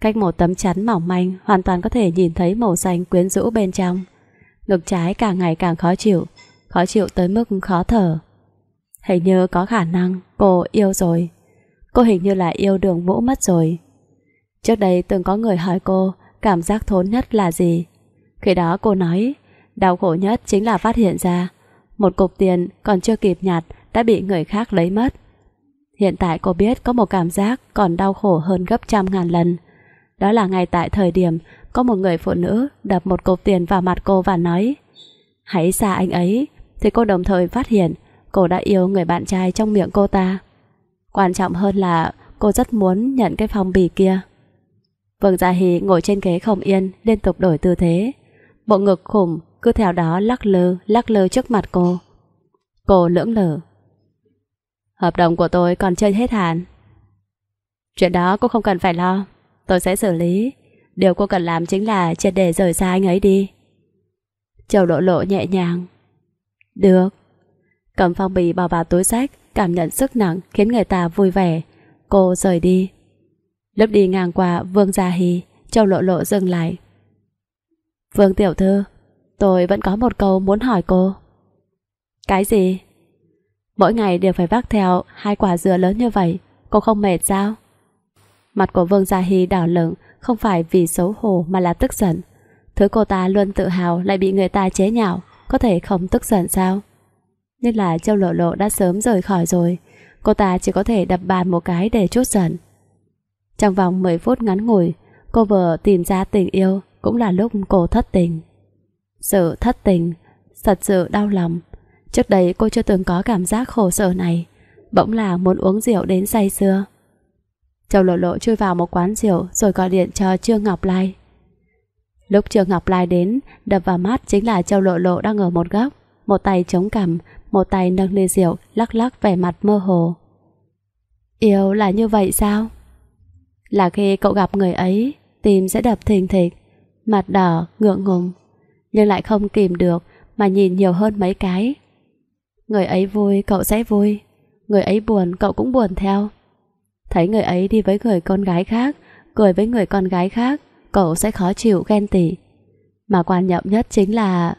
Cách một tấm chắn mỏng manh hoàn toàn có thể nhìn thấy màu xanh quyến rũ bên trong. Ngực trái càng ngày càng khó chịu, khó chịu tới mức khó thở. Hình như có khả năng cô yêu rồi. Cô hình như là yêu đường vũ mất rồi. Trước đây từng có người hỏi cô cảm giác thốn nhất là gì. Khi đó cô nói, đau khổ nhất chính là phát hiện ra một cục tiền còn chưa kịp nhặt đã bị người khác lấy mất. Hiện tại cô biết có một cảm giác còn đau khổ hơn gấp trăm ngàn lần. Đó là ngay tại thời điểm có một người phụ nữ đập một cục tiền vào mặt cô và nói Hãy xa anh ấy, thì cô đồng thời phát hiện cô đã yêu người bạn trai trong miệng cô ta. Quan trọng hơn là cô rất muốn nhận cái phong bì kia. Vương Gia Hì ngồi trên ghế không yên, liên tục đổi tư thế. Bộ ngực khủng cứ theo đó lắc lư, lắc lư trước mặt cô. Cô lưỡng lờ, Hợp đồng của tôi còn chưa hết hạn. Chuyện đó cô không cần phải lo. Tôi sẽ xử lý. Điều cô cần làm chính là triệt để rời xa anh ấy đi. Châu lộ lộ nhẹ nhàng. Được. Cầm phong bì bỏ vào túi sách, cảm nhận sức nặng khiến người ta vui vẻ. Cô rời đi. Lúc đi ngang qua Vương Gia Hì, Châu lộ lộ dừng lại. Vương Tiểu Thư, tôi vẫn có một câu muốn hỏi cô. Cái gì? Mỗi ngày đều phải vác theo hai quả dừa lớn như vậy, cô không mệt sao? Mặt của Vương Gia Hy đảo lửng không phải vì xấu hổ mà là tức giận. Thứ cô ta luôn tự hào lại bị người ta chế nhạo, có thể không tức giận sao? Nên là Châu Lộ Lộ đã sớm rời khỏi rồi, cô ta chỉ có thể đập bàn một cái để chút giận. Trong vòng 10 phút ngắn ngủi, cô vừa tìm ra tình yêu cũng là lúc cô thất tình. Sự thất tình, thật sự đau lòng, Trước đây cô chưa từng có cảm giác khổ sở này Bỗng là muốn uống rượu đến say xưa Châu lộ lộ chui vào một quán rượu Rồi gọi điện cho Trương Ngọc Lai Lúc Trương Ngọc Lai đến Đập vào mắt chính là Châu lộ lộ đang ở một góc Một tay chống cằm Một tay nâng ly rượu Lắc lắc vẻ mặt mơ hồ Yêu là như vậy sao? Là khi cậu gặp người ấy Tim sẽ đập thình thịch Mặt đỏ, ngượng ngùng Nhưng lại không kìm được Mà nhìn nhiều hơn mấy cái Người ấy vui, cậu sẽ vui. Người ấy buồn, cậu cũng buồn theo. Thấy người ấy đi với người con gái khác, cười với người con gái khác, cậu sẽ khó chịu, ghen tỉ. Mà quan trọng nhất chính là...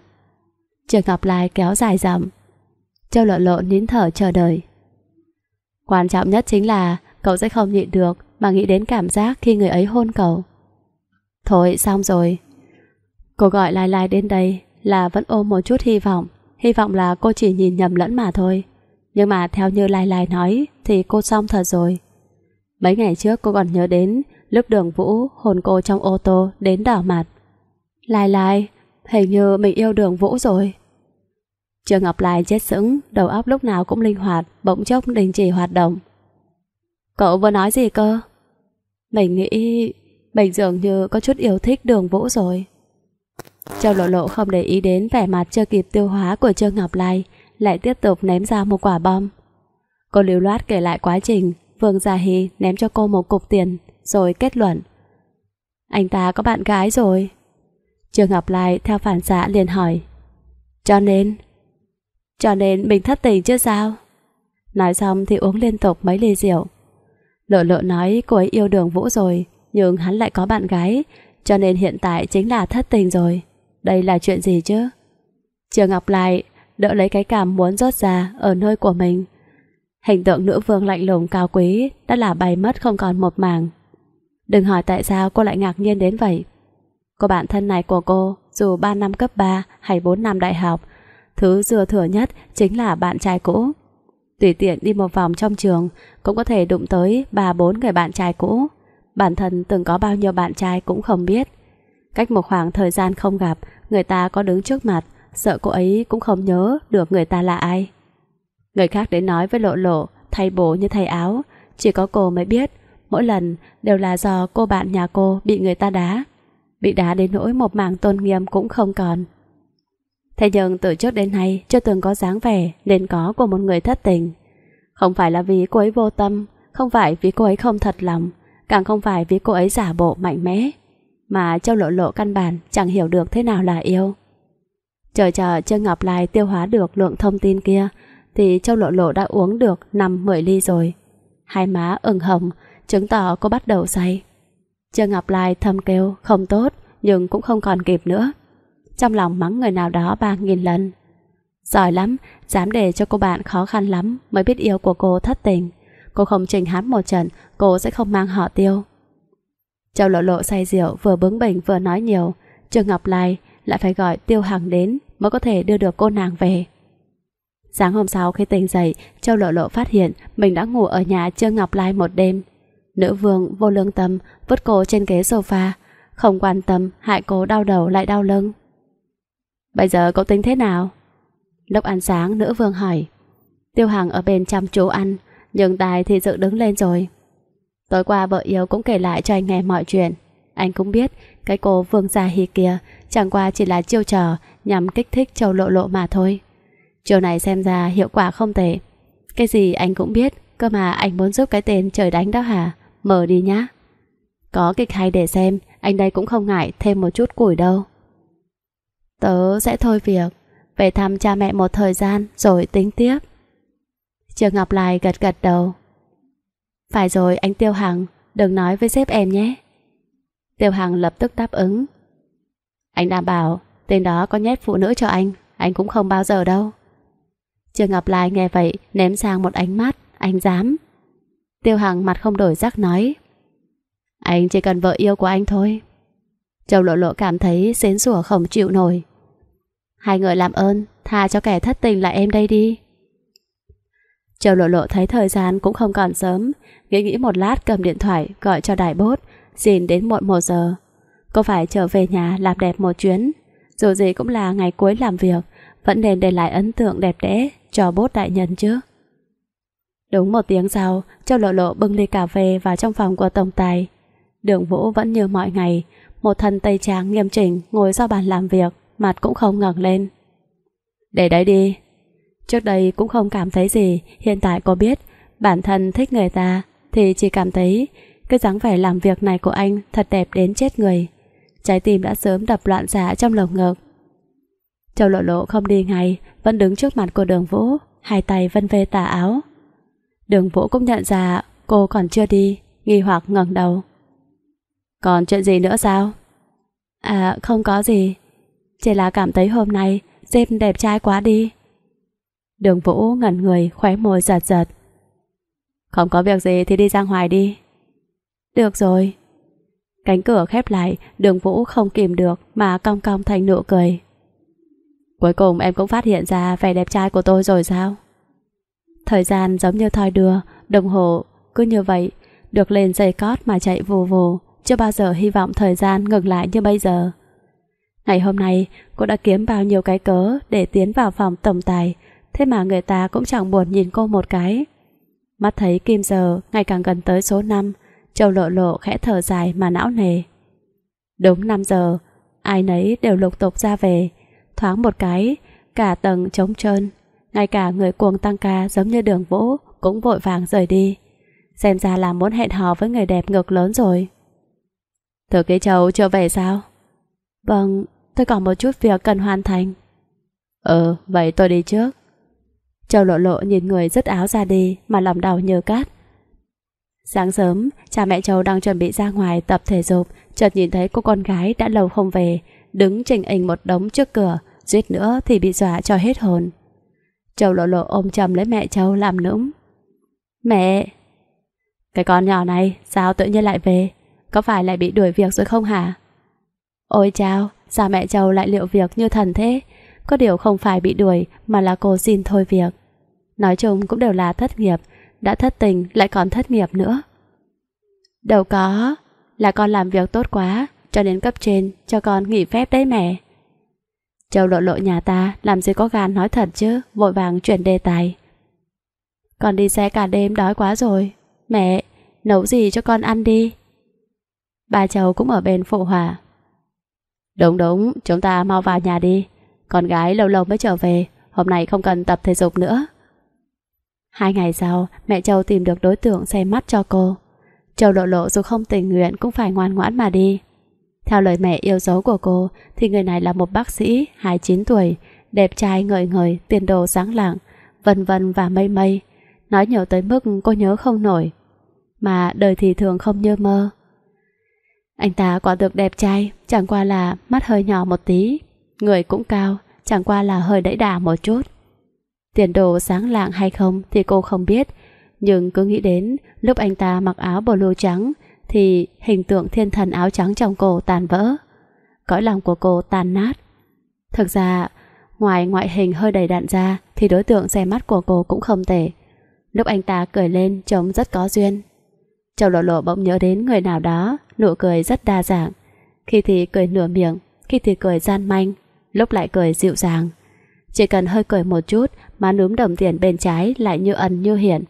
Trường Ngọc Lai kéo dài dặm. Châu lộ lộ nín thở chờ đợi. Quan trọng nhất chính là cậu sẽ không nhịn được mà nghĩ đến cảm giác khi người ấy hôn cậu. Thôi xong rồi. Cô gọi Lai Lai đến đây là vẫn ôm một chút hy vọng hy vọng là cô chỉ nhìn nhầm lẫn mà thôi. Nhưng mà theo như Lai Lai nói thì cô xong thật rồi. Mấy ngày trước cô còn nhớ đến lúc đường Vũ hồn cô trong ô tô đến đỏ mặt. Lai Lai, hình như mình yêu đường Vũ rồi. Trường Ngọc Lai chết sững, đầu óc lúc nào cũng linh hoạt, bỗng chốc đình chỉ hoạt động. Cậu vừa nói gì cơ? Mình nghĩ mình dường như có chút yêu thích đường Vũ rồi. Châu Lộ Lộ không để ý đến vẻ mặt chưa kịp tiêu hóa của Trương Ngọc Lai, lại tiếp tục ném ra một quả bom. Cô lưu loát kể lại quá trình Vương Gia Hy ném cho cô một cục tiền rồi kết luận. Anh ta có bạn gái rồi. Trương Ngọc Lai theo phản xạ liền hỏi. Cho nên... Cho nên mình thất tình chứ sao? Nói xong thì uống liên tục mấy ly rượu. Lộ lộ nói cô ấy yêu đường Vũ rồi, nhưng hắn lại có bạn gái, cho nên hiện tại chính là thất tình rồi đây là chuyện gì chứ? Trường Ngọc lại, đỡ lấy cái cảm muốn rớt ra ở nơi của mình. Hình tượng nữ vương lạnh lùng cao quý đã là bay mất không còn một màng. Đừng hỏi tại sao cô lại ngạc nhiên đến vậy. Cô bạn thân này của cô, dù 3 năm cấp 3 hay 4 năm đại học, thứ dừa thừa nhất chính là bạn trai cũ. Tùy tiện đi một vòng trong trường cũng có thể đụng tới 3-4 người bạn trai cũ. Bản thân từng có bao nhiêu bạn trai cũng không biết. Cách một khoảng thời gian không gặp, người ta có đứng trước mặt, sợ cô ấy cũng không nhớ được người ta là ai. Người khác đến nói với lộ lộ, thay bố như thay áo, chỉ có cô mới biết, mỗi lần đều là do cô bạn nhà cô bị người ta đá. Bị đá đến nỗi một mảng tôn nghiêm cũng không còn. Thế nhưng từ trước đến nay chưa từng có dáng vẻ nên có của một người thất tình. Không phải là vì cô ấy vô tâm, không phải vì cô ấy không thật lòng, càng không phải vì cô ấy giả bộ mạnh mẽ mà Châu Lộ Lộ căn bản chẳng hiểu được thế nào là yêu. Chờ chờ châu Ngọc Lai tiêu hóa được lượng thông tin kia thì Châu Lộ Lộ đã uống được 5-10 ly rồi. Hai má ửng hồng, chứng tỏ cô bắt đầu say. châu Ngọc Lai thầm kêu không tốt nhưng cũng không còn kịp nữa. Trong lòng mắng người nào đó 3.000 lần. Giỏi lắm, dám để cho cô bạn khó khăn lắm mới biết yêu của cô thất tình. Cô không trình hám một trận, cô sẽ không mang họ tiêu. Châu lộ lộ say rượu vừa bướng bỉnh vừa nói nhiều Trương Ngọc Lai lại phải gọi Tiêu Hằng đến mới có thể đưa được cô nàng về Sáng hôm sau khi tỉnh dậy Châu lộ lộ phát hiện mình đã ngủ ở nhà Trương Ngọc Lai một đêm Nữ vương vô lương tâm vứt cô trên ghế sofa Không quan tâm hại cô đau đầu lại đau lưng Bây giờ cậu tính thế nào? Lúc ăn sáng nữ vương hỏi Tiêu Hằng ở bên chăm chú ăn Nhưng tài thì dự đứng lên rồi Tối qua vợ yêu cũng kể lại cho anh nghe mọi chuyện. Anh cũng biết, cái cô Vương Gia Hi kia chẳng qua chỉ là chiêu trò nhằm kích thích châu lộ lộ mà thôi. Chiều này xem ra hiệu quả không tệ. Cái gì anh cũng biết, cơ mà anh muốn giúp cái tên trời đánh đó hả? Mở đi nhá. Có kịch hay để xem, anh đây cũng không ngại thêm một chút củi đâu. Tớ sẽ thôi việc, về thăm cha mẹ một thời gian rồi tính tiếp. Trường Ngọc Lai gật gật đầu. Phải rồi anh Tiêu Hằng, đừng nói với sếp em nhé. Tiêu Hằng lập tức đáp ứng. Anh đảm bảo tên đó có nhét phụ nữ cho anh, anh cũng không bao giờ đâu. Trường Ngọc Lai nghe vậy ném sang một ánh mắt, anh dám. Tiêu Hằng mặt không đổi sắc nói. Anh chỉ cần vợ yêu của anh thôi. Châu Lộ Lộ cảm thấy xến sủa không chịu nổi. Hai người làm ơn, tha cho kẻ thất tình là em đây đi. Châu Lộ Lộ thấy thời gian cũng không còn sớm, nghĩ nghĩ một lát cầm điện thoại gọi cho đại bốt, xin đến muộn một giờ. Cô phải trở về nhà làm đẹp một chuyến, dù gì cũng là ngày cuối làm việc, vẫn nên để lại ấn tượng đẹp đẽ cho bốt đại nhân chứ. Đúng một tiếng sau, Châu Lộ Lộ bưng ly cà phê vào trong phòng của tổng tài. Đường Vũ vẫn như mọi ngày, một thân tây trang nghiêm chỉnh ngồi sau bàn làm việc, mặt cũng không ngẩng lên. Để đấy đi, Trước đây cũng không cảm thấy gì, hiện tại cô biết bản thân thích người ta thì chỉ cảm thấy cái dáng vẻ làm việc này của anh thật đẹp đến chết người. Trái tim đã sớm đập loạn xạ trong lồng ngực. Châu lộ lộ không đi ngay, vẫn đứng trước mặt của đường vũ, hai tay vân vê tà áo. Đường vũ cũng nhận ra cô còn chưa đi, nghi hoặc ngẩng đầu. Còn chuyện gì nữa sao? À không có gì, chỉ là cảm thấy hôm nay dép đẹp trai quá đi. Đường Vũ ngẩn người khóe môi giật giật. Không có việc gì thì đi ra ngoài đi. Được rồi. Cánh cửa khép lại, đường Vũ không kìm được mà cong cong thành nụ cười. Cuối cùng em cũng phát hiện ra vẻ đẹp trai của tôi rồi sao? Thời gian giống như thoi đưa, đồng hồ cứ như vậy, được lên dây cót mà chạy vù vù, chưa bao giờ hy vọng thời gian ngừng lại như bây giờ. Ngày hôm nay, cô đã kiếm bao nhiêu cái cớ để tiến vào phòng tổng tài, thế mà người ta cũng chẳng buồn nhìn cô một cái. Mắt thấy kim giờ ngày càng gần tới số 5, Châu lộ lộ khẽ thở dài mà não nề. Đúng 5 giờ, ai nấy đều lục tục ra về, thoáng một cái, cả tầng trống trơn, ngay cả người cuồng tăng ca giống như đường vũ cũng vội vàng rời đi. Xem ra là muốn hẹn hò với người đẹp ngực lớn rồi. Thừa kế châu chưa về sao? Vâng, tôi còn một chút việc cần hoàn thành. Ừ, vậy tôi đi trước. Châu lộ lộ nhìn người dứt áo ra đi mà lòng đau như cát. Sáng sớm, cha mẹ Châu đang chuẩn bị ra ngoài tập thể dục, chợt nhìn thấy cô con gái đã lâu không về, đứng trình ảnh một đống trước cửa, suýt nữa thì bị dọa cho hết hồn. Châu lộ lộ ôm chầm lấy mẹ Châu làm nũng. Mẹ! Cái con nhỏ này sao tự nhiên lại về? Có phải lại bị đuổi việc rồi không hả? Ôi chao, sao mẹ Châu lại liệu việc như thần thế? Có điều không phải bị đuổi mà là cô xin thôi việc. Nói chung cũng đều là thất nghiệp, đã thất tình lại còn thất nghiệp nữa. Đâu có, là con làm việc tốt quá, cho đến cấp trên cho con nghỉ phép đấy mẹ. Châu lộ lộ nhà ta làm gì có gan nói thật chứ, vội vàng chuyển đề tài. Con đi xe cả đêm đói quá rồi, mẹ, nấu gì cho con ăn đi. Bà Châu cũng ở bên phụ hòa. Đúng đúng, chúng ta mau vào nhà đi, con gái lâu lâu mới trở về Hôm nay không cần tập thể dục nữa Hai ngày sau Mẹ Châu tìm được đối tượng xem mắt cho cô Châu lộ lộ dù không tình nguyện Cũng phải ngoan ngoãn mà đi Theo lời mẹ yêu dấu của cô Thì người này là một bác sĩ 29 tuổi Đẹp trai ngời ngời, tiền đồ sáng lạng Vân vân và mây mây Nói nhiều tới mức cô nhớ không nổi Mà đời thì thường không như mơ anh ta quả thực đẹp trai, chẳng qua là mắt hơi nhỏ một tí, Người cũng cao, chẳng qua là hơi đẫy đà một chút. Tiền đồ sáng lạng hay không thì cô không biết, nhưng cứ nghĩ đến lúc anh ta mặc áo blue trắng thì hình tượng thiên thần áo trắng trong cô tàn vỡ. Cõi lòng của cô tan nát. Thực ra, ngoài ngoại hình hơi đầy đạn ra thì đối tượng xe mắt của cô cũng không tệ. Lúc anh ta cười lên trông rất có duyên. Châu lộ lộ bỗng nhớ đến người nào đó, nụ cười rất đa dạng. Khi thì cười nửa miệng, khi thì cười gian manh, lúc lại cười dịu dàng. Chỉ cần hơi cười một chút mà núm đồng tiền bên trái lại như ẩn như hiện.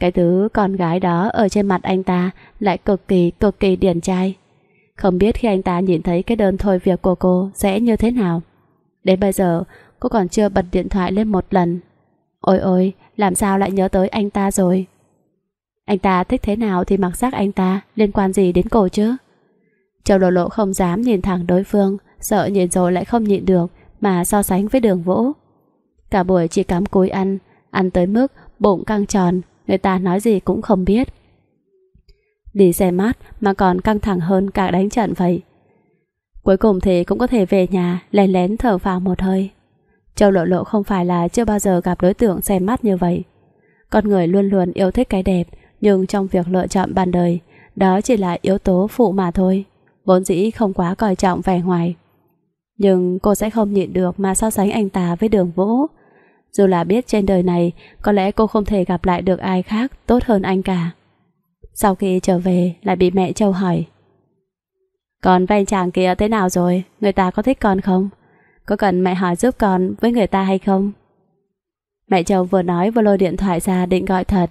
Cái thứ con gái đó ở trên mặt anh ta lại cực kỳ cực kỳ điển trai. Không biết khi anh ta nhìn thấy cái đơn thôi việc của cô sẽ như thế nào. Đến bây giờ, cô còn chưa bật điện thoại lên một lần. Ôi ôi, làm sao lại nhớ tới anh ta rồi? Anh ta thích thế nào thì mặc xác anh ta liên quan gì đến cô chứ? Châu Lộ Lộ không dám nhìn thẳng đối phương, sợ nhìn rồi lại không nhịn được mà so sánh với đường vỗ. Cả buổi chỉ cắm cúi ăn, ăn tới mức bụng căng tròn, người ta nói gì cũng không biết. Đi xe mát mà còn căng thẳng hơn cả đánh trận vậy. Cuối cùng thì cũng có thể về nhà lén lén thở vào một hơi. Châu Lộ Lộ không phải là chưa bao giờ gặp đối tượng xe mát như vậy. Con người luôn luôn yêu thích cái đẹp, nhưng trong việc lựa chọn bàn đời, đó chỉ là yếu tố phụ mà thôi. Vốn dĩ không quá coi trọng vẻ ngoài. Nhưng cô sẽ không nhịn được mà so sánh anh ta với đường vũ Dù là biết trên đời này Có lẽ cô không thể gặp lại được ai khác tốt hơn anh cả Sau khi trở về lại bị mẹ châu hỏi Còn vay chàng kia thế nào rồi? Người ta có thích con không? Có cần mẹ hỏi giúp con với người ta hay không? Mẹ châu vừa nói vừa lôi điện thoại ra định gọi thật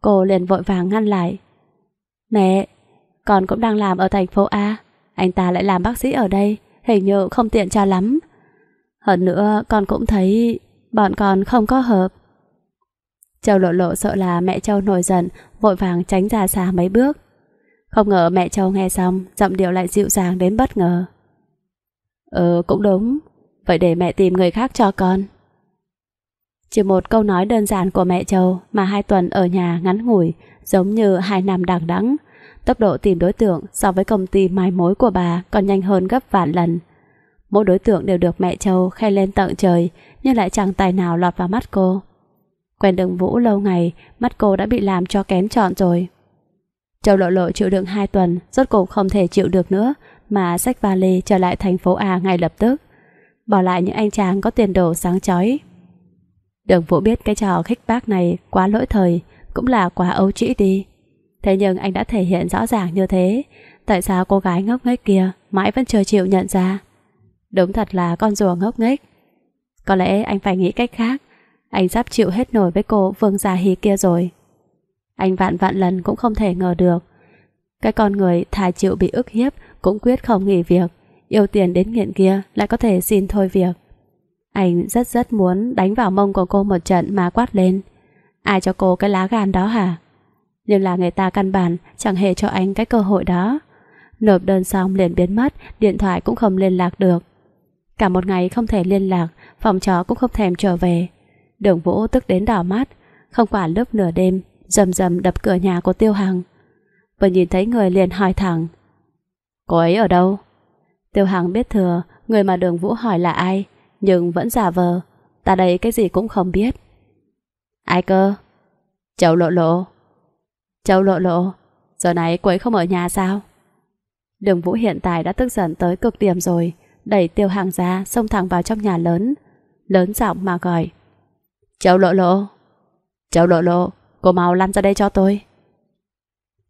Cô liền vội vàng ngăn lại Mẹ, con cũng đang làm ở thành phố A Anh ta lại làm bác sĩ ở đây hình như không tiện cho lắm. Hơn nữa con cũng thấy bọn con không có hợp. Châu lộ lộ sợ là mẹ Châu nổi giận, vội vàng tránh ra xa mấy bước. Không ngờ mẹ Châu nghe xong, giọng điệu lại dịu dàng đến bất ngờ. Ờ, cũng đúng. Vậy để mẹ tìm người khác cho con. Chỉ một câu nói đơn giản của mẹ Châu mà hai tuần ở nhà ngắn ngủi, giống như hai năm đằng đẵng Tốc độ tìm đối tượng so với công ty mai mối của bà còn nhanh hơn gấp vạn lần. Mỗi đối tượng đều được mẹ Châu khen lên tận trời nhưng lại chẳng tài nào lọt vào mắt cô. Quen đường vũ lâu ngày, mắt cô đã bị làm cho kén trọn rồi. Châu lộ lộ chịu đựng 2 tuần, rốt cục không thể chịu được nữa mà xách vali trở lại thành phố A ngay lập tức. Bỏ lại những anh chàng có tiền đồ sáng chói. Đường vũ biết cái trò khích bác này quá lỗi thời, cũng là quá ấu trĩ đi. Thế nhưng anh đã thể hiện rõ ràng như thế Tại sao cô gái ngốc nghếch kia Mãi vẫn chưa chịu nhận ra Đúng thật là con rùa ngốc nghếch Có lẽ anh phải nghĩ cách khác Anh sắp chịu hết nổi với cô Vương Gia Hí kia rồi Anh vạn vạn lần cũng không thể ngờ được Cái con người thà chịu bị ức hiếp Cũng quyết không nghỉ việc Yêu tiền đến nghiện kia lại có thể xin thôi việc Anh rất rất muốn Đánh vào mông của cô một trận mà quát lên Ai cho cô cái lá gan đó hả nhưng là người ta căn bản chẳng hề cho anh cái cơ hội đó. Nộp đơn xong liền biến mất, điện thoại cũng không liên lạc được. Cả một ngày không thể liên lạc, phòng chó cũng không thèm trở về. Đường Vũ tức đến đỏ mắt, không quản lúc nửa đêm, rầm rầm đập cửa nhà của Tiêu Hằng. Vừa nhìn thấy người liền hỏi thẳng. Cô ấy ở đâu? Tiêu Hằng biết thừa, người mà đường Vũ hỏi là ai, nhưng vẫn giả vờ. Ta đây cái gì cũng không biết. Ai cơ? Chậu lộ lộ. Châu lộ lộ, giờ này cô ấy không ở nhà sao? Đường Vũ hiện tại đã tức giận tới cực điểm rồi, đẩy tiêu hàng ra, xông thẳng vào trong nhà lớn. Lớn giọng mà gọi. Châu lộ lộ, Châu lộ lộ, cô mau lăn ra đây cho tôi.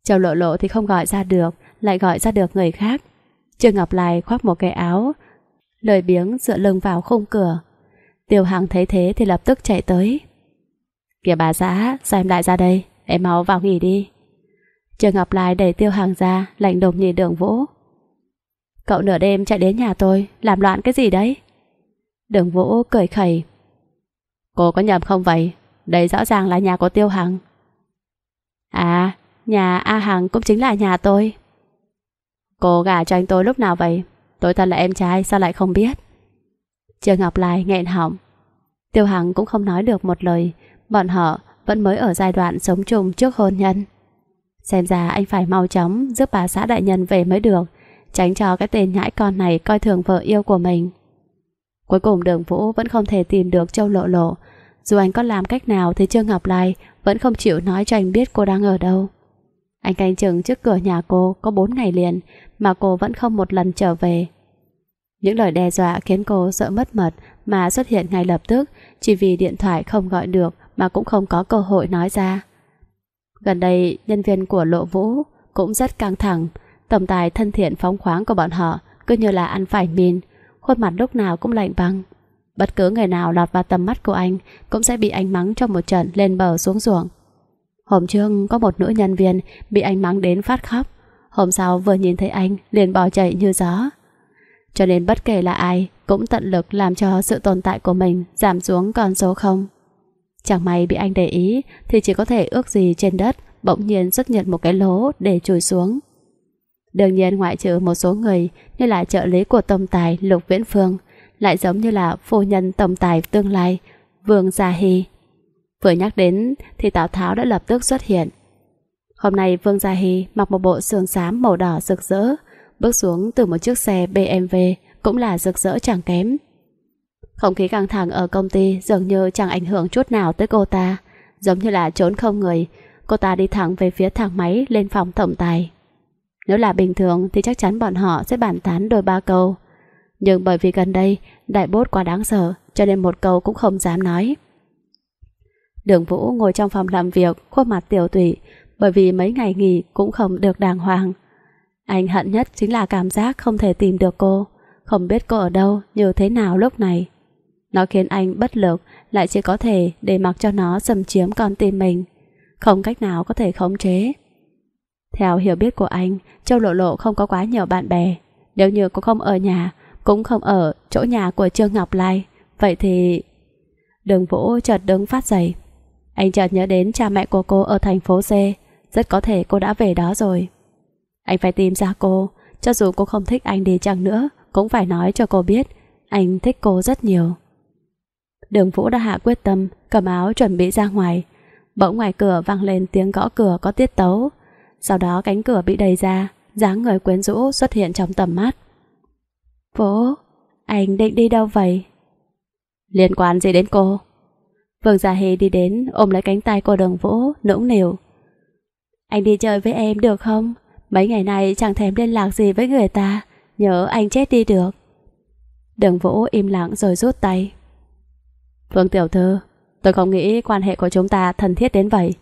Châu lộ lộ thì không gọi ra được, lại gọi ra được người khác. Trương Ngọc Lai khoác một cái áo, lời biếng dựa lưng vào khung cửa. Tiêu hàng thấy thế thì lập tức chạy tới. Kìa bà xã, sao em lại ra đây? Em mau vào nghỉ đi. Trường Ngọc Lai đẩy tiêu hàng ra, lạnh đùng nhìn đường Vũ. Cậu nửa đêm chạy đến nhà tôi, làm loạn cái gì đấy? Đường Vũ cười khẩy. Cô có nhầm không vậy? Đây rõ ràng là nhà của Tiêu Hằng. À, nhà A Hằng cũng chính là nhà tôi. Cô gả cho anh tôi lúc nào vậy? Tôi thật là em trai, sao lại không biết? Trường Ngọc Lai nghẹn họng. Tiêu Hằng cũng không nói được một lời, bọn họ vẫn mới ở giai đoạn sống chung trước hôn nhân. Xem ra anh phải mau chóng giúp bà xã đại nhân về mới được, tránh cho cái tên nhãi con này coi thường vợ yêu của mình. Cuối cùng đường Vũ vẫn không thể tìm được Châu Lộ Lộ, dù anh có làm cách nào thì Trương Ngọc Lai vẫn không chịu nói cho anh biết cô đang ở đâu. Anh canh chừng trước cửa nhà cô có bốn ngày liền mà cô vẫn không một lần trở về. Những lời đe dọa khiến cô sợ mất mật mà xuất hiện ngay lập tức chỉ vì điện thoại không gọi được mà cũng không có cơ hội nói ra. Gần đây, nhân viên của Lộ Vũ cũng rất căng thẳng, tổng tài thân thiện phóng khoáng của bọn họ cứ như là ăn phải mìn, khuôn mặt lúc nào cũng lạnh băng. Bất cứ người nào lọt vào tầm mắt của anh cũng sẽ bị anh mắng trong một trận lên bờ xuống ruộng. Hôm trước có một nữ nhân viên bị anh mắng đến phát khóc, hôm sau vừa nhìn thấy anh liền bỏ chạy như gió. Cho nên bất kể là ai cũng tận lực làm cho sự tồn tại của mình giảm xuống còn số không. Chẳng may bị anh để ý Thì chỉ có thể ước gì trên đất Bỗng nhiên xuất hiện một cái lố để trồi xuống Đương nhiên ngoại trừ một số người Như là trợ lý của tổng tài Lục Viễn Phương Lại giống như là phu nhân tổng tài tương lai Vương Gia Hy Vừa nhắc đến thì Tào Tháo đã lập tức xuất hiện Hôm nay Vương Gia Hy mặc một bộ sườn xám màu đỏ rực rỡ Bước xuống từ một chiếc xe BMW Cũng là rực rỡ chẳng kém không khí căng thẳng ở công ty dường như chẳng ảnh hưởng chút nào tới cô ta, giống như là trốn không người. Cô ta đi thẳng về phía thang máy lên phòng tổng tài. Nếu là bình thường thì chắc chắn bọn họ sẽ bàn tán đôi ba câu. Nhưng bởi vì gần đây đại bốt quá đáng sợ cho nên một câu cũng không dám nói. Đường Vũ ngồi trong phòng làm việc khuôn mặt tiểu tụy bởi vì mấy ngày nghỉ cũng không được đàng hoàng. Anh hận nhất chính là cảm giác không thể tìm được cô, không biết cô ở đâu, như thế nào lúc này. Nó khiến anh bất lực, lại chỉ có thể để mặc cho nó xâm chiếm con tim mình. Không cách nào có thể khống chế. Theo hiểu biết của anh, Châu Lộ Lộ không có quá nhiều bạn bè. Nếu như cô không ở nhà, cũng không ở chỗ nhà của Trương Ngọc Lai, vậy thì... Đường Vũ chợt đứng phát dậy. Anh chợt nhớ đến cha mẹ của cô ở thành phố C, rất có thể cô đã về đó rồi. Anh phải tìm ra cô, cho dù cô không thích anh đi chăng nữa, cũng phải nói cho cô biết, anh thích cô rất nhiều. Đường Vũ đã hạ quyết tâm, cầm áo chuẩn bị ra ngoài. Bỗng ngoài cửa vang lên tiếng gõ cửa có tiết tấu. Sau đó cánh cửa bị đẩy ra, dáng người quyến rũ xuất hiện trong tầm mắt. Vũ, anh định đi đâu vậy? Liên quan gì đến cô? Vương Gia Hề đi đến ôm lấy cánh tay cô đường Vũ, nũng nỉu. Anh đi chơi với em được không? Mấy ngày nay chẳng thèm liên lạc gì với người ta, nhớ anh chết đi được. Đường Vũ im lặng rồi rút tay. Vương Tiểu Thư, tôi không nghĩ quan hệ của chúng ta thân thiết đến vậy.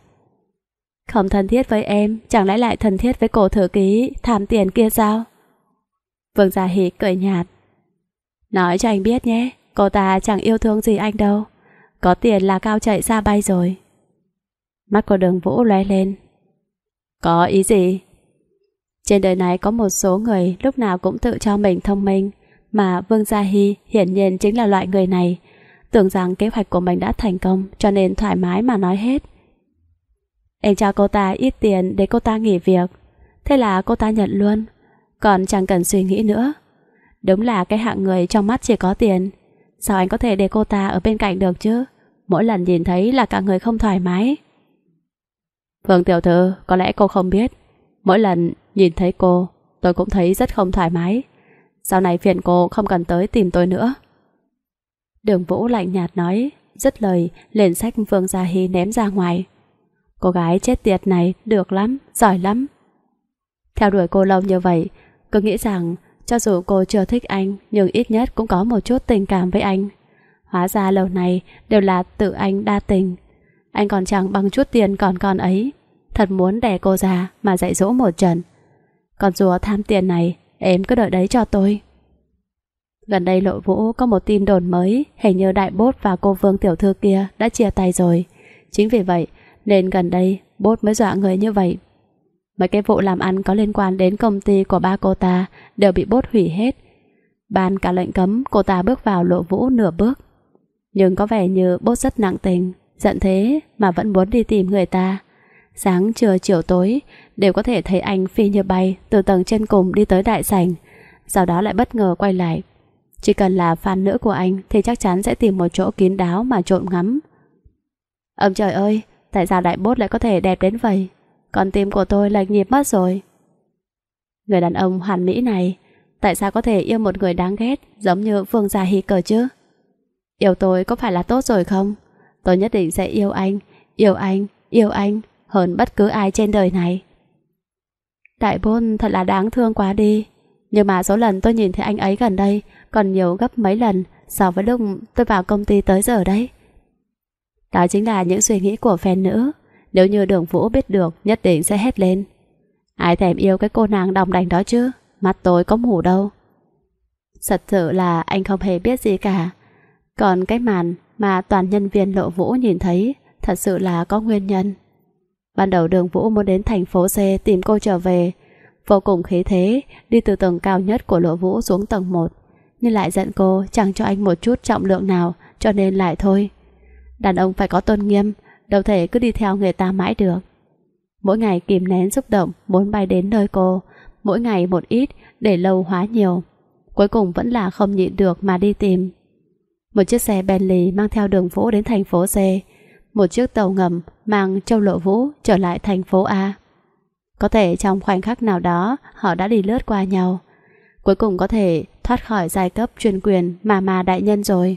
Không thân thiết với em, chẳng lẽ lại thân thiết với cô thư ký tham tiền kia sao? Vương Gia Hỷ cười nhạt. Nói cho anh biết nhé, cô ta chẳng yêu thương gì anh đâu. Có tiền là cao chạy xa bay rồi. Mắt của đường vũ lóe lên. Có ý gì? Trên đời này có một số người lúc nào cũng tự cho mình thông minh, mà Vương Gia Hy hiển nhiên chính là loại người này, Tưởng rằng kế hoạch của mình đã thành công Cho nên thoải mái mà nói hết Anh cho cô ta ít tiền để cô ta nghỉ việc Thế là cô ta nhận luôn Còn chẳng cần suy nghĩ nữa Đúng là cái hạng người trong mắt chỉ có tiền Sao anh có thể để cô ta ở bên cạnh được chứ Mỗi lần nhìn thấy là cả người không thoải mái Vâng tiểu thư Có lẽ cô không biết Mỗi lần nhìn thấy cô Tôi cũng thấy rất không thoải mái Sau này phiền cô không cần tới tìm tôi nữa Đường Vũ lạnh nhạt nói, dứt lời, liền sách vương Gia Hy ném ra ngoài. Cô gái chết tiệt này được lắm, giỏi lắm. Theo đuổi cô lâu như vậy, cứ nghĩ rằng cho dù cô chưa thích anh nhưng ít nhất cũng có một chút tình cảm với anh. Hóa ra lâu này đều là tự anh đa tình. Anh còn chẳng bằng chút tiền còn con ấy. Thật muốn đè cô ra mà dạy dỗ một trận. Còn rùa tham tiền này, em cứ đợi đấy cho tôi. Gần đây lội vũ có một tin đồn mới, hình như đại bốt và cô vương tiểu thư kia đã chia tay rồi. Chính vì vậy, nên gần đây bốt mới dọa người như vậy. Mấy cái vụ làm ăn có liên quan đến công ty của ba cô ta đều bị bốt hủy hết. Ban cả lệnh cấm, cô ta bước vào lộ vũ nửa bước. Nhưng có vẻ như bốt rất nặng tình, giận thế mà vẫn muốn đi tìm người ta. Sáng trưa chiều tối đều có thể thấy anh phi như bay từ tầng trên cùng đi tới đại sảnh, sau đó lại bất ngờ quay lại chỉ cần là fan nữ của anh thì chắc chắn sẽ tìm một chỗ kín đáo mà trộm ngắm. Ông trời ơi, tại sao đại bốt lại có thể đẹp đến vậy? Con tim của tôi lệch nhịp mất rồi. Người đàn ông hoàn mỹ này, tại sao có thể yêu một người đáng ghét giống như Phương Gia Hy cờ chứ? Yêu tôi có phải là tốt rồi không? Tôi nhất định sẽ yêu anh, yêu anh, yêu anh hơn bất cứ ai trên đời này. Đại bôn thật là đáng thương quá đi. Nhưng mà số lần tôi nhìn thấy anh ấy gần đây còn nhiều gấp mấy lần so với lúc tôi vào công ty tới giờ đấy. Đó chính là những suy nghĩ của fan nữ. Nếu như đường vũ biết được nhất định sẽ hét lên. Ai thèm yêu cái cô nàng đồng đành đó chứ, mắt tôi có mù đâu. Thật sự là anh không hề biết gì cả. Còn cái màn mà toàn nhân viên lộ vũ nhìn thấy thật sự là có nguyên nhân. Ban đầu đường Vũ muốn đến thành phố C tìm cô trở về, vô cùng khí thế, đi từ tầng cao nhất của Lộ Vũ xuống tầng 1. Nhưng lại giận cô chẳng cho anh một chút trọng lượng nào, cho nên lại thôi. Đàn ông phải có tôn nghiêm, đâu thể cứ đi theo người ta mãi được. Mỗi ngày kìm nén xúc động, muốn bay đến nơi cô, mỗi ngày một ít, để lâu hóa nhiều. Cuối cùng vẫn là không nhịn được mà đi tìm. Một chiếc xe Bentley mang theo đường vũ đến thành phố C, một chiếc tàu ngầm mang Châu Lộ Vũ trở lại thành phố A. Có thể trong khoảnh khắc nào đó họ đã đi lướt qua nhau. Cuối cùng có thể thoát khỏi giai cấp chuyên quyền mà mà đại nhân rồi.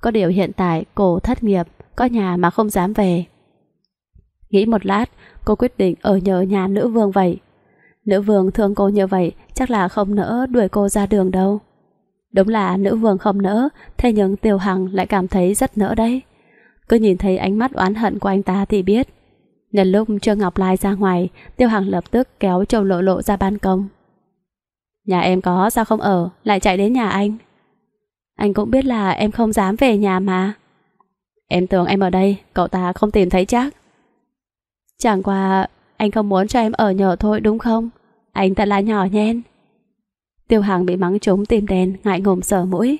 Có điều hiện tại cô thất nghiệp, có nhà mà không dám về. Nghĩ một lát, cô quyết định ở nhờ nhà nữ vương vậy. Nữ vương thương cô như vậy chắc là không nỡ đuổi cô ra đường đâu. Đúng là nữ vương không nỡ, thế nhưng Tiêu Hằng lại cảm thấy rất nỡ đấy. Cứ nhìn thấy ánh mắt oán hận của anh ta thì biết, Nhân lúc Trương Ngọc Lai ra ngoài Tiêu Hằng lập tức kéo Châu Lộ Lộ ra ban công Nhà em có sao không ở Lại chạy đến nhà anh Anh cũng biết là em không dám về nhà mà Em tưởng em ở đây Cậu ta không tìm thấy chắc Chẳng qua Anh không muốn cho em ở nhờ thôi đúng không Anh thật là nhỏ nhen Tiêu Hằng bị mắng trúng tim đen Ngại ngùng sờ mũi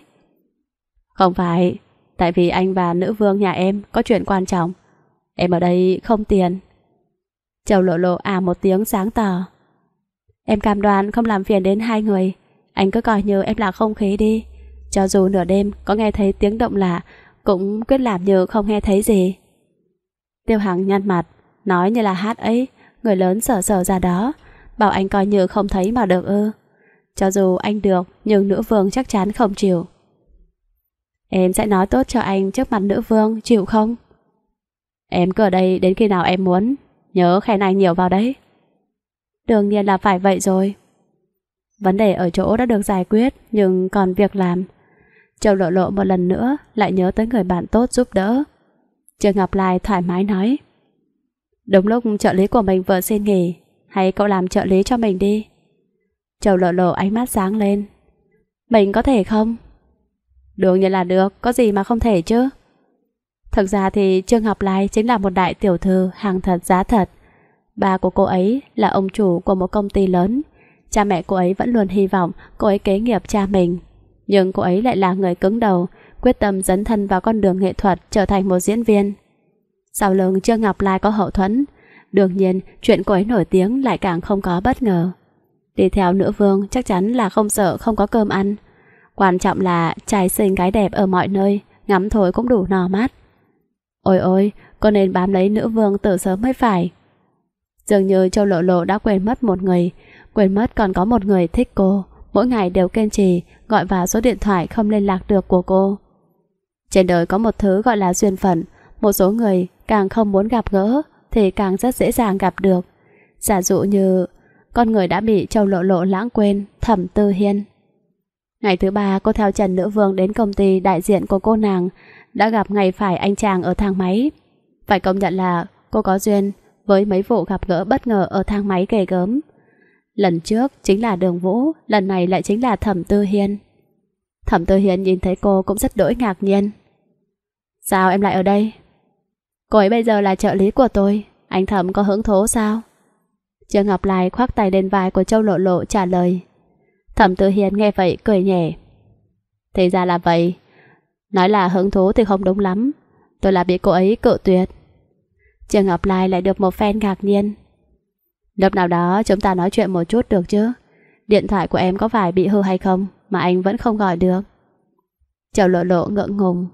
Không phải Tại vì anh và nữ vương nhà em có chuyện quan trọng Em ở đây không tiền. Châu lộ lộ à một tiếng sáng tỏ. Em cam đoan không làm phiền đến hai người. Anh cứ coi như em là không khí đi. Cho dù nửa đêm có nghe thấy tiếng động lạ, cũng quyết làm như không nghe thấy gì. Tiêu Hằng nhăn mặt, nói như là hát ấy, người lớn sở sở ra đó, bảo anh coi như không thấy mà được ư. Cho dù anh được, nhưng nữ vương chắc chắn không chịu. Em sẽ nói tốt cho anh trước mặt nữ vương, chịu không? Em cứ ở đây đến khi nào em muốn, nhớ khen anh nhiều vào đấy. Đương nhiên là phải vậy rồi. Vấn đề ở chỗ đã được giải quyết, nhưng còn việc làm. Châu lộ lộ một lần nữa lại nhớ tới người bạn tốt giúp đỡ. Trường Ngọc Lai thoải mái nói. Đúng lúc trợ lý của mình vừa xin nghỉ, hay cậu làm trợ lý cho mình đi. Châu lộ lộ ánh mắt sáng lên. Mình có thể không? Đương nhiên là được, có gì mà không thể chứ. Thực ra thì Trương Ngọc Lai chính là một đại tiểu thư hàng thật giá thật. Ba của cô ấy là ông chủ của một công ty lớn. Cha mẹ cô ấy vẫn luôn hy vọng cô ấy kế nghiệp cha mình. Nhưng cô ấy lại là người cứng đầu, quyết tâm dấn thân vào con đường nghệ thuật trở thành một diễn viên. Sau lưng Trương Ngọc Lai có hậu thuẫn, đương nhiên chuyện cô ấy nổi tiếng lại càng không có bất ngờ. Đi theo nữ vương chắc chắn là không sợ không có cơm ăn. Quan trọng là trai xinh gái đẹp ở mọi nơi, ngắm thôi cũng đủ no mát. Ôi ôi, con nên bám lấy nữ vương từ sớm mới phải. Dường như Châu Lộ Lộ đã quên mất một người, quên mất còn có một người thích cô, mỗi ngày đều kiên trì, gọi vào số điện thoại không liên lạc được của cô. Trên đời có một thứ gọi là duyên phận, một số người càng không muốn gặp gỡ thì càng rất dễ dàng gặp được. Giả dụ như con người đã bị Châu Lộ Lộ lãng quên, Thẩm Tư Hiên. Ngày thứ ba cô theo Trần Nữ Vương đến công ty đại diện của cô nàng, đã gặp ngày phải anh chàng ở thang máy. Phải công nhận là cô có duyên với mấy vụ gặp gỡ bất ngờ ở thang máy ghê gớm. Lần trước chính là Đường Vũ, lần này lại chính là Thẩm Tư Hiên. Thẩm Tư Hiên nhìn thấy cô cũng rất đỗi ngạc nhiên. Sao em lại ở đây? Cô ấy bây giờ là trợ lý của tôi, anh Thẩm có hứng thú sao? Trương Ngọc Lai khoác tay lên vai của Châu Lộ Lộ trả lời. Thẩm Tư Hiên nghe vậy cười nhẹ. Thì ra là vậy, Nói là hứng thú thì không đúng lắm Tôi là bị cô ấy cự tuyệt Trường Ngọc Lai lại được một fan ngạc nhiên Lúc nào đó chúng ta nói chuyện một chút được chứ Điện thoại của em có phải bị hư hay không Mà anh vẫn không gọi được Châu lộ lộ ngượng ngùng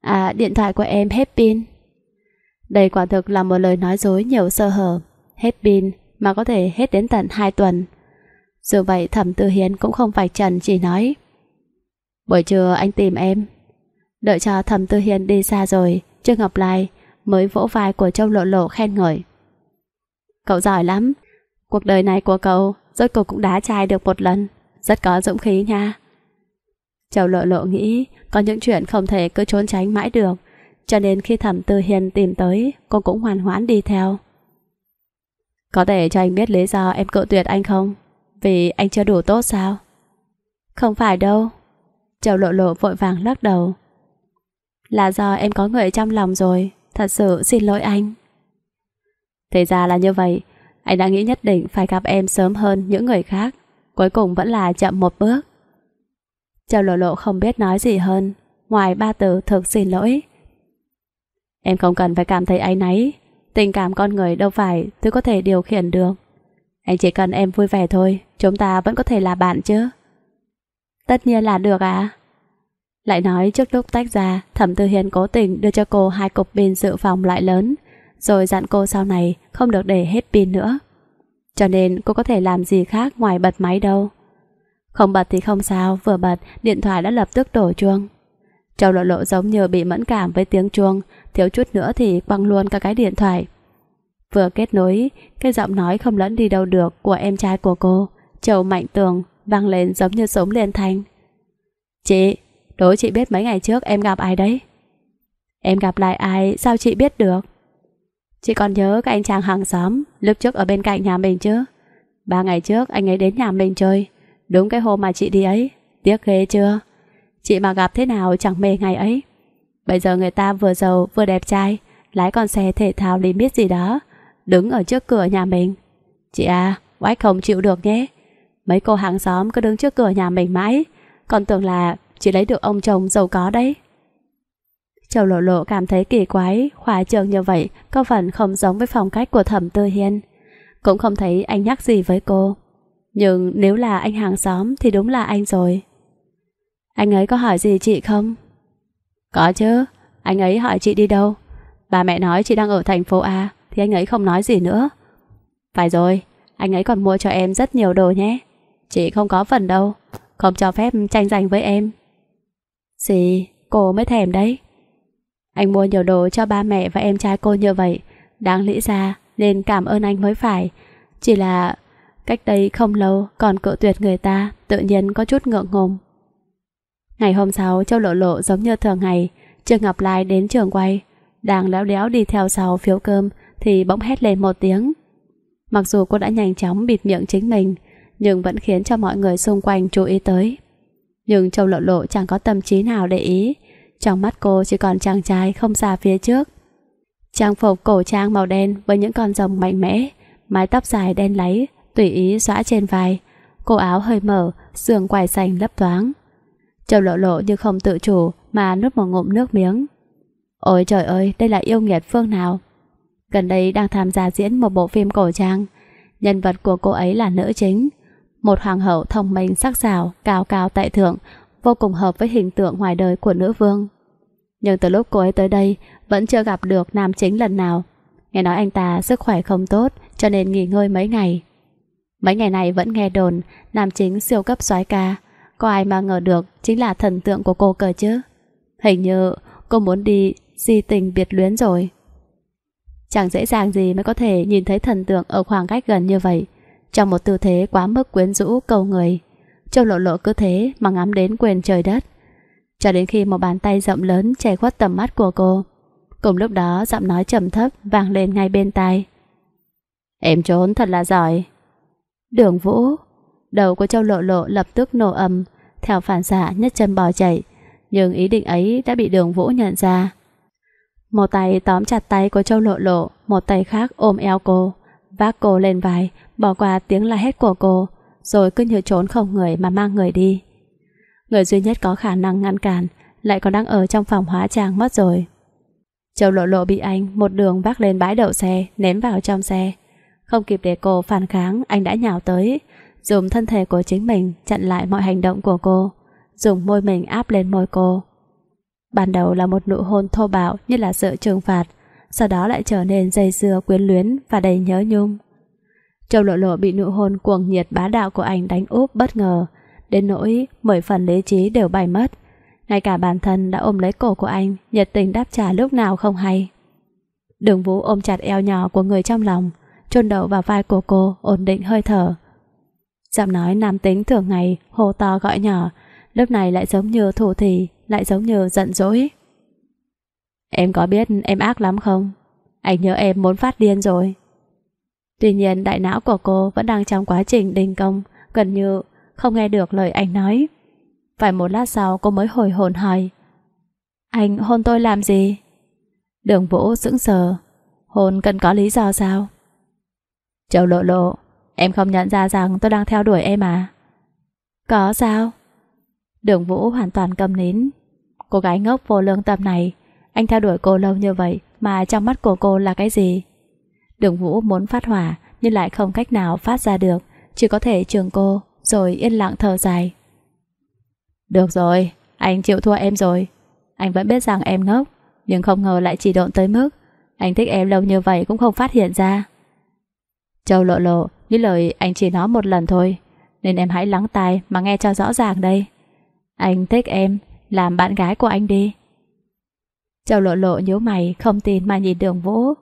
À điện thoại của em hết pin Đây quả thực là một lời nói dối nhiều sơ hở Hết pin mà có thể hết đến tận 2 tuần Dù vậy thẩm tư hiến cũng không phải trần chỉ nói Buổi trưa anh tìm em Đợi cho Thẩm Tư hiền đi xa rồi, Trương Ngọc Lai mới vỗ vai của Châu Lộ Lộ khen ngợi. Cậu giỏi lắm, cuộc đời này của cậu rốt cuộc cũng đá trai được một lần, rất có dũng khí nha. Châu Lộ Lộ nghĩ có những chuyện không thể cứ trốn tránh mãi được, cho nên khi Thẩm Tư hiền tìm tới, cô cũng hoàn hoãn đi theo. Có thể cho anh biết lý do em cự tuyệt anh không? Vì anh chưa đủ tốt sao? Không phải đâu. Châu lộ lộ vội vàng lắc đầu là do em có người trong lòng rồi, thật sự xin lỗi anh. Thế ra là như vậy, anh đã nghĩ nhất định phải gặp em sớm hơn những người khác, cuối cùng vẫn là chậm một bước. Châu Lộ Lộ không biết nói gì hơn, ngoài ba từ thực xin lỗi. Em không cần phải cảm thấy áy náy, tình cảm con người đâu phải tôi có thể điều khiển được. Anh chỉ cần em vui vẻ thôi, chúng ta vẫn có thể là bạn chứ. Tất nhiên là được à? Lại nói trước lúc tách ra, Thẩm Tư Hiền cố tình đưa cho cô hai cục pin dự phòng loại lớn, rồi dặn cô sau này không được để hết pin nữa. Cho nên cô có thể làm gì khác ngoài bật máy đâu. Không bật thì không sao, vừa bật, điện thoại đã lập tức đổ chuông. Châu lộ lộ giống như bị mẫn cảm với tiếng chuông, thiếu chút nữa thì quăng luôn cả cái điện thoại. Vừa kết nối, cái giọng nói không lẫn đi đâu được của em trai của cô, Châu Mạnh Tường, vang lên giống như sống lên thanh. Chị, Đố chị biết mấy ngày trước em gặp ai đấy Em gặp lại ai Sao chị biết được Chị còn nhớ cái anh chàng hàng xóm Lúc trước ở bên cạnh nhà mình chứ Ba ngày trước anh ấy đến nhà mình chơi Đúng cái hôm mà chị đi ấy Tiếc ghê chưa Chị mà gặp thế nào chẳng mê ngày ấy Bây giờ người ta vừa giàu vừa đẹp trai Lái con xe thể thao biết gì đó Đứng ở trước cửa nhà mình Chị à Oách không chịu được nhé Mấy cô hàng xóm cứ đứng trước cửa nhà mình mãi Còn tưởng là chỉ lấy được ông chồng giàu có đấy. Châu Lộ Lộ cảm thấy kỳ quái, khóa trường như vậy có phần không giống với phong cách của Thẩm Tư Hiên. Cũng không thấy anh nhắc gì với cô. Nhưng nếu là anh hàng xóm thì đúng là anh rồi. Anh ấy có hỏi gì chị không? Có chứ, anh ấy hỏi chị đi đâu. Bà mẹ nói chị đang ở thành phố A thì anh ấy không nói gì nữa. Phải rồi, anh ấy còn mua cho em rất nhiều đồ nhé. Chị không có phần đâu, không cho phép tranh giành với em. Gì, cô mới thèm đấy. Anh mua nhiều đồ cho ba mẹ và em trai cô như vậy, đáng lẽ ra nên cảm ơn anh mới phải. Chỉ là cách đây không lâu còn cự tuyệt người ta, tự nhiên có chút ngượng ngùng. Ngày hôm sau, Châu Lộ Lộ giống như thường ngày, Trương Ngọc Lai đến trường quay, đang léo đéo đi theo sau phiếu cơm thì bỗng hét lên một tiếng. Mặc dù cô đã nhanh chóng bịt miệng chính mình, nhưng vẫn khiến cho mọi người xung quanh chú ý tới. Nhưng Châu Lộ Lộ chẳng có tâm trí nào để ý Trong mắt cô chỉ còn chàng trai không xa phía trước Trang phục cổ trang màu đen với những con rồng mạnh mẽ Mái tóc dài đen láy Tùy ý xõa trên vai Cô áo hơi mở Sườn quài sành lấp thoáng Châu Lộ Lộ như không tự chủ Mà nuốt một ngụm nước miếng Ôi trời ơi đây là yêu nghiệt phương nào Gần đây đang tham gia diễn một bộ phim cổ trang Nhân vật của cô ấy là nữ chính một hoàng hậu thông minh sắc sảo, cao cao tại thượng, vô cùng hợp với hình tượng ngoài đời của nữ vương. Nhưng từ lúc cô ấy tới đây, vẫn chưa gặp được nam chính lần nào. Nghe nói anh ta sức khỏe không tốt, cho nên nghỉ ngơi mấy ngày. Mấy ngày này vẫn nghe đồn, nam chính siêu cấp soái ca. Có ai mà ngờ được chính là thần tượng của cô cờ chứ. Hình như cô muốn đi di tình biệt luyến rồi. Chẳng dễ dàng gì mới có thể nhìn thấy thần tượng ở khoảng cách gần như vậy trong một tư thế quá mức quyến rũ cầu người. Châu lộ lộ cứ thế mà ngắm đến quyền trời đất. Cho đến khi một bàn tay rộng lớn che khuất tầm mắt của cô. Cùng lúc đó giọng nói trầm thấp vang lên ngay bên tai. Em trốn thật là giỏi. Đường vũ, đầu của châu lộ lộ lập tức nổ ầm, theo phản xạ nhất chân bò chạy. Nhưng ý định ấy đã bị đường vũ nhận ra. Một tay tóm chặt tay của châu lộ lộ, một tay khác ôm eo cô, vác cô lên vai bỏ qua tiếng la hét của cô, rồi cứ như trốn không người mà mang người đi. Người duy nhất có khả năng ngăn cản lại còn đang ở trong phòng hóa trang mất rồi. Châu lộ lộ bị anh một đường vác lên bãi đậu xe, ném vào trong xe. Không kịp để cô phản kháng, anh đã nhào tới, dùng thân thể của chính mình chặn lại mọi hành động của cô, dùng môi mình áp lên môi cô. Ban đầu là một nụ hôn thô bạo như là sự trừng phạt, sau đó lại trở nên dây dưa quyến luyến và đầy nhớ nhung. Châu lộ lộ bị nụ hôn cuồng nhiệt bá đạo của anh đánh úp bất ngờ, đến nỗi mười phần lý trí đều bay mất. Ngay cả bản thân đã ôm lấy cổ của anh, nhiệt tình đáp trả lúc nào không hay. Đường Vũ ôm chặt eo nhỏ của người trong lòng, chôn đầu vào vai của cô, ổn định hơi thở. Giọng nói nam tính thường ngày, hô to gọi nhỏ, lúc này lại giống như thủ thị, lại giống như giận dỗi. Em có biết em ác lắm không? Anh nhớ em muốn phát điên rồi. Tuy nhiên đại não của cô vẫn đang trong quá trình đình công, gần như không nghe được lời anh nói. Phải một lát sau cô mới hồi hồn hỏi Anh hôn tôi làm gì? Đường Vũ sững sờ Hôn cần có lý do sao? Châu lộ lộ Em không nhận ra rằng tôi đang theo đuổi em à? Có sao? Đường Vũ hoàn toàn cầm nín Cô gái ngốc vô lương tâm này Anh theo đuổi cô lâu như vậy Mà trong mắt của cô là cái gì? Đường Vũ muốn phát hỏa nhưng lại không cách nào phát ra được, chỉ có thể trường cô rồi yên lặng thở dài. Được rồi, anh chịu thua em rồi. Anh vẫn biết rằng em ngốc, nhưng không ngờ lại chỉ độn tới mức anh thích em lâu như vậy cũng không phát hiện ra. Châu lộ lộ, những lời anh chỉ nói một lần thôi, nên em hãy lắng tai mà nghe cho rõ ràng đây. Anh thích em, làm bạn gái của anh đi. Châu lộ lộ nhíu mày, không tin mà nhìn đường vũ,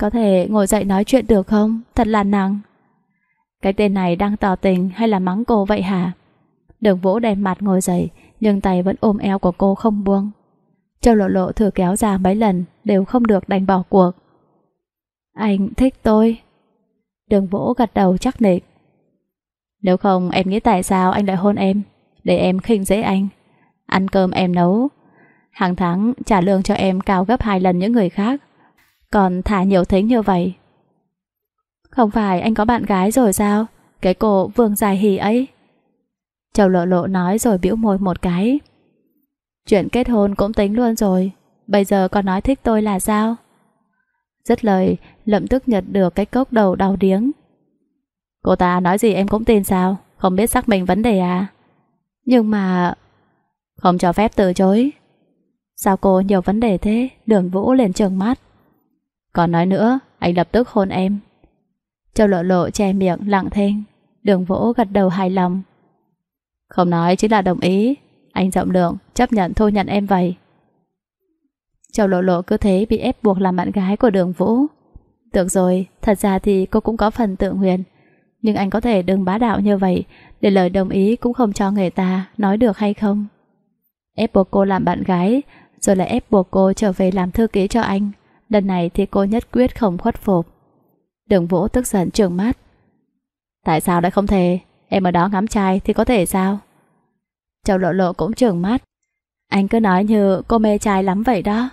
có thể ngồi dậy nói chuyện được không? Thật là nặng. Cái tên này đang tỏ tình hay là mắng cô vậy hả? Đường Vũ đèn mặt ngồi dậy, nhưng tay vẫn ôm eo của cô không buông. Châu Lộ Lộ thử kéo ra mấy lần, đều không được đành bỏ cuộc. Anh thích tôi. Đường Vũ gật đầu chắc nịch. Nếu không em nghĩ tại sao anh lại hôn em, để em khinh dễ anh. Ăn cơm em nấu. Hàng tháng trả lương cho em cao gấp hai lần những người khác còn thả nhiều thính như vậy. Không phải anh có bạn gái rồi sao? Cái cô vương dài hỉ ấy. Châu lộ lộ nói rồi bĩu môi một cái. Chuyện kết hôn cũng tính luôn rồi, bây giờ còn nói thích tôi là sao? rất lời, lậm tức nhật được cái cốc đầu đau điếng. Cô ta nói gì em cũng tin sao? Không biết xác mình vấn đề à? Nhưng mà... Không cho phép từ chối. Sao cô nhiều vấn đề thế? Đường Vũ lên trường mắt. Còn nói nữa, anh lập tức hôn em. Châu lộ lộ che miệng lặng thinh, đường vỗ gật đầu hài lòng. Không nói chính là đồng ý, anh rộng lượng chấp nhận thu nhận em vậy. Châu lộ lộ cứ thế bị ép buộc làm bạn gái của đường vũ. Được rồi, thật ra thì cô cũng có phần tự nguyện, nhưng anh có thể đừng bá đạo như vậy để lời đồng ý cũng không cho người ta nói được hay không. Ép buộc cô làm bạn gái rồi lại ép buộc cô trở về làm thư ký cho anh lần này thì cô nhất quyết không khuất phục. Đường Vũ tức giận trừng mắt. Tại sao lại không thể? Em ở đó ngắm trai thì có thể sao? Châu lộ lộ cũng trừng mắt. Anh cứ nói như cô mê trai lắm vậy đó.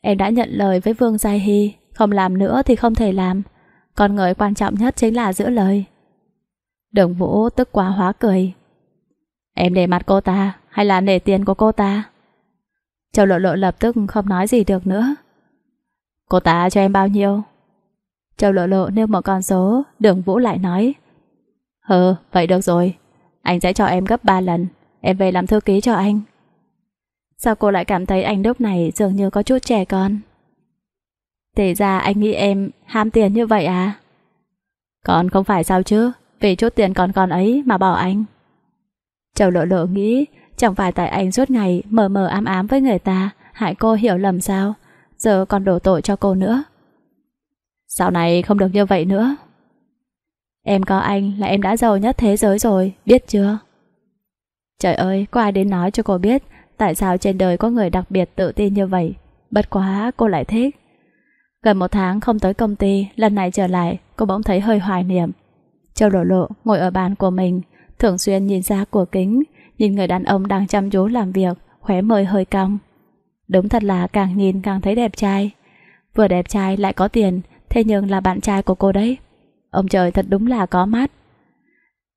Em đã nhận lời với Vương Giai Hi, không làm nữa thì không thể làm. Còn người quan trọng nhất chính là giữ lời. Đường Vũ tức quá hóa cười. Em để mặt cô ta hay là nể tiền của cô ta? Châu lộ lộ lập tức không nói gì được nữa. Cô ta cho em bao nhiêu? Châu lộ lộ nêu một con số, đường Vũ lại nói. Ừ, vậy được rồi. Anh sẽ cho em gấp 3 lần. Em về làm thư ký cho anh. Sao cô lại cảm thấy anh lúc này dường như có chút trẻ con? Thế ra anh nghĩ em ham tiền như vậy à? Còn không phải sao chứ? Vì chút tiền còn con ấy mà bỏ anh. Châu lộ lộ nghĩ chẳng phải tại anh suốt ngày mờ mờ ám ám với người ta hại cô hiểu lầm sao? giờ còn đổ tội cho cô nữa. Sau này không được như vậy nữa. Em có anh là em đã giàu nhất thế giới rồi, biết chưa? Trời ơi, có ai đến nói cho cô biết tại sao trên đời có người đặc biệt tự tin như vậy. Bất quá cô lại thích. Gần một tháng không tới công ty, lần này trở lại, cô bỗng thấy hơi hoài niệm. Châu lộ lộ ngồi ở bàn của mình, thường xuyên nhìn ra cửa kính, nhìn người đàn ông đang chăm chú làm việc, khóe môi hơi cong. Đúng thật là càng nhìn càng thấy đẹp trai Vừa đẹp trai lại có tiền Thế nhưng là bạn trai của cô đấy Ông trời thật đúng là có mắt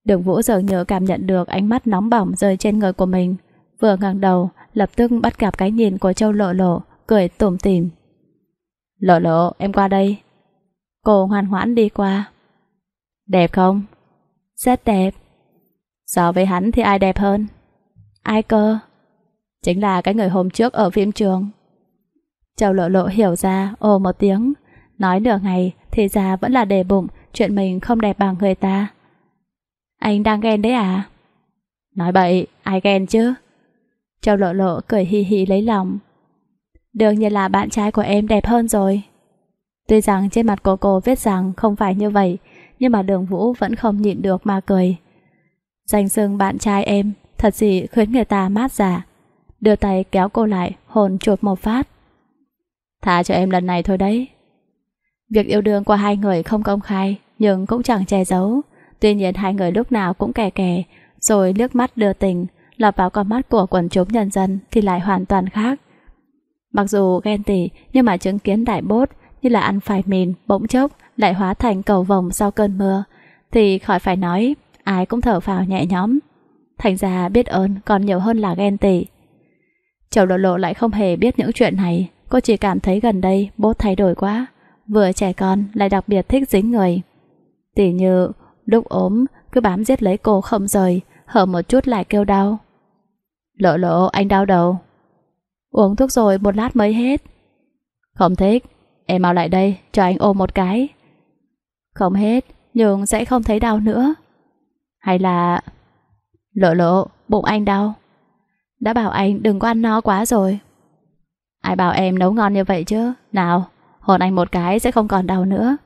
Đường Vũ dường như cảm nhận được ánh mắt nóng bỏng rơi trên người của mình Vừa ngẩng đầu Lập tức bắt gặp cái nhìn của Châu Lộ Lộ Cười tủm tỉm Lộ lộ em qua đây Cô hoàn hoãn đi qua Đẹp không? Rất đẹp So với hắn thì ai đẹp hơn? Ai cơ? Chính là cái người hôm trước ở phim trường Châu lộ lộ hiểu ra Ồ một tiếng Nói nửa ngày thì ra vẫn là đề bụng Chuyện mình không đẹp bằng người ta Anh đang ghen đấy à Nói bậy ai ghen chứ Châu lộ lộ cười hì hì lấy lòng Đương nhiên là bạn trai của em đẹp hơn rồi Tuy rằng trên mặt cô cô viết rằng không phải như vậy Nhưng mà đường vũ vẫn không nhịn được mà cười Danh xưng bạn trai em Thật sự khiến người ta mát giả dạ đưa tay kéo cô lại, hồn chụp một phát. Thả cho em lần này thôi đấy. Việc yêu đương của hai người không công khai, nhưng cũng chẳng che giấu. Tuy nhiên hai người lúc nào cũng kè kè, rồi nước mắt đưa tình, lọt vào con mắt của quần chúng nhân dân thì lại hoàn toàn khác. Mặc dù ghen tỉ, nhưng mà chứng kiến đại bốt như là ăn phải mìn, bỗng chốc lại hóa thành cầu vồng sau cơn mưa, thì khỏi phải nói, ai cũng thở phào nhẹ nhõm. Thành ra biết ơn còn nhiều hơn là ghen tị. Châu Lộ Lộ lại không hề biết những chuyện này, cô chỉ cảm thấy gần đây bố thay đổi quá, vừa trẻ con lại đặc biệt thích dính người. Tỉ như lúc ốm cứ bám giết lấy cô không rời, hở một chút lại kêu đau. Lộ lộ anh đau đầu. Uống thuốc rồi một lát mới hết. Không thích, em mau lại đây cho anh ôm một cái. Không hết, nhưng sẽ không thấy đau nữa. Hay là... Lộ lộ, bụng anh đau. Đã bảo anh đừng có ăn no quá rồi Ai bảo em nấu ngon như vậy chứ Nào hôn anh một cái sẽ không còn đau nữa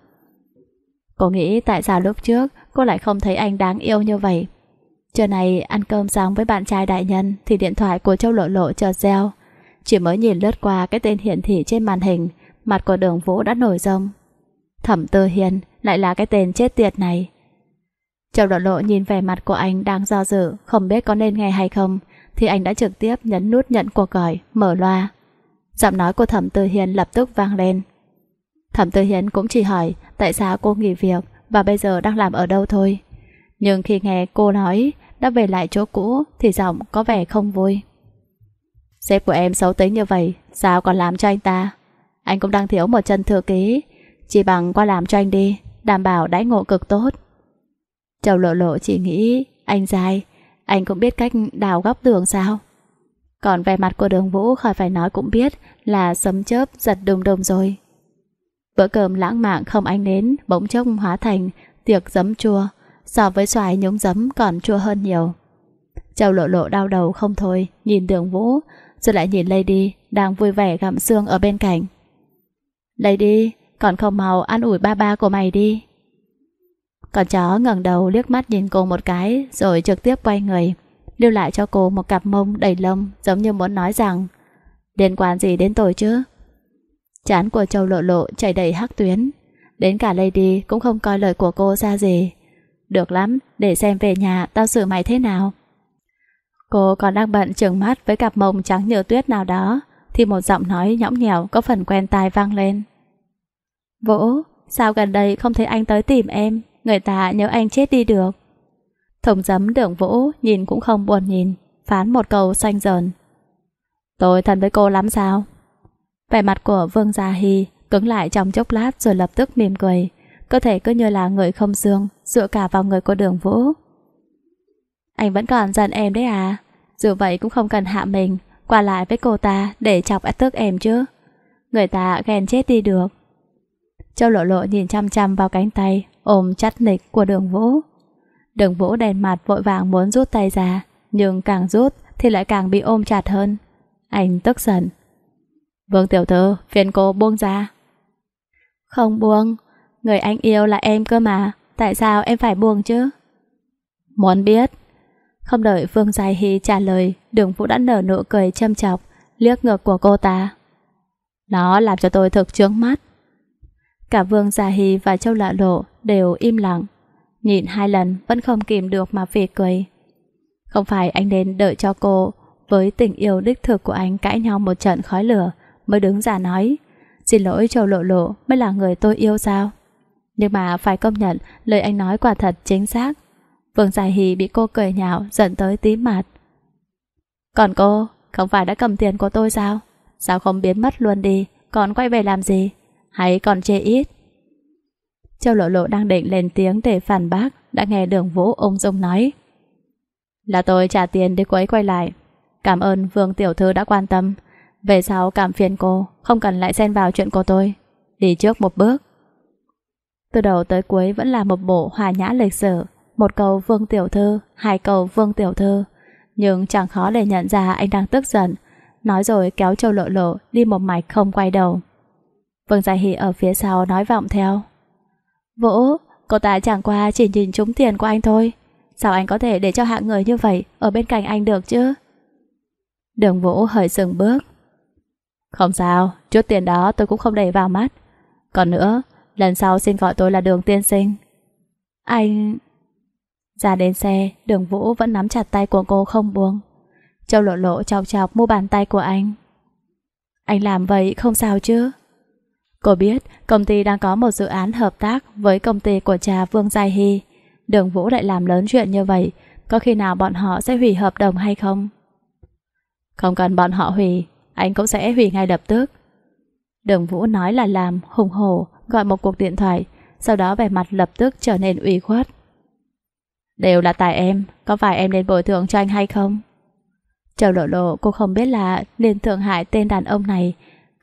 Cô nghĩ tại sao lúc trước Cô lại không thấy anh đáng yêu như vậy Trưa này ăn cơm xong với bạn trai đại nhân Thì điện thoại của Châu Lộ Lộ chợt reo Chỉ mới nhìn lướt qua cái tên hiển thị trên màn hình Mặt của đường Vũ đã nổi rông Thẩm Tư Hiền lại là cái tên chết tiệt này Châu Lộ Lộ nhìn vẻ mặt của anh đang do dự Không biết có nên nghe hay không thì anh đã trực tiếp nhấn nút nhận cuộc gọi, mở loa. Giọng nói của Thẩm Tư Hiền lập tức vang lên. Thẩm Tư Hiền cũng chỉ hỏi tại sao cô nghỉ việc và bây giờ đang làm ở đâu thôi. Nhưng khi nghe cô nói đã về lại chỗ cũ thì giọng có vẻ không vui. Sếp của em xấu tính như vậy, sao còn làm cho anh ta? Anh cũng đang thiếu một chân thừa ký, chỉ bằng qua làm cho anh đi, đảm bảo đãi ngộ cực tốt. Châu lộ lộ chỉ nghĩ anh dài anh cũng biết cách đào góc tường sao Còn vẻ mặt của đường vũ khỏi phải nói cũng biết Là sấm chớp giật đùng đùng rồi Bữa cơm lãng mạn không anh đến, Bỗng chốc hóa thành Tiệc giấm chua So với xoài nhúng giấm còn chua hơn nhiều Châu lộ lộ đau đầu không thôi Nhìn đường vũ Rồi lại nhìn Lady Đang vui vẻ gặm xương ở bên cạnh Lady Còn không màu ăn ủi ba ba của mày đi con chó ngẩng đầu liếc mắt nhìn cô một cái rồi trực tiếp quay người, lưu lại cho cô một cặp mông đầy lông giống như muốn nói rằng liên quan gì đến tôi chứ? Chán của châu lộ lộ chảy đầy hắc tuyến, đến cả Lady cũng không coi lời của cô ra gì. Được lắm, để xem về nhà tao xử mày thế nào. Cô còn đang bận trừng mắt với cặp mông trắng như tuyết nào đó, thì một giọng nói nhõng nhẽo có phần quen tai vang lên. Vỗ, sao gần đây không thấy anh tới tìm em? Người ta nhớ anh chết đi được Thống giấm đường vũ Nhìn cũng không buồn nhìn Phán một câu xanh dờn Tôi thân với cô lắm sao Vẻ mặt của Vương Gia Hy Cứng lại trong chốc lát rồi lập tức mỉm cười Cơ thể cứ như là người không xương Dựa cả vào người của đường vũ Anh vẫn còn giận em đấy à Dù vậy cũng không cần hạ mình Qua lại với cô ta để chọc át tức em chứ Người ta ghen chết đi được Châu lộ lộ nhìn chăm chăm vào cánh tay ôm chắt nịch của đường vũ. Đường vũ đèn mặt vội vàng muốn rút tay ra, nhưng càng rút thì lại càng bị ôm chặt hơn. Anh tức giận. Vương tiểu thư, phiền cô buông ra. Không buông, người anh yêu là em cơ mà, tại sao em phải buông chứ? Muốn biết. Không đợi phương Giai Hy trả lời, đường vũ đã nở nụ cười châm chọc, liếc ngược của cô ta. Nó làm cho tôi thực trướng mắt. Cả Vương Gia Hy và Châu Lạ Lộ đều im lặng. nhịn hai lần vẫn không kìm được mà phì cười. Không phải anh nên đợi cho cô với tình yêu đích thực của anh cãi nhau một trận khói lửa mới đứng ra nói Xin lỗi Châu Lộ Lộ mới là người tôi yêu sao? Nhưng mà phải công nhận lời anh nói quả thật chính xác. Vương Giải Hì bị cô cười nhạo giận tới tím mặt. Còn cô, không phải đã cầm tiền của tôi sao? Sao không biến mất luôn đi, còn quay về làm gì? hay còn chê ít? Châu Lộ Lộ đang định lên tiếng để phản bác, đã nghe đường vũ ung dung nói. Là tôi trả tiền để cô ấy quay lại. Cảm ơn Vương Tiểu Thư đã quan tâm. Về sau cảm phiền cô, không cần lại xen vào chuyện của tôi. Đi trước một bước. Từ đầu tới cuối vẫn là một bộ hòa nhã lịch sử. Một câu Vương Tiểu Thư, hai câu Vương Tiểu Thư. Nhưng chẳng khó để nhận ra anh đang tức giận. Nói rồi kéo Châu Lộ Lộ đi một mạch không quay đầu. Vương Gia Hỷ ở phía sau nói vọng theo. Vũ, cô ta chẳng qua chỉ nhìn trúng tiền của anh thôi. Sao anh có thể để cho hạng người như vậy ở bên cạnh anh được chứ? Đường Vũ hơi sừng bước. Không sao, chút tiền đó tôi cũng không để vào mắt. Còn nữa, lần sau xin gọi tôi là Đường Tiên Sinh. Anh... Ra đến xe, đường Vũ vẫn nắm chặt tay của cô không buông. Châu lộ lộ chọc chọc mua bàn tay của anh. Anh làm vậy không sao chứ? Cô biết công ty đang có một dự án hợp tác với công ty của cha Vương Giai Hy. Đường Vũ lại làm lớn chuyện như vậy, có khi nào bọn họ sẽ hủy hợp đồng hay không? Không cần bọn họ hủy, anh cũng sẽ hủy ngay lập tức. Đường Vũ nói là làm, hùng hổ, gọi một cuộc điện thoại, sau đó vẻ mặt lập tức trở nên ủy khuất. Đều là tại em, có phải em nên bồi thường cho anh hay không? Châu Lộ Lộ cô không biết là nên thượng hại tên đàn ông này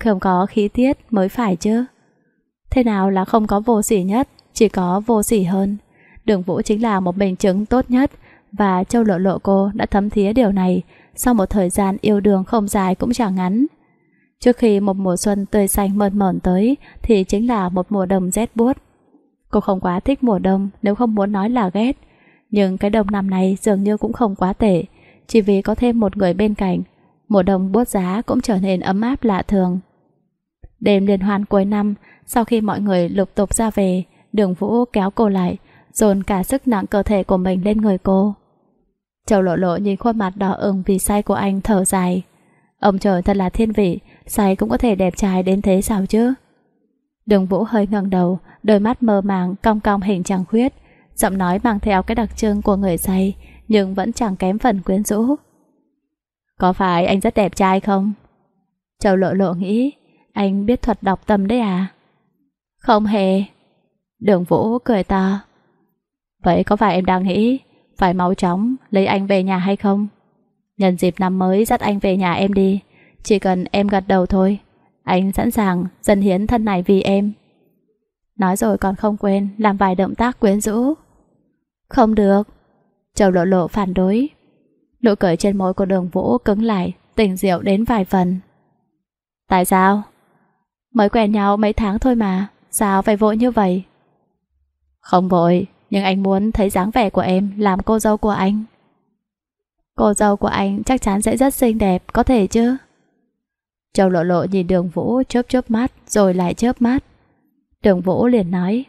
không có khí tiết mới phải chứ. Thế nào là không có vô sỉ nhất, chỉ có vô sỉ hơn. Đường Vũ chính là một minh chứng tốt nhất và Châu Lộ Lộ cô đã thấm thía điều này sau một thời gian yêu đương không dài cũng chẳng ngắn. Trước khi một mùa xuân tươi xanh mơn mởn tới thì chính là một mùa đông rét buốt. Cô không quá thích mùa đông nếu không muốn nói là ghét. Nhưng cái đông năm này dường như cũng không quá tệ, chỉ vì có thêm một người bên cạnh. Mùa đông buốt giá cũng trở nên ấm áp lạ thường. Đêm liên hoan cuối năm, sau khi mọi người lục tục ra về, đường Vũ kéo cô lại, dồn cả sức nặng cơ thể của mình lên người cô. Châu lộ lộ nhìn khuôn mặt đỏ ửng vì say của anh thở dài. Ông trời thật là thiên vị, say cũng có thể đẹp trai đến thế sao chứ? Đường Vũ hơi ngẩng đầu, đôi mắt mơ màng cong cong hình trăng khuyết, giọng nói mang theo cái đặc trưng của người say, nhưng vẫn chẳng kém phần quyến rũ. Có phải anh rất đẹp trai không? Châu lộ lộ nghĩ, anh biết thuật đọc tâm đấy à? Không hề. Đường Vũ cười to. Vậy có phải em đang nghĩ phải mau chóng lấy anh về nhà hay không? Nhân dịp năm mới dắt anh về nhà em đi. Chỉ cần em gật đầu thôi. Anh sẵn sàng dần hiến thân này vì em. Nói rồi còn không quên làm vài động tác quyến rũ. Không được. Châu lộ lộ phản đối. Nụ cười trên môi của đường Vũ cứng lại, tình diệu đến vài phần. Tại sao? Mới quen nhau mấy tháng thôi mà Sao phải vội như vậy Không vội Nhưng anh muốn thấy dáng vẻ của em Làm cô dâu của anh Cô dâu của anh chắc chắn sẽ rất xinh đẹp Có thể chứ Châu lộ lộ nhìn đường vũ chớp chớp mắt Rồi lại chớp mắt Đường vũ liền nói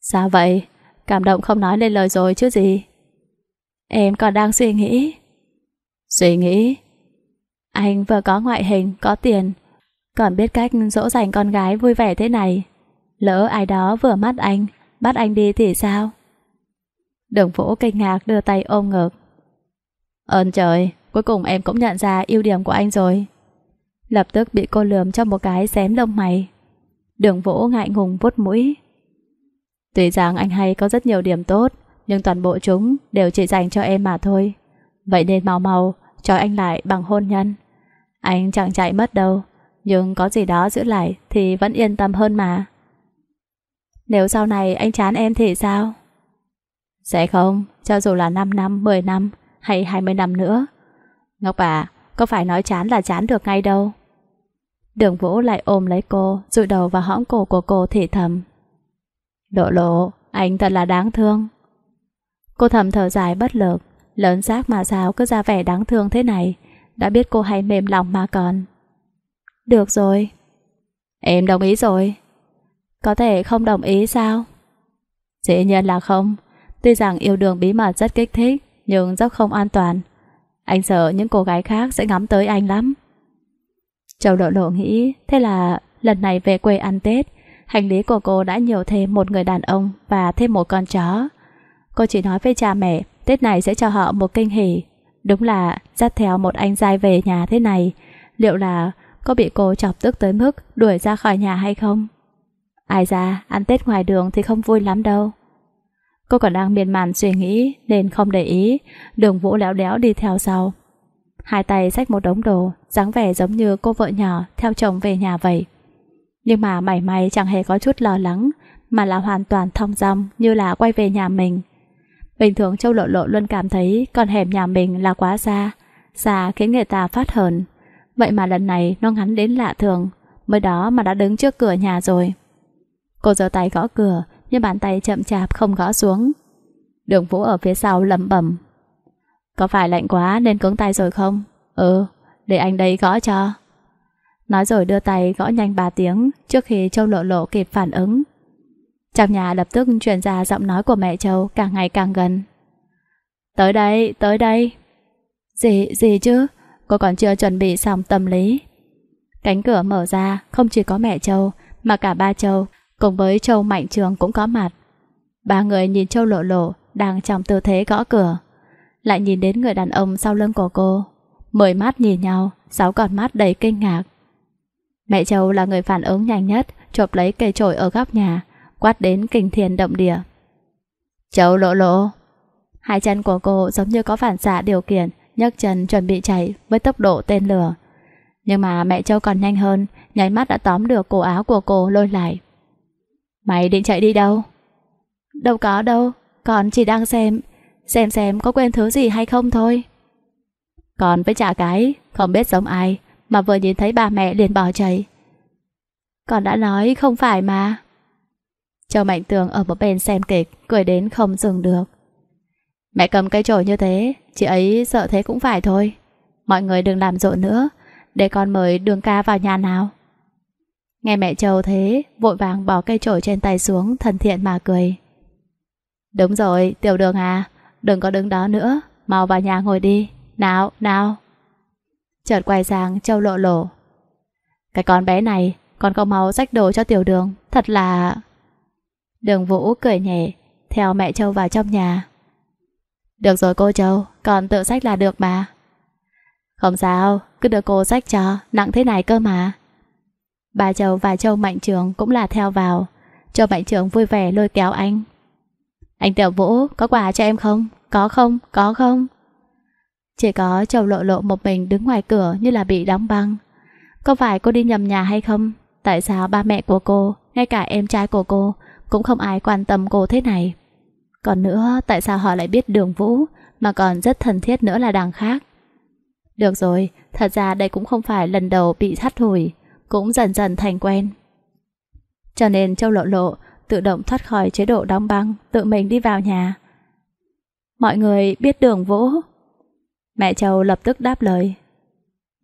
Sao vậy Cảm động không nói lên lời rồi chứ gì Em còn đang suy nghĩ Suy nghĩ Anh vừa có ngoại hình, có tiền còn biết cách dỗ dành con gái vui vẻ thế này. Lỡ ai đó vừa mắt anh, bắt anh đi thì sao? Đường phố kinh ngạc đưa tay ôm ngực. Ơn trời, cuối cùng em cũng nhận ra ưu điểm của anh rồi. Lập tức bị cô lườm cho một cái xém lông mày. Đường Vũ ngại ngùng vuốt mũi. Tuy rằng anh hay có rất nhiều điểm tốt, nhưng toàn bộ chúng đều chỉ dành cho em mà thôi. Vậy nên mau mau, cho anh lại bằng hôn nhân. Anh chẳng chạy mất đâu, nhưng có gì đó giữ lại thì vẫn yên tâm hơn mà. Nếu sau này anh chán em thì sao? Sẽ không, cho dù là 5 năm, 10 năm hay 20 năm nữa. Ngọc bà có phải nói chán là chán được ngay đâu. Đường Vũ lại ôm lấy cô, rụi đầu vào hõm cổ của cô thì thầm. Lộ lộ, anh thật là đáng thương. Cô thầm thở dài bất lực, lớn xác mà sao cứ ra vẻ đáng thương thế này, đã biết cô hay mềm lòng mà còn. Được rồi. Em đồng ý rồi. Có thể không đồng ý sao? Dĩ nhiên là không. Tuy rằng yêu đương bí mật rất kích thích, nhưng rất không an toàn. Anh sợ những cô gái khác sẽ ngắm tới anh lắm. Châu Lộ Lộ nghĩ, thế là lần này về quê ăn Tết, hành lý của cô đã nhiều thêm một người đàn ông và thêm một con chó. Cô chỉ nói với cha mẹ, Tết này sẽ cho họ một kinh hỉ. Đúng là dắt theo một anh trai về nhà thế này, liệu là có bị cô chọc tức tới mức đuổi ra khỏi nhà hay không. Ai ra, ăn Tết ngoài đường thì không vui lắm đâu. Cô còn đang miên man suy nghĩ nên không để ý, đường vũ léo đéo đi theo sau. Hai tay xách một đống đồ, dáng vẻ giống như cô vợ nhỏ theo chồng về nhà vậy. Nhưng mà mảy may chẳng hề có chút lo lắng, mà là hoàn toàn thong dong như là quay về nhà mình. Bình thường Châu Lộ Lộ luôn cảm thấy con hẻm nhà mình là quá xa, xa khiến người ta phát hờn. Vậy mà lần này nó ngắn đến lạ thường, mới đó mà đã đứng trước cửa nhà rồi. Cô giơ tay gõ cửa, nhưng bàn tay chậm chạp không gõ xuống. Đường Vũ ở phía sau lẩm bẩm. Có phải lạnh quá nên cứng tay rồi không? Ừ, để anh đây gõ cho. Nói rồi đưa tay gõ nhanh ba tiếng trước khi Châu Lộ Lộ kịp phản ứng. Trong nhà lập tức truyền ra giọng nói của mẹ Châu càng ngày càng gần. Tới đây, tới đây. Gì, gì chứ? cô còn chưa chuẩn bị xong tâm lý. Cánh cửa mở ra, không chỉ có mẹ Châu, mà cả ba Châu, cùng với Châu Mạnh Trường cũng có mặt. Ba người nhìn Châu lộ lộ, đang trong tư thế gõ cửa. Lại nhìn đến người đàn ông sau lưng của cô. Mười mắt nhìn nhau, sáu con mắt đầy kinh ngạc. Mẹ Châu là người phản ứng nhanh nhất, chộp lấy cây chổi ở góc nhà, quát đến kinh thiên động địa. Châu lộ lộ. Hai chân của cô giống như có phản xạ điều khiển, nhấc chân chuẩn bị chạy với tốc độ tên lửa. Nhưng mà mẹ Châu còn nhanh hơn, nháy mắt đã tóm được cổ áo của cô lôi lại. Mày định chạy đi đâu? Đâu có đâu, con chỉ đang xem, xem xem có quên thứ gì hay không thôi. Còn với chả cái, không biết giống ai, mà vừa nhìn thấy ba mẹ liền bỏ chạy. Con đã nói không phải mà. Châu Mạnh Tường ở một bên xem kịch, cười đến không dừng được. Mẹ cầm cây chổi như thế, chị ấy sợ thế cũng phải thôi. Mọi người đừng làm rộn nữa, để con mời đường ca vào nhà nào. Nghe mẹ châu thế, vội vàng bỏ cây chổi trên tay xuống, thân thiện mà cười. Đúng rồi, tiểu đường à, đừng có đứng đó nữa, mau vào nhà ngồi đi. Nào, nào. Chợt quay sang châu lộ lộ. Cái con bé này, con không mau rách đồ cho tiểu đường, thật là... Đường vũ cười nhẹ, theo mẹ châu vào trong nhà. Được rồi cô Châu, còn tự sách là được mà. Không sao, cứ đưa cô sách cho, nặng thế này cơ mà. Bà Châu và Châu Mạnh Trường cũng là theo vào. Châu Mạnh Trường vui vẻ lôi kéo anh. Anh Tiểu Vũ, có quà cho em không? Có không? Có không? Chỉ có Châu Lộ Lộ một mình đứng ngoài cửa như là bị đóng băng. Có phải cô đi nhầm nhà hay không? Tại sao ba mẹ của cô, ngay cả em trai của cô, cũng không ai quan tâm cô thế này? Còn nữa, tại sao họ lại biết đường Vũ, mà còn rất thân thiết nữa là đằng khác? Được rồi, thật ra đây cũng không phải lần đầu bị thắt hủi, cũng dần dần thành quen. Cho nên Châu Lộ Lộ tự động thoát khỏi chế độ đóng băng, tự mình đi vào nhà. Mọi người biết đường Vũ. Mẹ Châu lập tức đáp lời.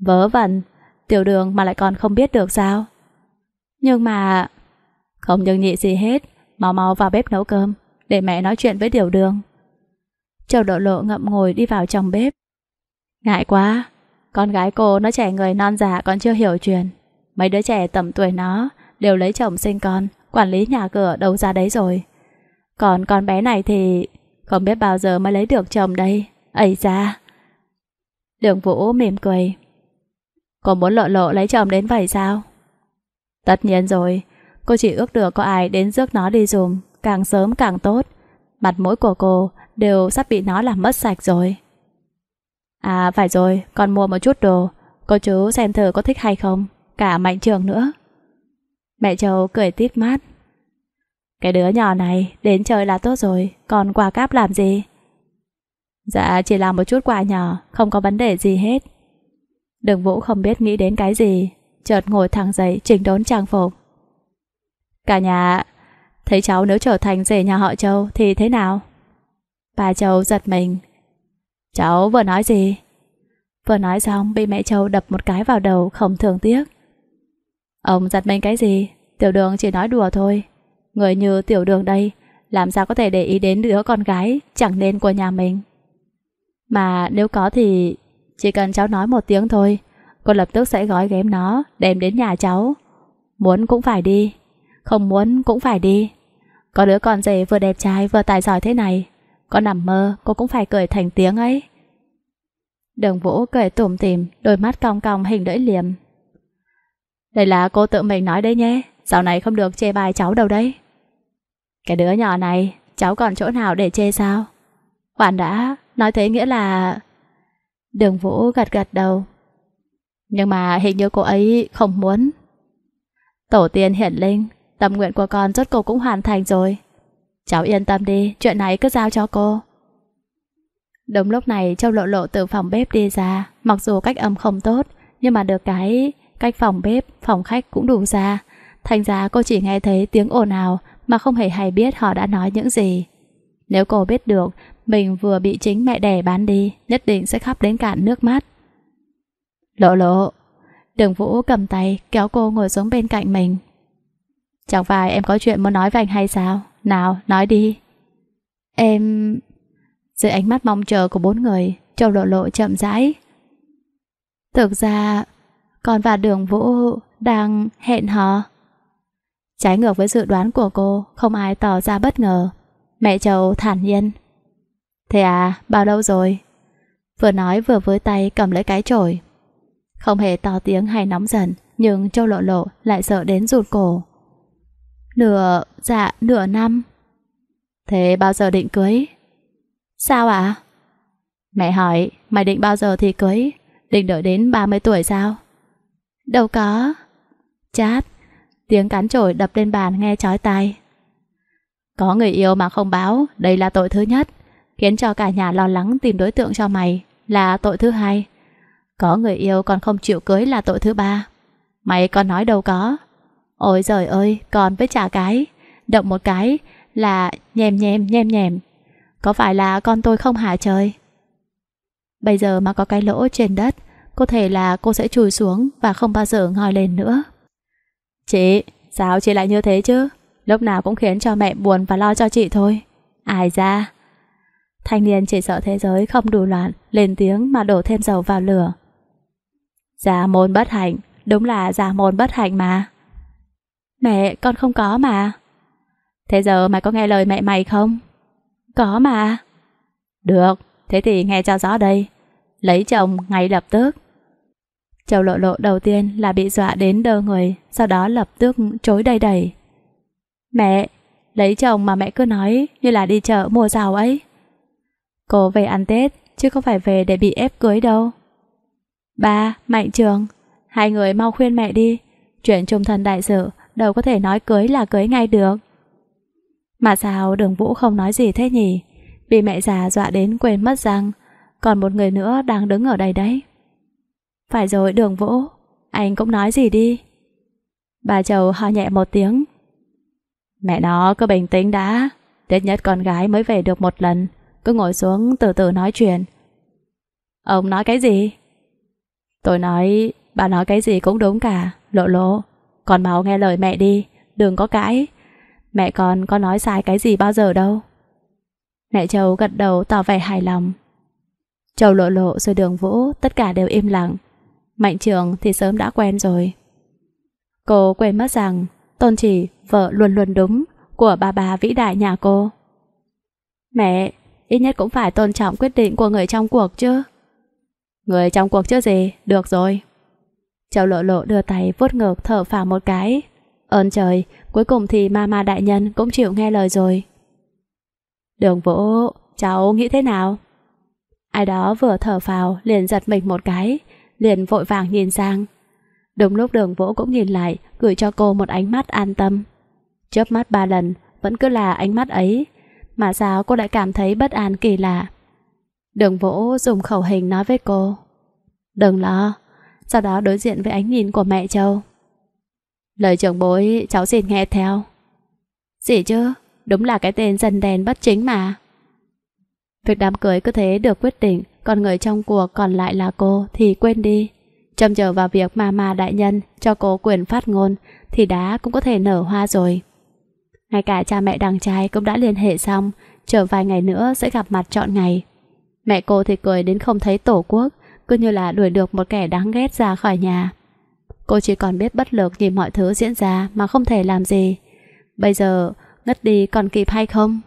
Vớ vẩn, tiểu đường mà lại còn không biết được sao? Nhưng mà... Không nhường nhị gì hết, mau mau vào bếp nấu cơm, để mẹ nói chuyện với Tiểu Đường. Châu độ Lộ ngậm ngồi đi vào trong bếp. Ngại quá, con gái cô nó trẻ người non già dạ còn chưa hiểu chuyện. Mấy đứa trẻ tầm tuổi nó đều lấy chồng sinh con, quản lý nhà cửa đâu ra đấy rồi. Còn con bé này thì không biết bao giờ mới lấy được chồng đây. Ấy ra. Đường Vũ mỉm cười. Cô muốn lộ lộ lấy chồng đến vậy sao? Tất nhiên rồi, cô chỉ ước được có ai đến rước nó đi dùm càng sớm càng tốt. Mặt mũi của cô đều sắp bị nó làm mất sạch rồi. À phải rồi, con mua một chút đồ, cô chú xem thử có thích hay không, cả mạnh trường nữa. Mẹ Châu cười tít mát. Cái đứa nhỏ này đến chơi là tốt rồi, còn quà cáp làm gì? Dạ chỉ là một chút quà nhỏ, không có vấn đề gì hết. Đường Vũ không biết nghĩ đến cái gì, chợt ngồi thẳng dậy chỉnh đốn trang phục. Cả nhà Thấy cháu nếu trở thành rể nhà họ Châu Thì thế nào Bà Châu giật mình Cháu vừa nói gì Vừa nói xong bị mẹ Châu đập một cái vào đầu Không thường tiếc Ông giật mình cái gì Tiểu đường chỉ nói đùa thôi Người như tiểu đường đây Làm sao có thể để ý đến đứa con gái Chẳng nên của nhà mình Mà nếu có thì Chỉ cần cháu nói một tiếng thôi Cô lập tức sẽ gói ghém nó Đem đến nhà cháu Muốn cũng phải đi Không muốn cũng phải đi có đứa con rể vừa đẹp trai vừa tài giỏi thế này Có nằm mơ cô cũng phải cười thành tiếng ấy Đường Vũ cười tủm tỉm, đôi mắt cong cong hình lưỡi liềm. Đây là cô tự mình nói đấy nhé, sau này không được chê bài cháu đâu đấy. Cái đứa nhỏ này, cháu còn chỗ nào để chê sao? Khoan đã, nói thế nghĩa là... Đường Vũ gật gật đầu. Nhưng mà hình như cô ấy không muốn. Tổ tiên hiện linh, Tâm nguyện của con rốt cuộc cũng hoàn thành rồi. Cháu yên tâm đi, chuyện này cứ giao cho cô. Đúng lúc này Châu Lộ Lộ từ phòng bếp đi ra, mặc dù cách âm không tốt, nhưng mà được cái cách phòng bếp, phòng khách cũng đủ ra. Thành ra cô chỉ nghe thấy tiếng ồn ào mà không hề hay biết họ đã nói những gì. Nếu cô biết được mình vừa bị chính mẹ đẻ bán đi, nhất định sẽ khóc đến cạn nước mắt. Lộ lộ, đường vũ cầm tay kéo cô ngồi xuống bên cạnh mình. Chẳng phải em có chuyện muốn nói với anh hay sao Nào nói đi Em... Dưới ánh mắt mong chờ của bốn người Châu lộ lộ chậm rãi Thực ra Con và đường vũ đang hẹn hò Trái ngược với dự đoán của cô Không ai tỏ ra bất ngờ Mẹ Châu thản nhiên Thế à, bao lâu rồi? Vừa nói vừa với tay cầm lấy cái chổi Không hề to tiếng hay nóng giận Nhưng Châu lộ lộ lại sợ đến rụt cổ Nửa, dạ, nửa năm. Thế bao giờ định cưới? Sao ạ? Mẹ hỏi, mày định bao giờ thì cưới? Định đợi đến 30 tuổi sao? Đâu có. Chát, tiếng cán chổi đập lên bàn nghe chói tai. Có người yêu mà không báo, đây là tội thứ nhất. Khiến cho cả nhà lo lắng tìm đối tượng cho mày, là tội thứ hai. Có người yêu còn không chịu cưới là tội thứ ba. Mày còn nói đâu có, Ôi giời ơi, còn với chả cái, động một cái là nhèm nhèm nhèm nhèm. Có phải là con tôi không hả trời? Bây giờ mà có cái lỗ trên đất, có thể là cô sẽ chùi xuống và không bao giờ ngồi lên nữa. Chị, sao chị lại như thế chứ? Lúc nào cũng khiến cho mẹ buồn và lo cho chị thôi. Ai ra? Thanh niên chỉ sợ thế giới không đủ loạn, lên tiếng mà đổ thêm dầu vào lửa. Giả môn bất hạnh, đúng là giả môn bất hạnh mà. Mẹ, con không có mà. Thế giờ mày có nghe lời mẹ mày không? Có mà. Được, thế thì nghe cho rõ đây. Lấy chồng ngay lập tức. Châu lộ lộ đầu tiên là bị dọa đến đơ người, sau đó lập tức chối đầy đầy. Mẹ, lấy chồng mà mẹ cứ nói như là đi chợ mua rào ấy. Cô về ăn Tết, chứ không phải về để bị ép cưới đâu. Ba, Mạnh Trường, hai người mau khuyên mẹ đi. Chuyện trung thân đại sự đâu có thể nói cưới là cưới ngay được. Mà sao đường Vũ không nói gì thế nhỉ? Bị mẹ già dọa đến quên mất rằng còn một người nữa đang đứng ở đây đấy. Phải rồi đường Vũ, anh cũng nói gì đi. Bà chầu ho nhẹ một tiếng. Mẹ nó cứ bình tĩnh đã, tết nhất con gái mới về được một lần, cứ ngồi xuống từ từ nói chuyện. Ông nói cái gì? Tôi nói, bà nói cái gì cũng đúng cả, lộ lộ. Con mau nghe lời mẹ đi Đừng có cãi Mẹ con có nói sai cái gì bao giờ đâu Mẹ Châu gật đầu tỏ vẻ hài lòng Châu lộ lộ rồi đường vũ Tất cả đều im lặng Mạnh trường thì sớm đã quen rồi Cô quên mất rằng Tôn chỉ vợ luôn luôn đúng Của bà bà vĩ đại nhà cô Mẹ Ít nhất cũng phải tôn trọng quyết định của người trong cuộc chứ Người trong cuộc chứ gì Được rồi Châu lộ lộ đưa tay vuốt ngược thở phào một cái. Ơn trời, cuối cùng thì mama đại nhân cũng chịu nghe lời rồi. Đường vũ, cháu nghĩ thế nào? Ai đó vừa thở phào liền giật mình một cái, liền vội vàng nhìn sang. Đúng lúc đường vũ cũng nhìn lại, gửi cho cô một ánh mắt an tâm. Chớp mắt ba lần, vẫn cứ là ánh mắt ấy, mà sao cô lại cảm thấy bất an kỳ lạ. Đường vũ dùng khẩu hình nói với cô. Đừng lo, sau đó đối diện với ánh nhìn của mẹ Châu. Lời trưởng bối cháu xin nghe theo. Gì chứ, đúng là cái tên dân đen bất chính mà. Việc đám cưới cứ thế được quyết định, còn người trong cuộc còn lại là cô thì quên đi. Trông chờ vào việc mà mà đại nhân cho cô quyền phát ngôn thì đá cũng có thể nở hoa rồi. Ngay cả cha mẹ đằng trai cũng đã liên hệ xong, chờ vài ngày nữa sẽ gặp mặt chọn ngày. Mẹ cô thì cười đến không thấy tổ quốc, cứ như là đuổi được một kẻ đáng ghét ra khỏi nhà. Cô chỉ còn biết bất lực nhìn mọi thứ diễn ra mà không thể làm gì. Bây giờ, ngất đi còn kịp hay không?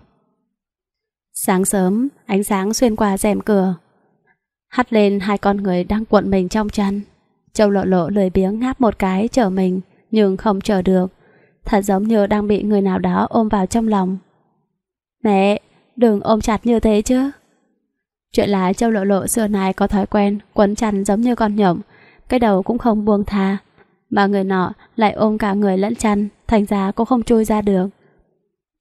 Sáng sớm, ánh sáng xuyên qua rèm cửa. Hắt lên hai con người đang cuộn mình trong chăn. Châu lộ lộ lười biếng ngáp một cái chờ mình, nhưng không chờ được. Thật giống như đang bị người nào đó ôm vào trong lòng. Mẹ, đừng ôm chặt như thế chứ. Chuyện là châu lộ lộ xưa nay có thói quen quấn chăn giống như con nhộng, cái đầu cũng không buông tha. Mà người nọ lại ôm cả người lẫn chăn, thành ra cũng không trôi ra được.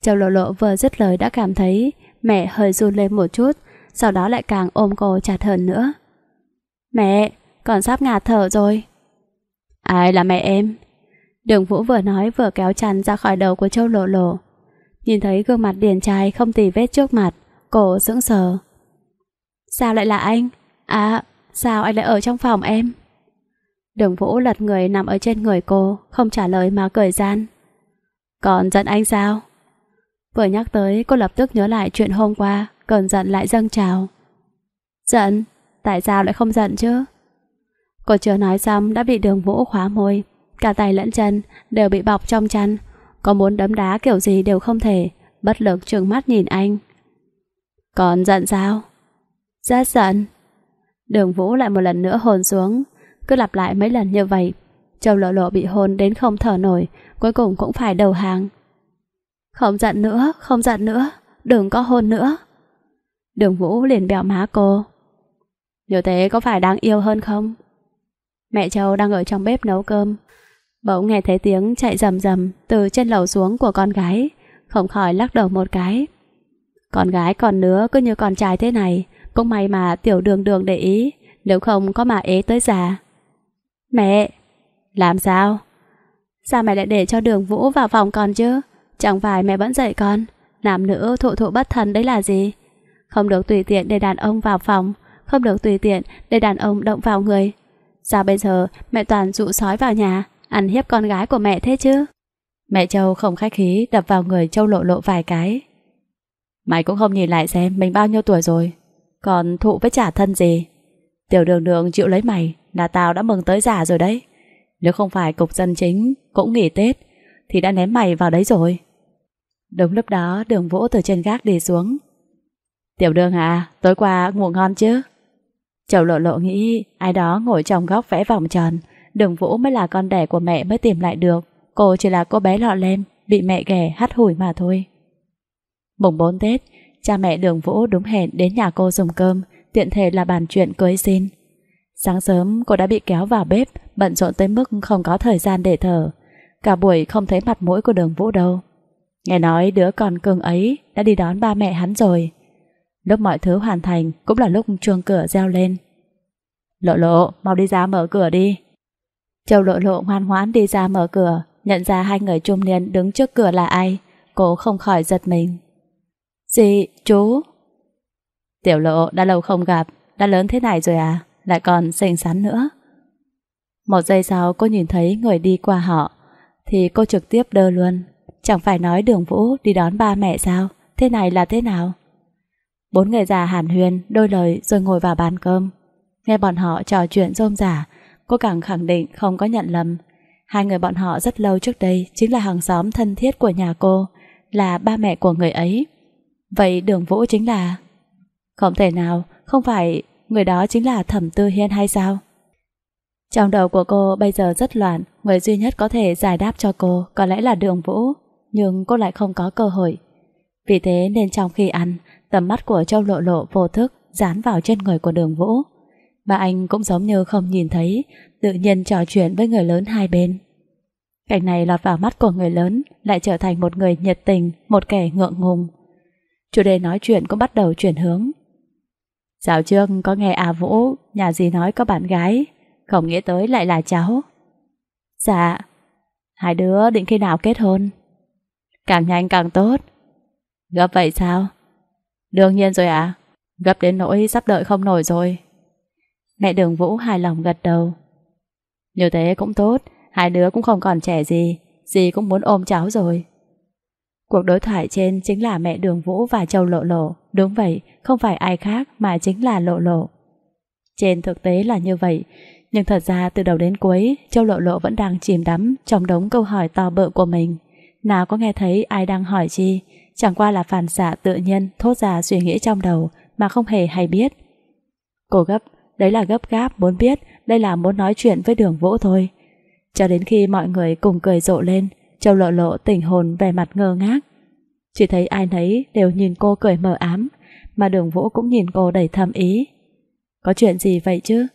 Châu lộ lộ vừa dứt lời đã cảm thấy mẹ hơi run lên một chút, sau đó lại càng ôm cô chặt hơn nữa. Mẹ, còn sắp ngạt thở rồi. Ai là mẹ em? Đường Vũ vừa nói vừa kéo chăn ra khỏi đầu của Châu Lộ Lộ. Nhìn thấy gương mặt điền trai không tì vết trước mặt, cổ sững sờ. Sao lại là anh? À, sao anh lại ở trong phòng em? Đường Vũ lật người nằm ở trên người cô, không trả lời mà cười gian. Còn giận anh sao? Vừa nhắc tới, cô lập tức nhớ lại chuyện hôm qua, cơn giận lại dâng trào. Giận? Tại sao lại không giận chứ? Cô chưa nói xong đã bị đường Vũ khóa môi, cả tay lẫn chân đều bị bọc trong chăn, có muốn đấm đá kiểu gì đều không thể, bất lực trừng mắt nhìn anh. Còn giận sao? Ra giận. Đường Vũ lại một lần nữa hồn xuống, cứ lặp lại mấy lần như vậy. Châu lộ lộ bị hôn đến không thở nổi, cuối cùng cũng phải đầu hàng. Không giận nữa, không giận nữa, đừng có hôn nữa. Đường Vũ liền bẹo má cô. Như thế có phải đáng yêu hơn không? Mẹ Châu đang ở trong bếp nấu cơm. Bỗng nghe thấy tiếng chạy rầm rầm từ trên lầu xuống của con gái, không khỏi lắc đầu một cái. Con gái còn nữa cứ như con trai thế này, cũng may mà tiểu đường đường để ý Nếu không có mà ế tới già Mẹ Làm sao Sao mẹ lại để cho đường vũ vào phòng con chứ Chẳng phải mẹ vẫn dạy con Nam nữ thụ thụ bất thần đấy là gì Không được tùy tiện để đàn ông vào phòng Không được tùy tiện để đàn ông động vào người Sao bây giờ mẹ toàn dụ sói vào nhà Ăn hiếp con gái của mẹ thế chứ Mẹ Châu không khách khí đập vào người Châu lộ lộ vài cái Mày cũng không nhìn lại xem mình bao nhiêu tuổi rồi còn thụ với trả thân gì Tiểu đường đường chịu lấy mày Là tao đã mừng tới già rồi đấy Nếu không phải cục dân chính cũng nghỉ Tết Thì đã ném mày vào đấy rồi Đúng lúc đó đường vỗ từ trên gác đi xuống Tiểu đường à Tối qua ngủ ngon chứ Chầu lộ lộ nghĩ Ai đó ngồi trong góc vẽ vòng tròn Đường vũ mới là con đẻ của mẹ mới tìm lại được Cô chỉ là cô bé lọ lem Bị mẹ ghẻ hắt hủi mà thôi Mùng 4 Tết Cha mẹ đường Vũ đúng hẹn đến nhà cô dùng cơm, tiện thể là bàn chuyện cưới xin. Sáng sớm cô đã bị kéo vào bếp, bận rộn tới mức không có thời gian để thở. Cả buổi không thấy mặt mũi của đường Vũ đâu. Nghe nói đứa con cưng ấy đã đi đón ba mẹ hắn rồi. Lúc mọi thứ hoàn thành cũng là lúc chuông cửa reo lên. Lộ lộ, mau đi ra mở cửa đi. Châu lộ lộ ngoan ngoãn đi ra mở cửa, nhận ra hai người trung niên đứng trước cửa là ai. Cô không khỏi giật mình. Dì, chú Tiểu lộ đã lâu không gặp Đã lớn thế này rồi à Lại còn xinh xắn nữa Một giây sau cô nhìn thấy người đi qua họ Thì cô trực tiếp đơ luôn Chẳng phải nói đường Vũ đi đón ba mẹ sao Thế này là thế nào Bốn người già hàn huyên Đôi lời rồi ngồi vào bàn cơm Nghe bọn họ trò chuyện rôm rả Cô càng khẳng định không có nhận lầm Hai người bọn họ rất lâu trước đây Chính là hàng xóm thân thiết của nhà cô Là ba mẹ của người ấy Vậy đường vũ chính là... Không thể nào, không phải người đó chính là thẩm tư hiên hay sao? Trong đầu của cô bây giờ rất loạn, người duy nhất có thể giải đáp cho cô có lẽ là đường vũ, nhưng cô lại không có cơ hội. Vì thế nên trong khi ăn, tầm mắt của Châu Lộ Lộ vô thức dán vào trên người của đường vũ. mà anh cũng giống như không nhìn thấy, tự nhiên trò chuyện với người lớn hai bên. Cảnh này lọt vào mắt của người lớn lại trở thành một người nhiệt tình, một kẻ ngượng ngùng, chủ đề nói chuyện cũng bắt đầu chuyển hướng. Dạo trước có nghe à Vũ, nhà gì nói có bạn gái, không nghĩ tới lại là cháu. Dạ, hai đứa định khi nào kết hôn? Càng nhanh càng tốt. Gấp vậy sao? Đương nhiên rồi ạ, à? gấp đến nỗi sắp đợi không nổi rồi. Mẹ đường Vũ hài lòng gật đầu. Như thế cũng tốt, hai đứa cũng không còn trẻ gì, gì cũng muốn ôm cháu rồi. Cuộc đối thoại trên chính là mẹ Đường Vũ và Châu Lộ Lộ. Đúng vậy, không phải ai khác mà chính là Lộ Lộ. Trên thực tế là như vậy, nhưng thật ra từ đầu đến cuối, Châu Lộ Lộ vẫn đang chìm đắm trong đống câu hỏi to bự của mình. Nào có nghe thấy ai đang hỏi chi, chẳng qua là phản xạ tự nhiên thốt ra suy nghĩ trong đầu mà không hề hay biết. Cô gấp, đấy là gấp gáp muốn biết, đây là muốn nói chuyện với Đường Vũ thôi. Cho đến khi mọi người cùng cười rộ lên, Châu lộ lộ tỉnh hồn về mặt ngơ ngác. Chỉ thấy ai nấy đều nhìn cô cười mờ ám, mà đường vũ cũng nhìn cô đầy thâm ý. Có chuyện gì vậy chứ?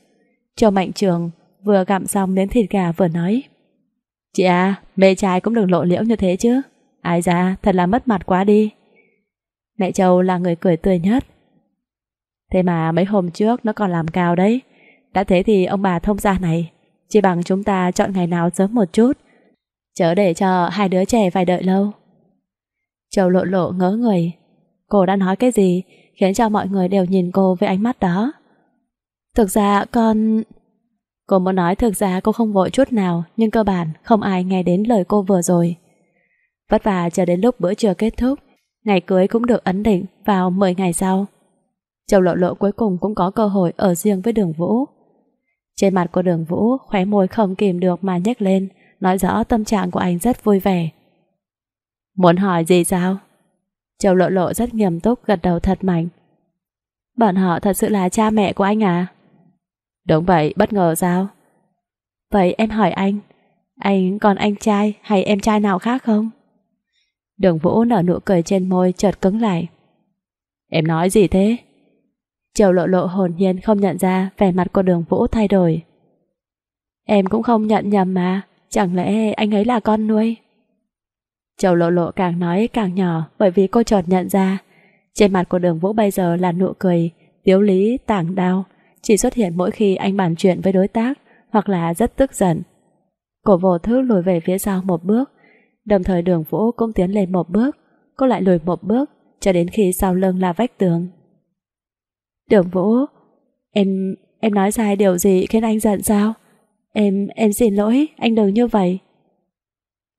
Châu Mạnh Trường vừa gặm xong miếng thịt gà vừa nói. Chị à, mê trai cũng đừng lộ liễu như thế chứ. Ai ra, thật là mất mặt quá đi. Mẹ Châu là người cười tươi nhất. Thế mà mấy hôm trước nó còn làm cao đấy. Đã thế thì ông bà thông gia này, chỉ bằng chúng ta chọn ngày nào sớm một chút Chớ để cho hai đứa trẻ phải đợi lâu Châu lộ lộ ngớ người Cô đã nói cái gì Khiến cho mọi người đều nhìn cô với ánh mắt đó Thực ra con... Cô muốn nói thực ra cô không vội chút nào Nhưng cơ bản không ai nghe đến lời cô vừa rồi Vất vả chờ đến lúc bữa trưa kết thúc Ngày cưới cũng được ấn định vào 10 ngày sau Châu lộ lộ cuối cùng cũng có cơ hội ở riêng với đường Vũ Trên mặt của đường Vũ khóe môi không kìm được mà nhếch lên nói rõ tâm trạng của anh rất vui vẻ. Muốn hỏi gì sao? Châu lộ lộ rất nghiêm túc gật đầu thật mạnh. Bọn họ thật sự là cha mẹ của anh à? Đúng vậy, bất ngờ sao? Vậy em hỏi anh, anh còn anh trai hay em trai nào khác không? Đường Vũ nở nụ cười trên môi chợt cứng lại. Em nói gì thế? Châu lộ lộ hồn nhiên không nhận ra vẻ mặt của đường Vũ thay đổi. Em cũng không nhận nhầm mà. Chẳng lẽ anh ấy là con nuôi? Châu lộ lộ càng nói càng nhỏ bởi vì cô chợt nhận ra. Trên mặt của đường vũ bây giờ là nụ cười, tiếu lý, tảng đao, chỉ xuất hiện mỗi khi anh bàn chuyện với đối tác hoặc là rất tức giận. Cổ vô thứ lùi về phía sau một bước, đồng thời đường vũ cũng tiến lên một bước, cô lại lùi một bước, cho đến khi sau lưng là vách tường. Đường vũ, em, em nói sai điều gì khiến anh giận sao? Em, em xin lỗi, anh đừng như vậy.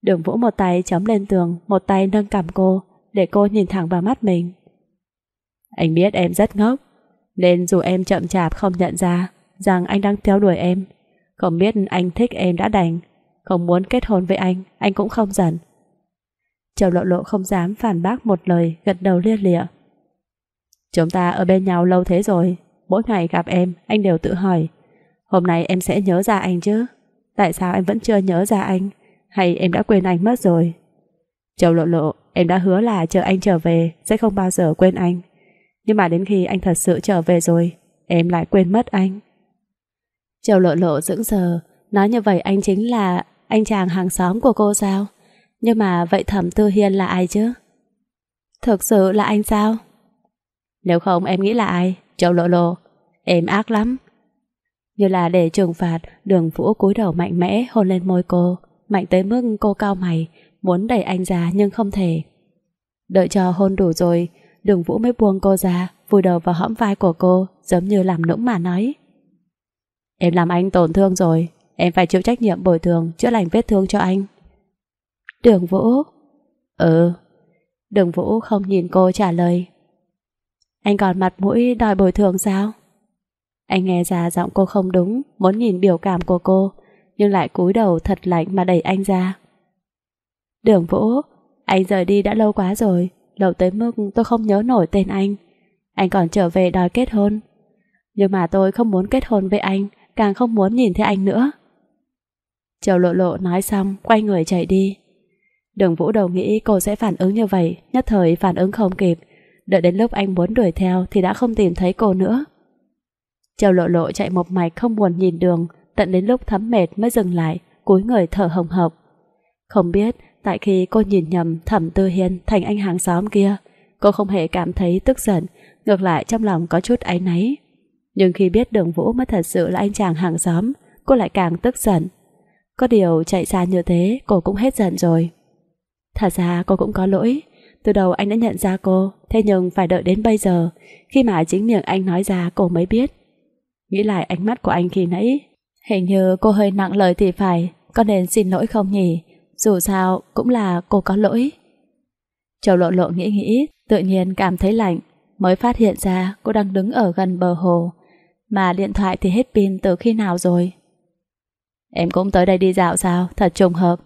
Đường Vũ một tay chống lên tường, một tay nâng cằm cô, để cô nhìn thẳng vào mắt mình. Anh biết em rất ngốc, nên dù em chậm chạp không nhận ra rằng anh đang theo đuổi em, không biết anh thích em đã đành, không muốn kết hôn với anh, anh cũng không giận. Châu lộ lộ không dám phản bác một lời, gật đầu lia lịa. Chúng ta ở bên nhau lâu thế rồi, mỗi ngày gặp em, anh đều tự hỏi, Hôm nay em sẽ nhớ ra anh chứ Tại sao em vẫn chưa nhớ ra anh Hay em đã quên anh mất rồi Châu lộ lộ Em đã hứa là chờ anh trở về Sẽ không bao giờ quên anh Nhưng mà đến khi anh thật sự trở về rồi Em lại quên mất anh Châu lộ lộ dững sờ Nói như vậy anh chính là Anh chàng hàng xóm của cô sao Nhưng mà vậy thẩm tư hiên là ai chứ Thực sự là anh sao Nếu không em nghĩ là ai Châu lộ lộ Em ác lắm như là để trừng phạt, đường vũ cúi đầu mạnh mẽ hôn lên môi cô, mạnh tới mức cô cao mày, muốn đẩy anh ra nhưng không thể. Đợi cho hôn đủ rồi, đường vũ mới buông cô ra, vùi đầu vào hõm vai của cô, giống như làm nũng mà nói. Em làm anh tổn thương rồi, em phải chịu trách nhiệm bồi thường, chữa lành vết thương cho anh. Đường vũ Ừ Đường vũ không nhìn cô trả lời Anh còn mặt mũi đòi bồi thường sao anh nghe ra giọng cô không đúng, muốn nhìn biểu cảm của cô, nhưng lại cúi đầu thật lạnh mà đẩy anh ra. Đường Vũ, anh rời đi đã lâu quá rồi, lâu tới mức tôi không nhớ nổi tên anh. Anh còn trở về đòi kết hôn. Nhưng mà tôi không muốn kết hôn với anh, càng không muốn nhìn thấy anh nữa. Châu lộ lộ nói xong, quay người chạy đi. Đường Vũ đầu nghĩ cô sẽ phản ứng như vậy, nhất thời phản ứng không kịp. Đợi đến lúc anh muốn đuổi theo thì đã không tìm thấy cô nữa. Châu lộ lộ chạy một mạch không buồn nhìn đường, tận đến lúc thấm mệt mới dừng lại, cúi người thở hồng hộc. Không biết, tại khi cô nhìn nhầm thẩm tư hiên thành anh hàng xóm kia, cô không hề cảm thấy tức giận, ngược lại trong lòng có chút áy náy. Nhưng khi biết đường vũ mới thật sự là anh chàng hàng xóm, cô lại càng tức giận. Có điều chạy xa như thế cô cũng hết giận rồi. Thật ra cô cũng có lỗi, từ đầu anh đã nhận ra cô, thế nhưng phải đợi đến bây giờ, khi mà chính miệng anh nói ra cô mới biết Nghĩ lại ánh mắt của anh khi nãy Hình như cô hơi nặng lời thì phải Có nên xin lỗi không nhỉ Dù sao cũng là cô có lỗi Châu lộ lộ nghĩ nghĩ Tự nhiên cảm thấy lạnh Mới phát hiện ra cô đang đứng ở gần bờ hồ Mà điện thoại thì hết pin từ khi nào rồi Em cũng tới đây đi dạo sao Thật trùng hợp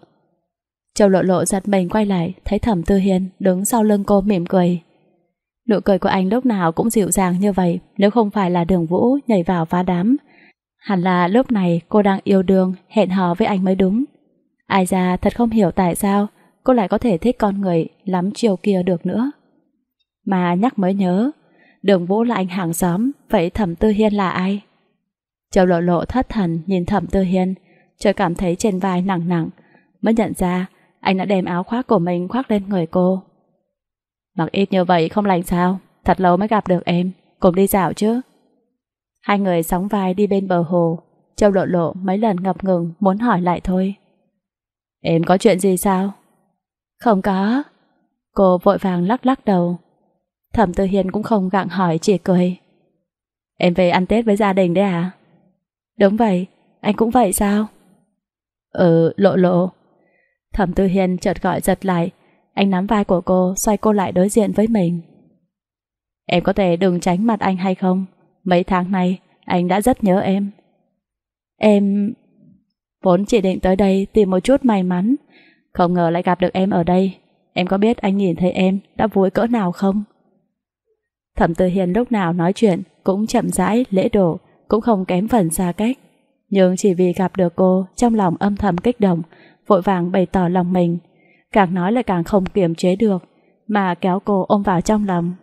Châu lộ lộ giật mình quay lại Thấy thẩm tư hiền đứng sau lưng cô mỉm cười Nụ cười của anh lúc nào cũng dịu dàng như vậy Nếu không phải là đường vũ nhảy vào phá đám Hẳn là lúc này cô đang yêu đương Hẹn hò với anh mới đúng Ai ra thật không hiểu tại sao Cô lại có thể thích con người Lắm chiều kia được nữa Mà nhắc mới nhớ Đường vũ là anh hàng xóm Vậy thẩm tư hiên là ai Châu lộ lộ thất thần nhìn thẩm tư hiên Trời cảm thấy trên vai nặng nặng Mới nhận ra anh đã đem áo khoác của mình khoác lên người cô Mặc ít như vậy không lành sao Thật lâu mới gặp được em Cùng đi dạo chứ Hai người sóng vai đi bên bờ hồ Châu lộ lộ mấy lần ngập ngừng Muốn hỏi lại thôi Em có chuyện gì sao Không có Cô vội vàng lắc lắc đầu Thẩm Tư Hiền cũng không gặng hỏi chỉ cười Em về ăn Tết với gia đình đấy à Đúng vậy Anh cũng vậy sao Ừ lộ lộ Thẩm Tư Hiền chợt gọi giật lại anh nắm vai của cô, xoay cô lại đối diện với mình. Em có thể đừng tránh mặt anh hay không? Mấy tháng nay, anh đã rất nhớ em. Em... Vốn chỉ định tới đây tìm một chút may mắn. Không ngờ lại gặp được em ở đây. Em có biết anh nhìn thấy em đã vui cỡ nào không? Thẩm Tư Hiền lúc nào nói chuyện cũng chậm rãi, lễ độ, cũng không kém phần xa cách. Nhưng chỉ vì gặp được cô, trong lòng âm thầm kích động, vội vàng bày tỏ lòng mình, càng nói lại càng không kiềm chế được, mà kéo cô ôm vào trong lòng.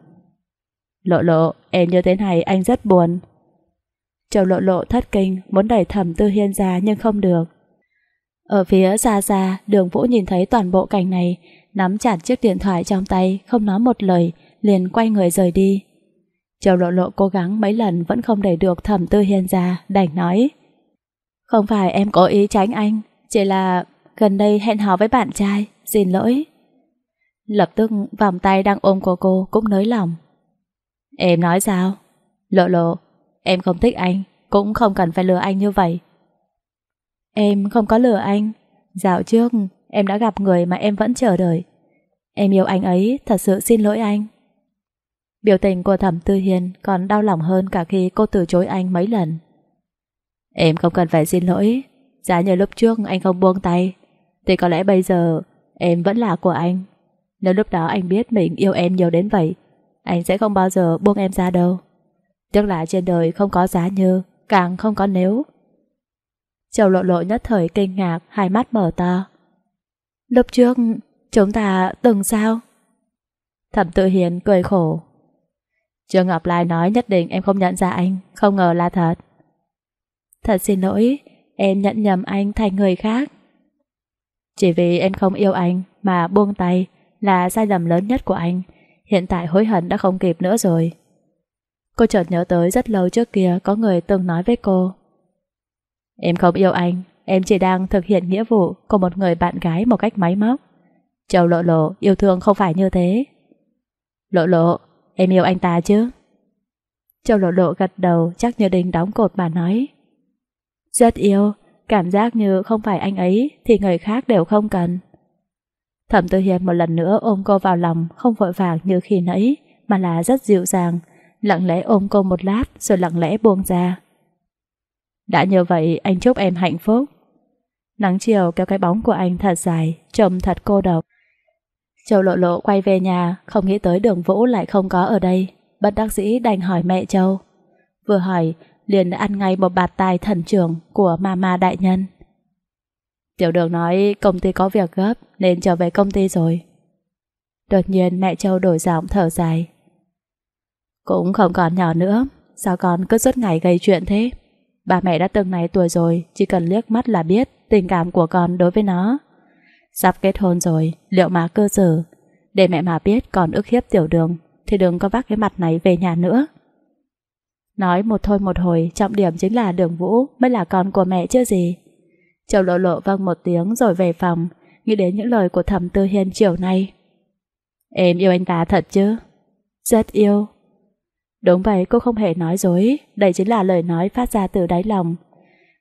Lộ lộ, em như thế này anh rất buồn. Châu lộ lộ thất kinh, muốn đẩy thẩm tư hiên ra nhưng không được. Ở phía xa xa, đường vũ nhìn thấy toàn bộ cảnh này, nắm chặt chiếc điện thoại trong tay, không nói một lời, liền quay người rời đi. Châu lộ lộ cố gắng mấy lần vẫn không đẩy được thẩm tư hiên ra, đành nói. Không phải em cố ý tránh anh, chỉ là gần đây hẹn hò với bạn trai, Xin lỗi. Lập tức vòng tay đang ôm của cô cũng nới lòng. Em nói sao? Lộ lộ, em không thích anh, cũng không cần phải lừa anh như vậy. Em không có lừa anh. Dạo trước, em đã gặp người mà em vẫn chờ đợi. Em yêu anh ấy, thật sự xin lỗi anh. Biểu tình của Thẩm Tư Hiền còn đau lòng hơn cả khi cô từ chối anh mấy lần. Em không cần phải xin lỗi. Giá như lúc trước anh không buông tay, thì có lẽ bây giờ Em vẫn là của anh Nếu lúc đó anh biết mình yêu em nhiều đến vậy Anh sẽ không bao giờ buông em ra đâu Tức là trên đời không có giá như Càng không có nếu Châu lộ lộ nhất thời kinh ngạc Hai mắt mở to Lúc trước chúng ta từng sao Thẩm tự hiền cười khổ Trương Ngọc Lai nói nhất định em không nhận ra anh Không ngờ là thật Thật xin lỗi Em nhận nhầm anh thành người khác chỉ vì em không yêu anh mà buông tay là sai lầm lớn nhất của anh. Hiện tại hối hận đã không kịp nữa rồi. Cô chợt nhớ tới rất lâu trước kia có người từng nói với cô. Em không yêu anh, em chỉ đang thực hiện nghĩa vụ của một người bạn gái một cách máy móc. Châu lộ lộ, yêu thương không phải như thế. Lộ lộ, em yêu anh ta chứ? Châu lộ lộ gật đầu chắc như đinh đóng cột mà nói. Rất yêu, cảm giác như không phải anh ấy thì người khác đều không cần. Thẩm Tư Hiệp một lần nữa ôm cô vào lòng, không vội vàng như khi nãy, mà là rất dịu dàng, lặng lẽ ôm cô một lát rồi lặng lẽ buông ra. Đã như vậy, anh chúc em hạnh phúc. Nắng chiều kéo cái bóng của anh thật dài, trông thật cô độc. Châu lộ lộ quay về nhà, không nghĩ tới đường Vũ lại không có ở đây, bất đắc dĩ đành hỏi mẹ Châu. Vừa hỏi, liền ăn ngay một bạt tài thần trưởng của mama đại nhân. Tiểu đường nói công ty có việc gấp nên trở về công ty rồi. Đột nhiên mẹ Châu đổi giọng thở dài. Cũng không còn nhỏ nữa, sao con cứ suốt ngày gây chuyện thế? Ba mẹ đã từng này tuổi rồi, chỉ cần liếc mắt là biết tình cảm của con đối với nó. Sắp kết hôn rồi, liệu má cơ sở? Để mẹ mà biết còn ức hiếp tiểu đường, thì đừng có vác cái mặt này về nhà nữa. Nói một thôi một hồi, trọng điểm chính là đường Vũ mới là con của mẹ chứ gì. Châu lộ lộ vâng một tiếng rồi về phòng, nghĩ đến những lời của thẩm tư hiên chiều nay. Em yêu anh ta thật chứ? Rất yêu. Đúng vậy, cô không hề nói dối, đây chính là lời nói phát ra từ đáy lòng.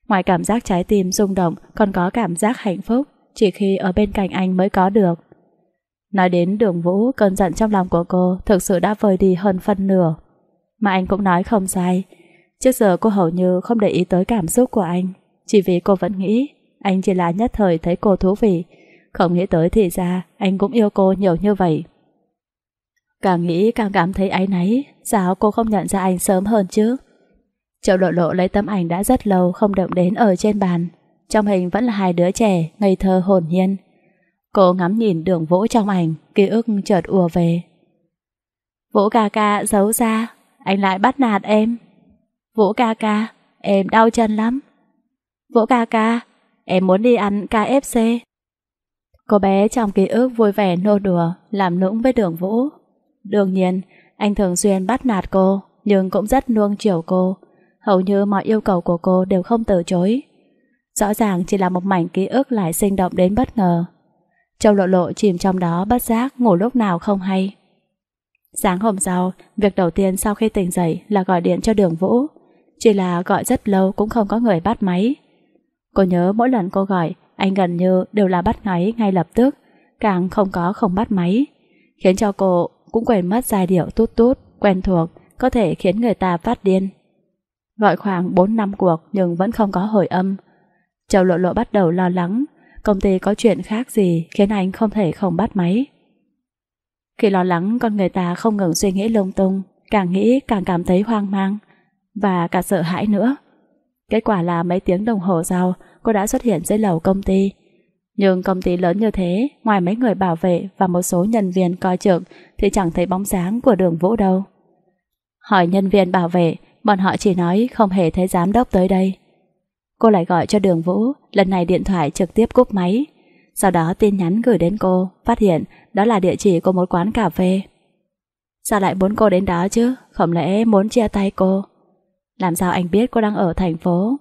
Ngoài cảm giác trái tim rung động, còn có cảm giác hạnh phúc, chỉ khi ở bên cạnh anh mới có được. Nói đến đường vũ, cơn giận trong lòng của cô thực sự đã vơi đi hơn phân nửa. Mà anh cũng nói không sai. Trước giờ cô hầu như không để ý tới cảm xúc của anh. Chỉ vì cô vẫn nghĩ anh chỉ là nhất thời thấy cô thú vị. Không nghĩ tới thì ra anh cũng yêu cô nhiều như vậy. Càng nghĩ càng cảm thấy áy náy. Sao cô không nhận ra anh sớm hơn chứ? Triệu lộ lộ lấy tấm ảnh đã rất lâu không động đến ở trên bàn. Trong hình vẫn là hai đứa trẻ, ngây thơ hồn nhiên. Cô ngắm nhìn đường vỗ trong ảnh, ký ức chợt ùa về. Vỗ ca ca giấu ra, anh lại bắt nạt em. Vũ ca ca, em đau chân lắm. Vũ ca ca, em muốn đi ăn KFC. Cô bé trong ký ức vui vẻ nô đùa, làm nũng với đường Vũ. Đương nhiên, anh thường xuyên bắt nạt cô, nhưng cũng rất nuông chiều cô. Hầu như mọi yêu cầu của cô đều không từ chối. Rõ ràng chỉ là một mảnh ký ức lại sinh động đến bất ngờ. Châu lộ lộ chìm trong đó bất giác ngủ lúc nào không hay. Sáng hôm sau, việc đầu tiên sau khi tỉnh dậy là gọi điện cho đường Vũ. Chỉ là gọi rất lâu cũng không có người bắt máy. Cô nhớ mỗi lần cô gọi, anh gần như đều là bắt máy ngay lập tức, càng không có không bắt máy. Khiến cho cô cũng quên mất giai điệu tút tút, quen thuộc, có thể khiến người ta phát điên. Gọi khoảng 4 năm cuộc nhưng vẫn không có hồi âm. Châu Lộ Lộ bắt đầu lo lắng, công ty có chuyện khác gì khiến anh không thể không bắt máy. Khi lo lắng con người ta không ngừng suy nghĩ lung tung, càng nghĩ càng cảm thấy hoang mang và cả sợ hãi nữa. Kết quả là mấy tiếng đồng hồ sau, cô đã xuất hiện dưới lầu công ty. Nhưng công ty lớn như thế, ngoài mấy người bảo vệ và một số nhân viên coi chừng thì chẳng thấy bóng dáng của đường vũ đâu. Hỏi nhân viên bảo vệ, bọn họ chỉ nói không hề thấy giám đốc tới đây. Cô lại gọi cho đường vũ, lần này điện thoại trực tiếp cúp máy. Sau đó tin nhắn gửi đến cô, phát hiện đó là địa chỉ của một quán cà phê. Sao lại muốn cô đến đó chứ? Không lẽ muốn chia tay cô? Làm sao anh biết cô đang ở thành phố?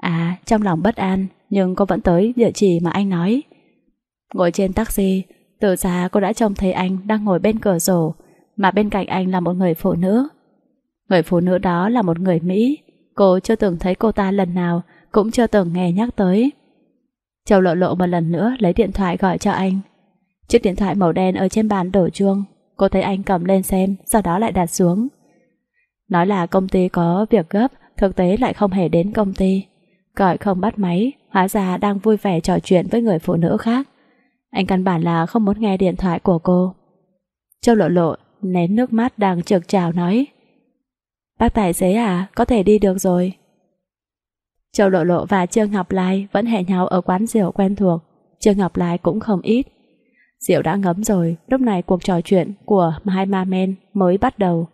À, trong lòng bất an, nhưng cô vẫn tới địa chỉ mà anh nói. Ngồi trên taxi, từ xa cô đã trông thấy anh đang ngồi bên cửa sổ, mà bên cạnh anh là một người phụ nữ. Người phụ nữ đó là một người Mỹ, cô chưa từng thấy cô ta lần nào, cũng chưa từng nghe nhắc tới. Châu lộ lộ một lần nữa lấy điện thoại gọi cho anh. Chiếc điện thoại màu đen ở trên bàn đổ chuông, cô thấy anh cầm lên xem, sau đó lại đặt xuống. Nói là công ty có việc gấp, thực tế lại không hề đến công ty. Gọi không bắt máy, hóa ra đang vui vẻ trò chuyện với người phụ nữ khác. Anh căn bản là không muốn nghe điện thoại của cô. Châu lộ lộ, nén nước mắt đang trực trào nói. Bác tài xế à, có thể đi được rồi, Châu Lộ Lộ và Trương Ngọc Lai vẫn hẹn nhau ở quán rượu quen thuộc, Trương Ngọc Lai cũng không ít. Rượu đã ngấm rồi, lúc này cuộc trò chuyện của hai ma men mới bắt đầu.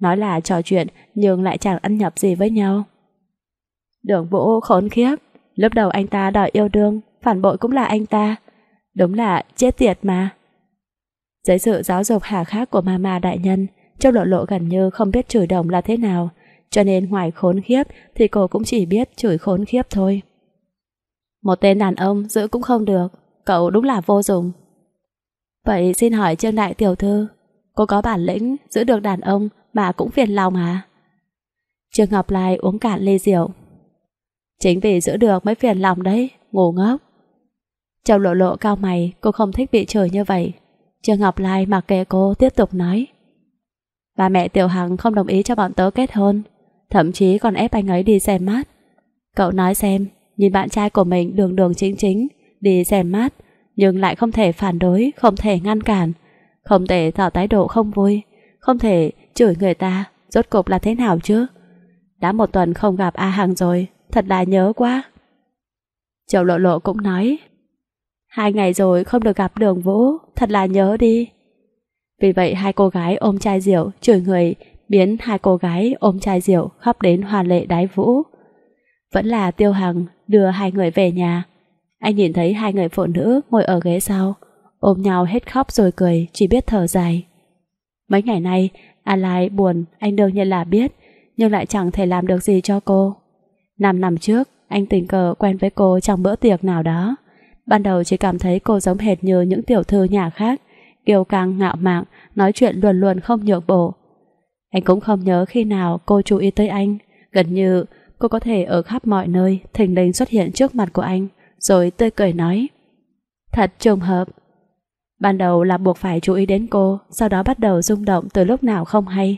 Nói là trò chuyện nhưng lại chẳng ăn nhập gì với nhau. Đường Vũ khốn khiếp, lúc đầu anh ta đòi yêu đương, phản bội cũng là anh ta. Đúng là chết tiệt mà. Dưới sự giáo dục hà khắc của mama đại nhân, Châu Lộ Lộ gần như không biết chửi đồng là thế nào, cho nên ngoài khốn khiếp thì cô cũng chỉ biết chửi khốn khiếp thôi. Một tên đàn ông giữ cũng không được, cậu đúng là vô dụng. Vậy xin hỏi Trương Đại Tiểu Thư, cô có bản lĩnh giữ được đàn ông mà cũng phiền lòng hả? Trương Ngọc Lai uống cạn ly rượu. Chính vì giữ được mới phiền lòng đấy, ngu ngốc. Trong lộ lộ cao mày, cô không thích bị trời như vậy. Trương Ngọc Lai mặc kệ cô tiếp tục nói. bà mẹ Tiểu Hằng không đồng ý cho bọn tớ kết hôn, thậm chí còn ép anh ấy đi xe mát. Cậu nói xem, nhìn bạn trai của mình đường đường chính chính, đi xe mát, nhưng lại không thể phản đối, không thể ngăn cản, không thể tỏ thái độ không vui, không thể chửi người ta, rốt cục là thế nào chứ? Đã một tuần không gặp A Hằng rồi, thật là nhớ quá. Châu Lộ Lộ cũng nói, hai ngày rồi không được gặp đường Vũ, thật là nhớ đi. Vì vậy hai cô gái ôm chai rượu, chửi người, biến hai cô gái ôm chai rượu khóc đến hoa lệ đái vũ. Vẫn là Tiêu Hằng đưa hai người về nhà. Anh nhìn thấy hai người phụ nữ ngồi ở ghế sau, ôm nhau hết khóc rồi cười, chỉ biết thở dài. Mấy ngày nay, A Lai buồn, anh đương nhiên là biết, nhưng lại chẳng thể làm được gì cho cô. Năm năm trước, anh tình cờ quen với cô trong bữa tiệc nào đó. Ban đầu chỉ cảm thấy cô giống hệt như những tiểu thư nhà khác, kiêu căng ngạo mạn, nói chuyện luôn luôn không nhượng bộ, anh cũng không nhớ khi nào cô chú ý tới anh Gần như cô có thể ở khắp mọi nơi Thình lình xuất hiện trước mặt của anh Rồi tươi cười nói Thật trùng hợp Ban đầu là buộc phải chú ý đến cô Sau đó bắt đầu rung động từ lúc nào không hay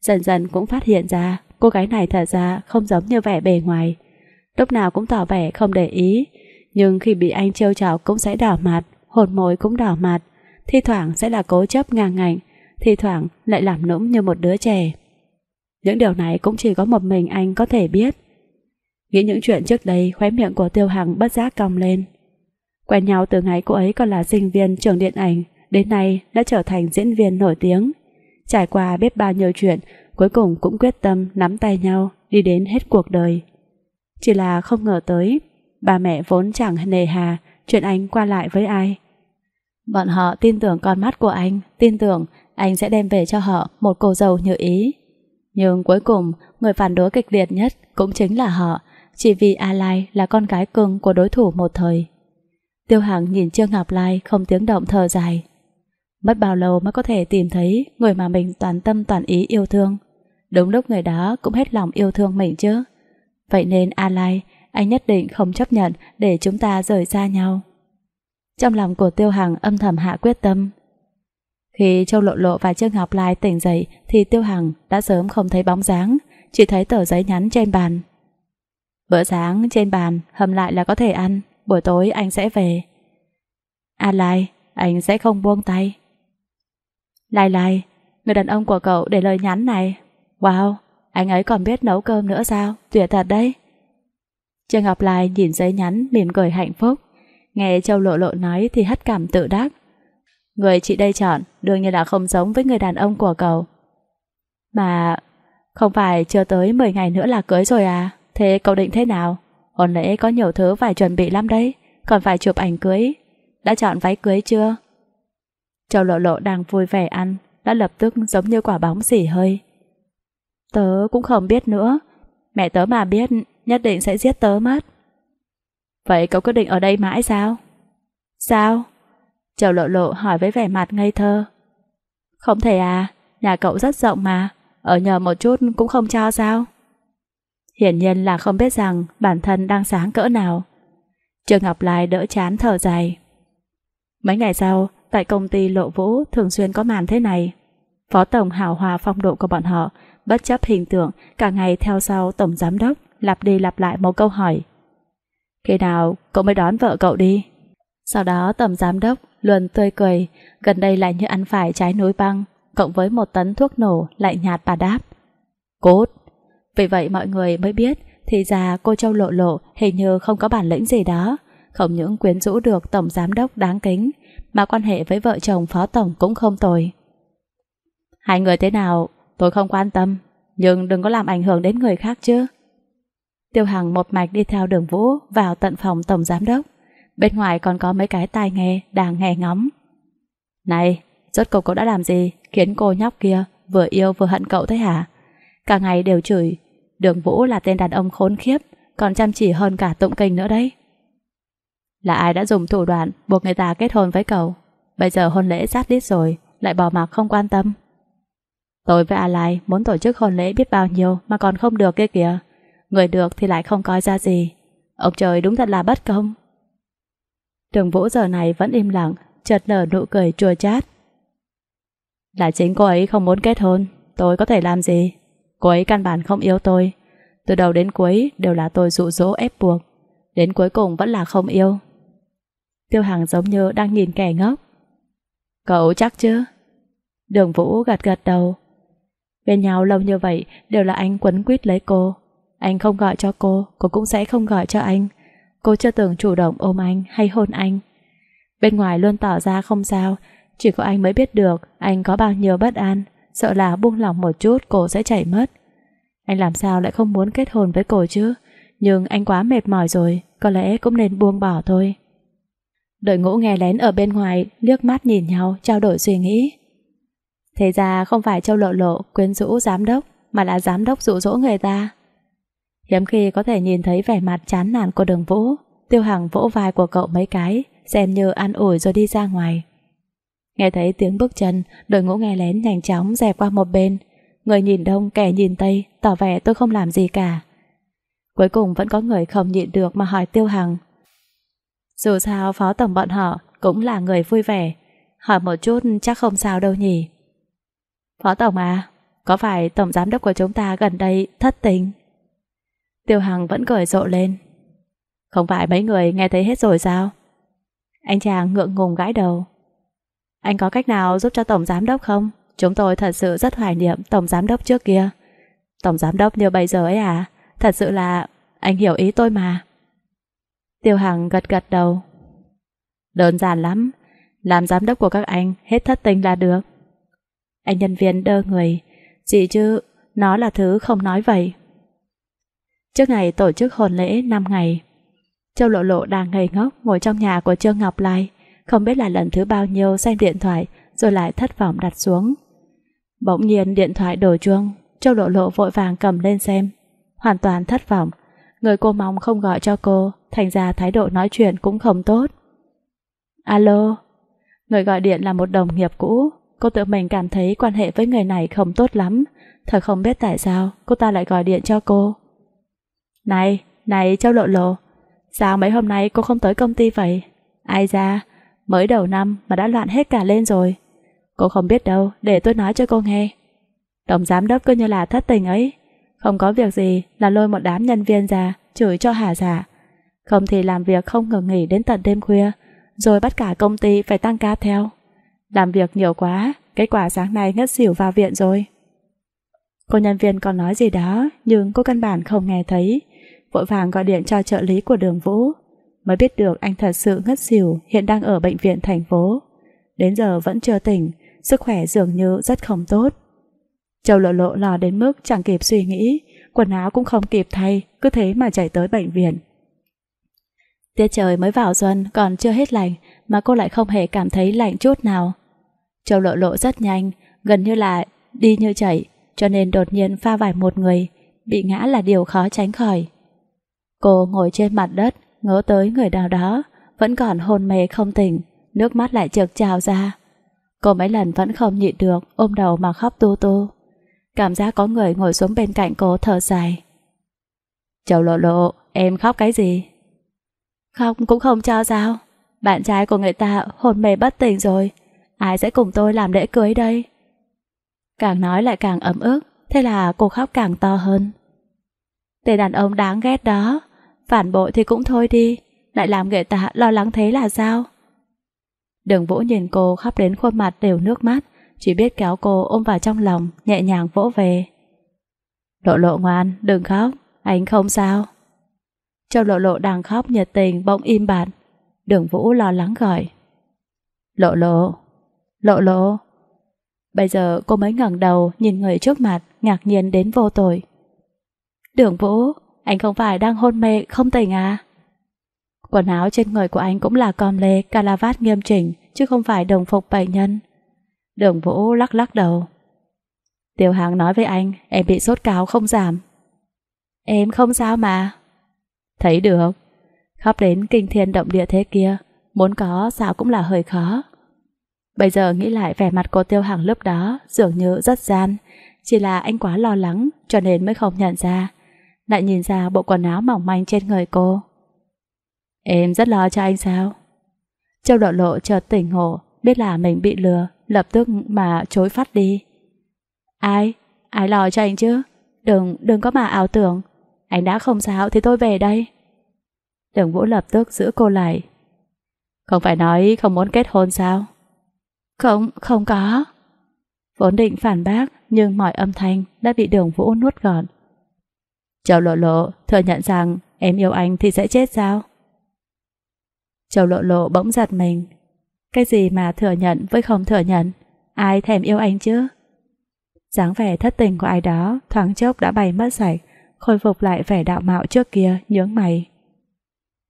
Dần dần cũng phát hiện ra Cô gái này thật ra không giống như vẻ bề ngoài Lúc nào cũng tỏ vẻ không để ý Nhưng khi bị anh trêu chọc cũng sẽ đỏ mặt Hồn môi cũng đỏ mặt Thi thoảng sẽ là cố chấp ngang ngạnh thi thoảng lại làm nũng như một đứa trẻ. Những điều này cũng chỉ có một mình anh có thể biết. Nghĩ những chuyện trước đây, khóe miệng của Tiêu Hằng bất giác cong lên. Quen nhau từ ngày cô ấy còn là sinh viên trường điện ảnh, đến nay đã trở thành diễn viên nổi tiếng. Trải qua biết bao nhiêu chuyện, cuối cùng cũng quyết tâm nắm tay nhau, đi đến hết cuộc đời. Chỉ là không ngờ tới, bà mẹ vốn chẳng nề hà chuyện anh qua lại với ai. Bọn họ tin tưởng con mắt của anh, tin tưởng anh sẽ đem về cho họ một cô dâu như ý. Nhưng cuối cùng, người phản đối kịch liệt nhất cũng chính là họ, chỉ vì A Lai là con gái cưng của đối thủ một thời. Tiêu Hằng nhìn Trương Ngọc Lai không tiếng động thở dài. Mất bao lâu mới có thể tìm thấy người mà mình toàn tâm toàn ý yêu thương. Đúng lúc người đó cũng hết lòng yêu thương mình chứ. Vậy nên A Lai, anh nhất định không chấp nhận để chúng ta rời xa nhau. Trong lòng của Tiêu Hằng âm thầm hạ quyết tâm, khi Châu Lộ Lộ và Trương Ngọc Lai tỉnh dậy thì Tiêu Hằng đã sớm không thấy bóng dáng, chỉ thấy tờ giấy nhắn trên bàn. Bữa sáng trên bàn hầm lại là có thể ăn, buổi tối anh sẽ về. A à Lai, anh sẽ không buông tay. Lai Lai, người đàn ông của cậu để lời nhắn này. Wow, anh ấy còn biết nấu cơm nữa sao, tuyệt thật đấy. Trương Ngọc Lai nhìn giấy nhắn mỉm cười hạnh phúc. Nghe Châu Lộ Lộ nói thì hất cảm tự đắc, Người chị đây chọn đương nhiên là không giống với người đàn ông của cậu. Mà không phải chưa tới 10 ngày nữa là cưới rồi à? Thế cậu định thế nào? Hôn lễ có nhiều thứ phải chuẩn bị lắm đấy, còn phải chụp ảnh cưới. Đã chọn váy cưới chưa? Châu lộ lộ đang vui vẻ ăn, đã lập tức giống như quả bóng xỉ hơi. Tớ cũng không biết nữa, mẹ tớ mà biết nhất định sẽ giết tớ mất. Vậy cậu quyết định ở đây mãi sao? Sao? Châu lộ lộ hỏi với vẻ mặt ngây thơ. Không thể à, nhà cậu rất rộng mà, ở nhờ một chút cũng không cho sao? Hiển nhiên là không biết rằng bản thân đang sáng cỡ nào. Trương Ngọc Lai đỡ chán thở dài. Mấy ngày sau, tại công ty Lộ Vũ thường xuyên có màn thế này. Phó tổng hào hòa phong độ của bọn họ, bất chấp hình tượng, cả ngày theo sau tổng giám đốc, lặp đi lặp lại một câu hỏi. Khi nào cậu mới đón vợ cậu đi? Sau đó tầm giám đốc luôn tươi cười, gần đây lại như ăn phải trái núi băng, cộng với một tấn thuốc nổ lại nhạt bà đáp. Cốt! Vì vậy mọi người mới biết thì ra cô Châu Lộ Lộ hình như không có bản lĩnh gì đó. Không những quyến rũ được tổng giám đốc đáng kính, mà quan hệ với vợ chồng phó tổng cũng không tồi. Hai người thế nào, tôi không quan tâm, nhưng đừng có làm ảnh hưởng đến người khác chứ. Tiêu Hằng một mạch đi theo đường Vũ vào tận phòng tổng giám đốc bên ngoài còn có mấy cái tai nghe đang nghe ngóng. Này, rốt cuộc cậu đã làm gì khiến cô nhóc kia vừa yêu vừa hận cậu thế hả? Cả ngày đều chửi, đường Vũ là tên đàn ông khốn khiếp, còn chăm chỉ hơn cả tụng kinh nữa đấy. Là ai đã dùng thủ đoạn buộc người ta kết hôn với cậu? Bây giờ hôn lễ sát đít rồi, lại bỏ mặc không quan tâm. Tôi với A Lai muốn tổ chức hôn lễ biết bao nhiêu mà còn không được kia kìa. Người được thì lại không coi ra gì. Ông trời đúng thật là bất công. Đường Vũ giờ này vẫn im lặng, chợt nở nụ cười chua chát. Là chính cô ấy không muốn kết hôn, tôi có thể làm gì? Cô ấy căn bản không yêu tôi. Từ đầu đến cuối đều là tôi dụ dỗ ép buộc. Đến cuối cùng vẫn là không yêu. Tiêu hàng giống như đang nhìn kẻ ngốc. Cậu chắc chứ? Đường Vũ gật gật đầu. Bên nhau lâu như vậy đều là anh quấn quýt lấy cô. Anh không gọi cho cô, cô cũng sẽ không gọi cho anh. Cô chưa từng chủ động ôm anh hay hôn anh Bên ngoài luôn tỏ ra không sao Chỉ có anh mới biết được Anh có bao nhiêu bất an Sợ là buông lỏng một chút cô sẽ chảy mất Anh làm sao lại không muốn kết hôn với cô chứ Nhưng anh quá mệt mỏi rồi Có lẽ cũng nên buông bỏ thôi Đội ngũ nghe lén ở bên ngoài Liếc mắt nhìn nhau trao đổi suy nghĩ Thế ra không phải Châu Lộ Lộ quyến rũ giám đốc Mà là giám đốc dụ dỗ người ta Hiếm khi có thể nhìn thấy vẻ mặt chán nản của đường vũ Tiêu Hằng vỗ vai của cậu mấy cái Xem như an ủi rồi đi ra ngoài Nghe thấy tiếng bước chân Đội ngũ nghe lén nhanh chóng dẹp qua một bên Người nhìn đông kẻ nhìn tây Tỏ vẻ tôi không làm gì cả Cuối cùng vẫn có người không nhịn được Mà hỏi Tiêu Hằng Dù sao phó tổng bọn họ Cũng là người vui vẻ Hỏi một chút chắc không sao đâu nhỉ Phó tổng à Có phải tổng giám đốc của chúng ta gần đây thất tình Tiêu Hằng vẫn cười rộ lên. Không phải mấy người nghe thấy hết rồi sao? Anh chàng ngượng ngùng gãi đầu. Anh có cách nào giúp cho Tổng Giám Đốc không? Chúng tôi thật sự rất hoài niệm Tổng Giám Đốc trước kia. Tổng Giám Đốc như bây giờ ấy à? Thật sự là anh hiểu ý tôi mà. Tiêu Hằng gật gật đầu. Đơn giản lắm. Làm giám đốc của các anh hết thất tình là được. Anh nhân viên đơ người. Chỉ chứ, nó là thứ không nói vậy trước ngày tổ chức hôn lễ 5 ngày. Châu Lộ Lộ đang ngây ngốc ngồi trong nhà của Trương Ngọc Lai, không biết là lần thứ bao nhiêu xem điện thoại rồi lại thất vọng đặt xuống. Bỗng nhiên điện thoại đổ chuông, Châu Lộ Lộ vội vàng cầm lên xem. Hoàn toàn thất vọng, người cô mong không gọi cho cô, thành ra thái độ nói chuyện cũng không tốt. Alo, người gọi điện là một đồng nghiệp cũ, cô tự mình cảm thấy quan hệ với người này không tốt lắm, thật không biết tại sao cô ta lại gọi điện cho cô. Này, này cháu lộ lộ, sao mấy hôm nay cô không tới công ty vậy? Ai ra, mới đầu năm mà đã loạn hết cả lên rồi. Cô không biết đâu, để tôi nói cho cô nghe. Tổng giám đốc cứ như là thất tình ấy, không có việc gì là lôi một đám nhân viên ra, chửi cho hả giả. Không thì làm việc không ngừng nghỉ đến tận đêm khuya, rồi bắt cả công ty phải tăng ca theo. Làm việc nhiều quá, kết quả sáng nay ngất xỉu vào viện rồi. Cô nhân viên còn nói gì đó, nhưng cô căn bản không nghe thấy vội vàng gọi điện cho trợ lý của đường Vũ, mới biết được anh thật sự ngất xỉu hiện đang ở bệnh viện thành phố. Đến giờ vẫn chưa tỉnh, sức khỏe dường như rất không tốt. Châu lộ lộ lo đến mức chẳng kịp suy nghĩ, quần áo cũng không kịp thay, cứ thế mà chạy tới bệnh viện. Tiết trời mới vào xuân còn chưa hết lạnh mà cô lại không hề cảm thấy lạnh chút nào. Châu lộ lộ rất nhanh, gần như là đi như chạy, cho nên đột nhiên pha vải một người, bị ngã là điều khó tránh khỏi. Cô ngồi trên mặt đất, ngỡ tới người nào đó, vẫn còn hôn mê không tỉnh, nước mắt lại trực trào ra. Cô mấy lần vẫn không nhịn được, ôm đầu mà khóc tu tu. Cảm giác có người ngồi xuống bên cạnh cô thở dài. Cháu lộ lộ, em khóc cái gì? Khóc cũng không cho sao. Bạn trai của người ta hôn mê bất tỉnh rồi. Ai sẽ cùng tôi làm lễ cưới đây? Càng nói lại càng ấm ức, thế là cô khóc càng to hơn. Tên đàn ông đáng ghét đó, phản bội thì cũng thôi đi, lại làm người ta lo lắng thế là sao? Đường Vũ nhìn cô khắp đến khuôn mặt đều nước mắt, chỉ biết kéo cô ôm vào trong lòng, nhẹ nhàng vỗ về. Lộ lộ ngoan, đừng khóc, anh không sao. Châu lộ lộ đang khóc nhiệt tình bỗng im bặt. Đường Vũ lo lắng gọi. Lộ lộ, lộ lộ. Bây giờ cô mới ngẩng đầu nhìn người trước mặt, ngạc nhiên đến vô tội. Đường Vũ, anh không phải đang hôn mê không tỉnh à? Quần áo trên người của anh cũng là com lê, calavat nghiêm chỉnh, chứ không phải đồng phục bệnh nhân. Đường Vũ lắc lắc đầu. Tiểu Hàng nói với anh, em bị sốt cao không giảm. Em không sao mà. Thấy được, khóc đến kinh thiên động địa thế kia, muốn có sao cũng là hơi khó. Bây giờ nghĩ lại vẻ mặt của Tiêu Hằng lúc đó dường như rất gian, chỉ là anh quá lo lắng cho nên mới không nhận ra lại nhìn ra bộ quần áo mỏng manh trên người cô. Em rất lo cho anh sao? Châu lộ lộ chợt tỉnh hồ biết là mình bị lừa, lập tức mà chối phát đi. Ai? Ai lo cho anh chứ? Đừng, đừng có mà ảo tưởng. Anh đã không sao thì tôi về đây. Đường Vũ lập tức giữ cô lại. Không phải nói không muốn kết hôn sao? Không, không có. Vốn định phản bác, nhưng mọi âm thanh đã bị đường Vũ nuốt gọn. Châu Lộ Lộ thừa nhận rằng em yêu anh thì sẽ chết sao? Châu Lộ Lộ bỗng giật mình. Cái gì mà thừa nhận với không thừa nhận? Ai thèm yêu anh chứ? dáng vẻ thất tình của ai đó thoáng chốc đã bay mất sạch, khôi phục lại vẻ đạo mạo trước kia nhướng mày.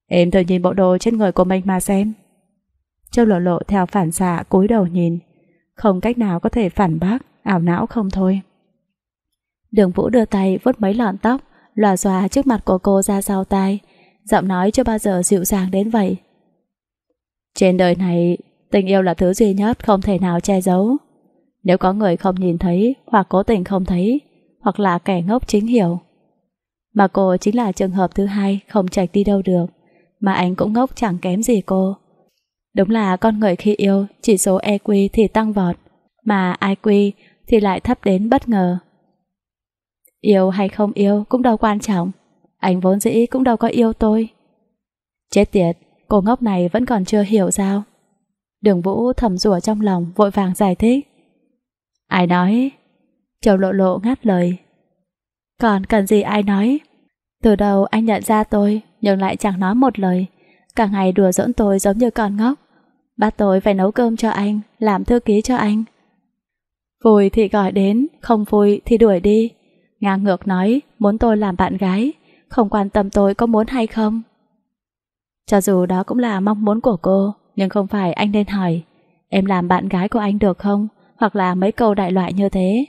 Em thử nhìn bộ đồ trên người của mình mà xem. Châu lộ lộ theo phản xạ cúi đầu nhìn, không cách nào có thể phản bác, ảo não không thôi. Đường Vũ đưa tay vuốt mấy lọn tóc, lòa xòa trước mặt của cô ra sau tai, giọng nói chưa bao giờ dịu dàng đến vậy. Trên đời này, tình yêu là thứ duy nhất không thể nào che giấu. Nếu có người không nhìn thấy, hoặc cố tình không thấy, hoặc là kẻ ngốc chính hiểu. Mà cô chính là trường hợp thứ hai không chạy đi đâu được, mà anh cũng ngốc chẳng kém gì cô. Đúng là con người khi yêu, chỉ số EQ thì tăng vọt, mà IQ thì lại thấp đến bất ngờ. Yêu hay không yêu cũng đâu quan trọng. Anh vốn dĩ cũng đâu có yêu tôi. Chết tiệt, cô ngốc này vẫn còn chưa hiểu sao. Đường Vũ thầm rủa trong lòng vội vàng giải thích. Ai nói? Châu lộ lộ ngắt lời. Còn cần gì ai nói? Từ đầu anh nhận ra tôi, nhưng lại chẳng nói một lời. Cả ngày đùa giỡn tôi giống như con ngốc. Bắt tôi phải nấu cơm cho anh, làm thư ký cho anh. Vui thì gọi đến, không vui thì đuổi đi ngang ngược nói muốn tôi làm bạn gái, không quan tâm tôi có muốn hay không. Cho dù đó cũng là mong muốn của cô, nhưng không phải anh nên hỏi, em làm bạn gái của anh được không, hoặc là mấy câu đại loại như thế.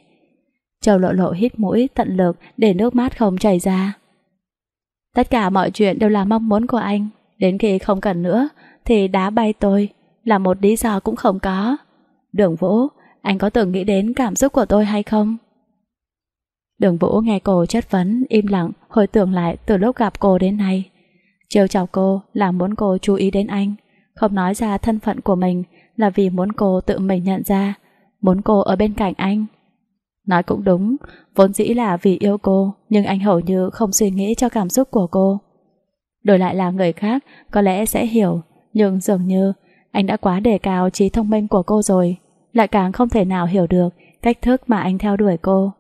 Châu lộ lộ hít mũi tận lực để nước mát không chảy ra. Tất cả mọi chuyện đều là mong muốn của anh, đến khi không cần nữa thì đá bay tôi, là một lý do cũng không có. Đường Vũ, anh có từng nghĩ đến cảm xúc của tôi hay không? Đường Vũ nghe cô chất vấn, im lặng, hồi tưởng lại từ lúc gặp cô đến nay. chiều chào cô là muốn cô chú ý đến anh, không nói ra thân phận của mình là vì muốn cô tự mình nhận ra, muốn cô ở bên cạnh anh. Nói cũng đúng, vốn dĩ là vì yêu cô, nhưng anh hầu như không suy nghĩ cho cảm xúc của cô. Đổi lại là người khác, có lẽ sẽ hiểu, nhưng dường như anh đã quá đề cao trí thông minh của cô rồi, lại càng không thể nào hiểu được cách thức mà anh theo đuổi cô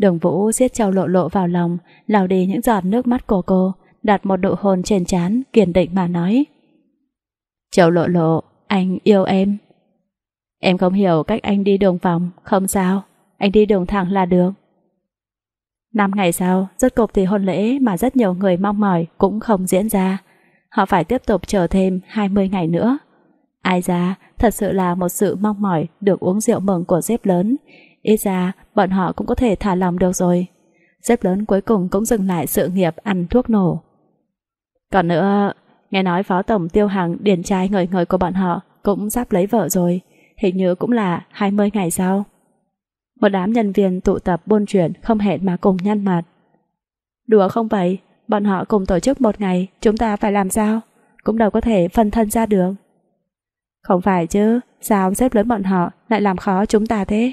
đường Vũ siết Châu Lộ Lộ vào lòng, lau đi những giọt nước mắt của cô, đặt một độ hồn trên chán kiên định mà nói. Châu Lộ Lộ, anh yêu em. Em không hiểu cách anh đi đường vòng, không sao, anh đi đường thẳng là được. Năm ngày sau, rốt cục thì hôn lễ mà rất nhiều người mong mỏi cũng không diễn ra. Họ phải tiếp tục chờ thêm 20 ngày nữa. Ai ra, thật sự là một sự mong mỏi được uống rượu mừng của dếp lớn, ít ra bọn họ cũng có thể thả lòng được rồi. Xếp lớn cuối cùng cũng dừng lại sự nghiệp ăn thuốc nổ. Còn nữa, nghe nói phó tổng tiêu hằng điển trai ngời ngời của bọn họ cũng sắp lấy vợ rồi, hình như cũng là 20 ngày sau. Một đám nhân viên tụ tập buôn chuyển không hẹn mà cùng nhăn mặt. Đùa không vậy, bọn họ cùng tổ chức một ngày, chúng ta phải làm sao? Cũng đâu có thể phân thân ra được. Không phải chứ, sao xếp lớn bọn họ lại làm khó chúng ta thế?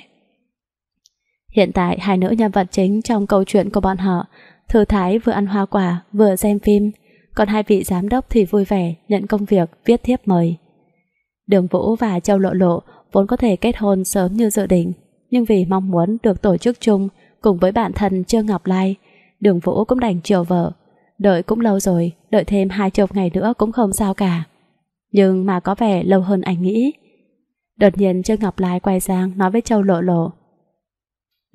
Hiện tại hai nữ nhân vật chính trong câu chuyện của bọn họ Thư Thái vừa ăn hoa quả vừa xem phim Còn hai vị giám đốc thì vui vẻ nhận công việc viết thiếp mời Đường Vũ và Châu Lộ Lộ vốn có thể kết hôn sớm như dự định Nhưng vì mong muốn được tổ chức chung cùng với bạn thân Trương Ngọc Lai Đường Vũ cũng đành chiều vợ Đợi cũng lâu rồi, đợi thêm hai chục ngày nữa cũng không sao cả Nhưng mà có vẻ lâu hơn anh nghĩ Đột nhiên Trương Ngọc Lai quay sang nói với Châu Lộ Lộ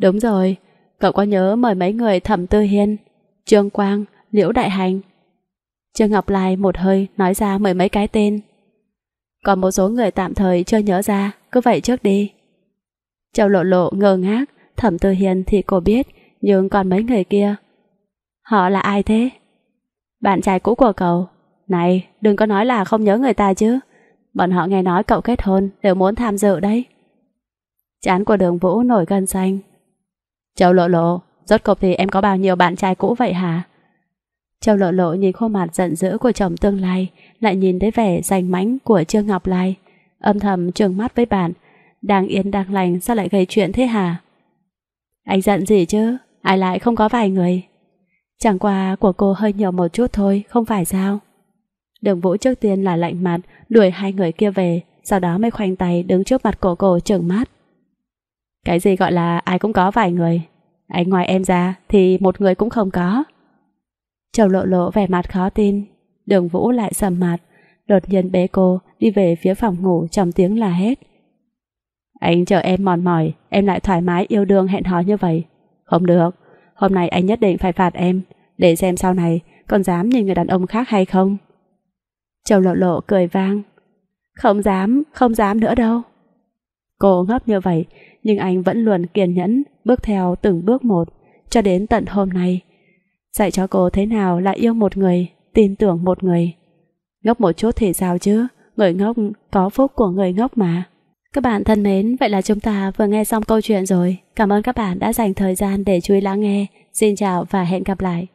Đúng rồi, cậu có nhớ mời mấy người Thẩm Tư Hiên, Trương Quang, Liễu Đại Hành. Trương Ngọc Lai một hơi nói ra mười mấy cái tên. Còn một số người tạm thời chưa nhớ ra, cứ vậy trước đi. Châu Lộ Lộ ngơ ngác, Thẩm Tư Hiền thì cô biết, nhưng còn mấy người kia. Họ là ai thế? Bạn trai cũ của cậu. Này, đừng có nói là không nhớ người ta chứ. Bọn họ nghe nói cậu kết hôn, đều muốn tham dự đấy. Chán của đường vũ nổi gân xanh, Châu lộ lộ, rốt cục thì em có bao nhiêu bạn trai cũ vậy hả? Châu lộ lộ nhìn khuôn mặt giận dữ của chồng tương lai, lại nhìn thấy vẻ rành mánh của Trương Ngọc Lai, âm thầm trừng mắt với bạn. Đang yên đang lành sao lại gây chuyện thế hả? Anh giận gì chứ? Ai lại không có vài người? Chẳng qua của cô hơi nhiều một chút thôi, không phải sao? Đường Vũ trước tiên là lạnh mặt, đuổi hai người kia về, sau đó mới khoanh tay đứng trước mặt cổ cổ trừng mắt. Cái gì gọi là ai cũng có vài người Anh ngoài em ra thì một người cũng không có Châu lộ lộ vẻ mặt khó tin Đường Vũ lại sầm mặt Đột nhiên bế cô đi về phía phòng ngủ trong tiếng là hết Anh chờ em mòn mỏi Em lại thoải mái yêu đương hẹn hò như vậy Không được Hôm nay anh nhất định phải phạt em Để xem sau này còn dám nhìn người đàn ông khác hay không Châu lộ lộ cười vang Không dám, không dám nữa đâu Cô ngốc như vậy nhưng anh vẫn luôn kiên nhẫn, bước theo từng bước một, cho đến tận hôm nay. Dạy cho cô thế nào là yêu một người, tin tưởng một người. Ngốc một chút thì sao chứ, người ngốc có phúc của người ngốc mà. Các bạn thân mến, vậy là chúng ta vừa nghe xong câu chuyện rồi. Cảm ơn các bạn đã dành thời gian để chú ý lắng nghe. Xin chào và hẹn gặp lại.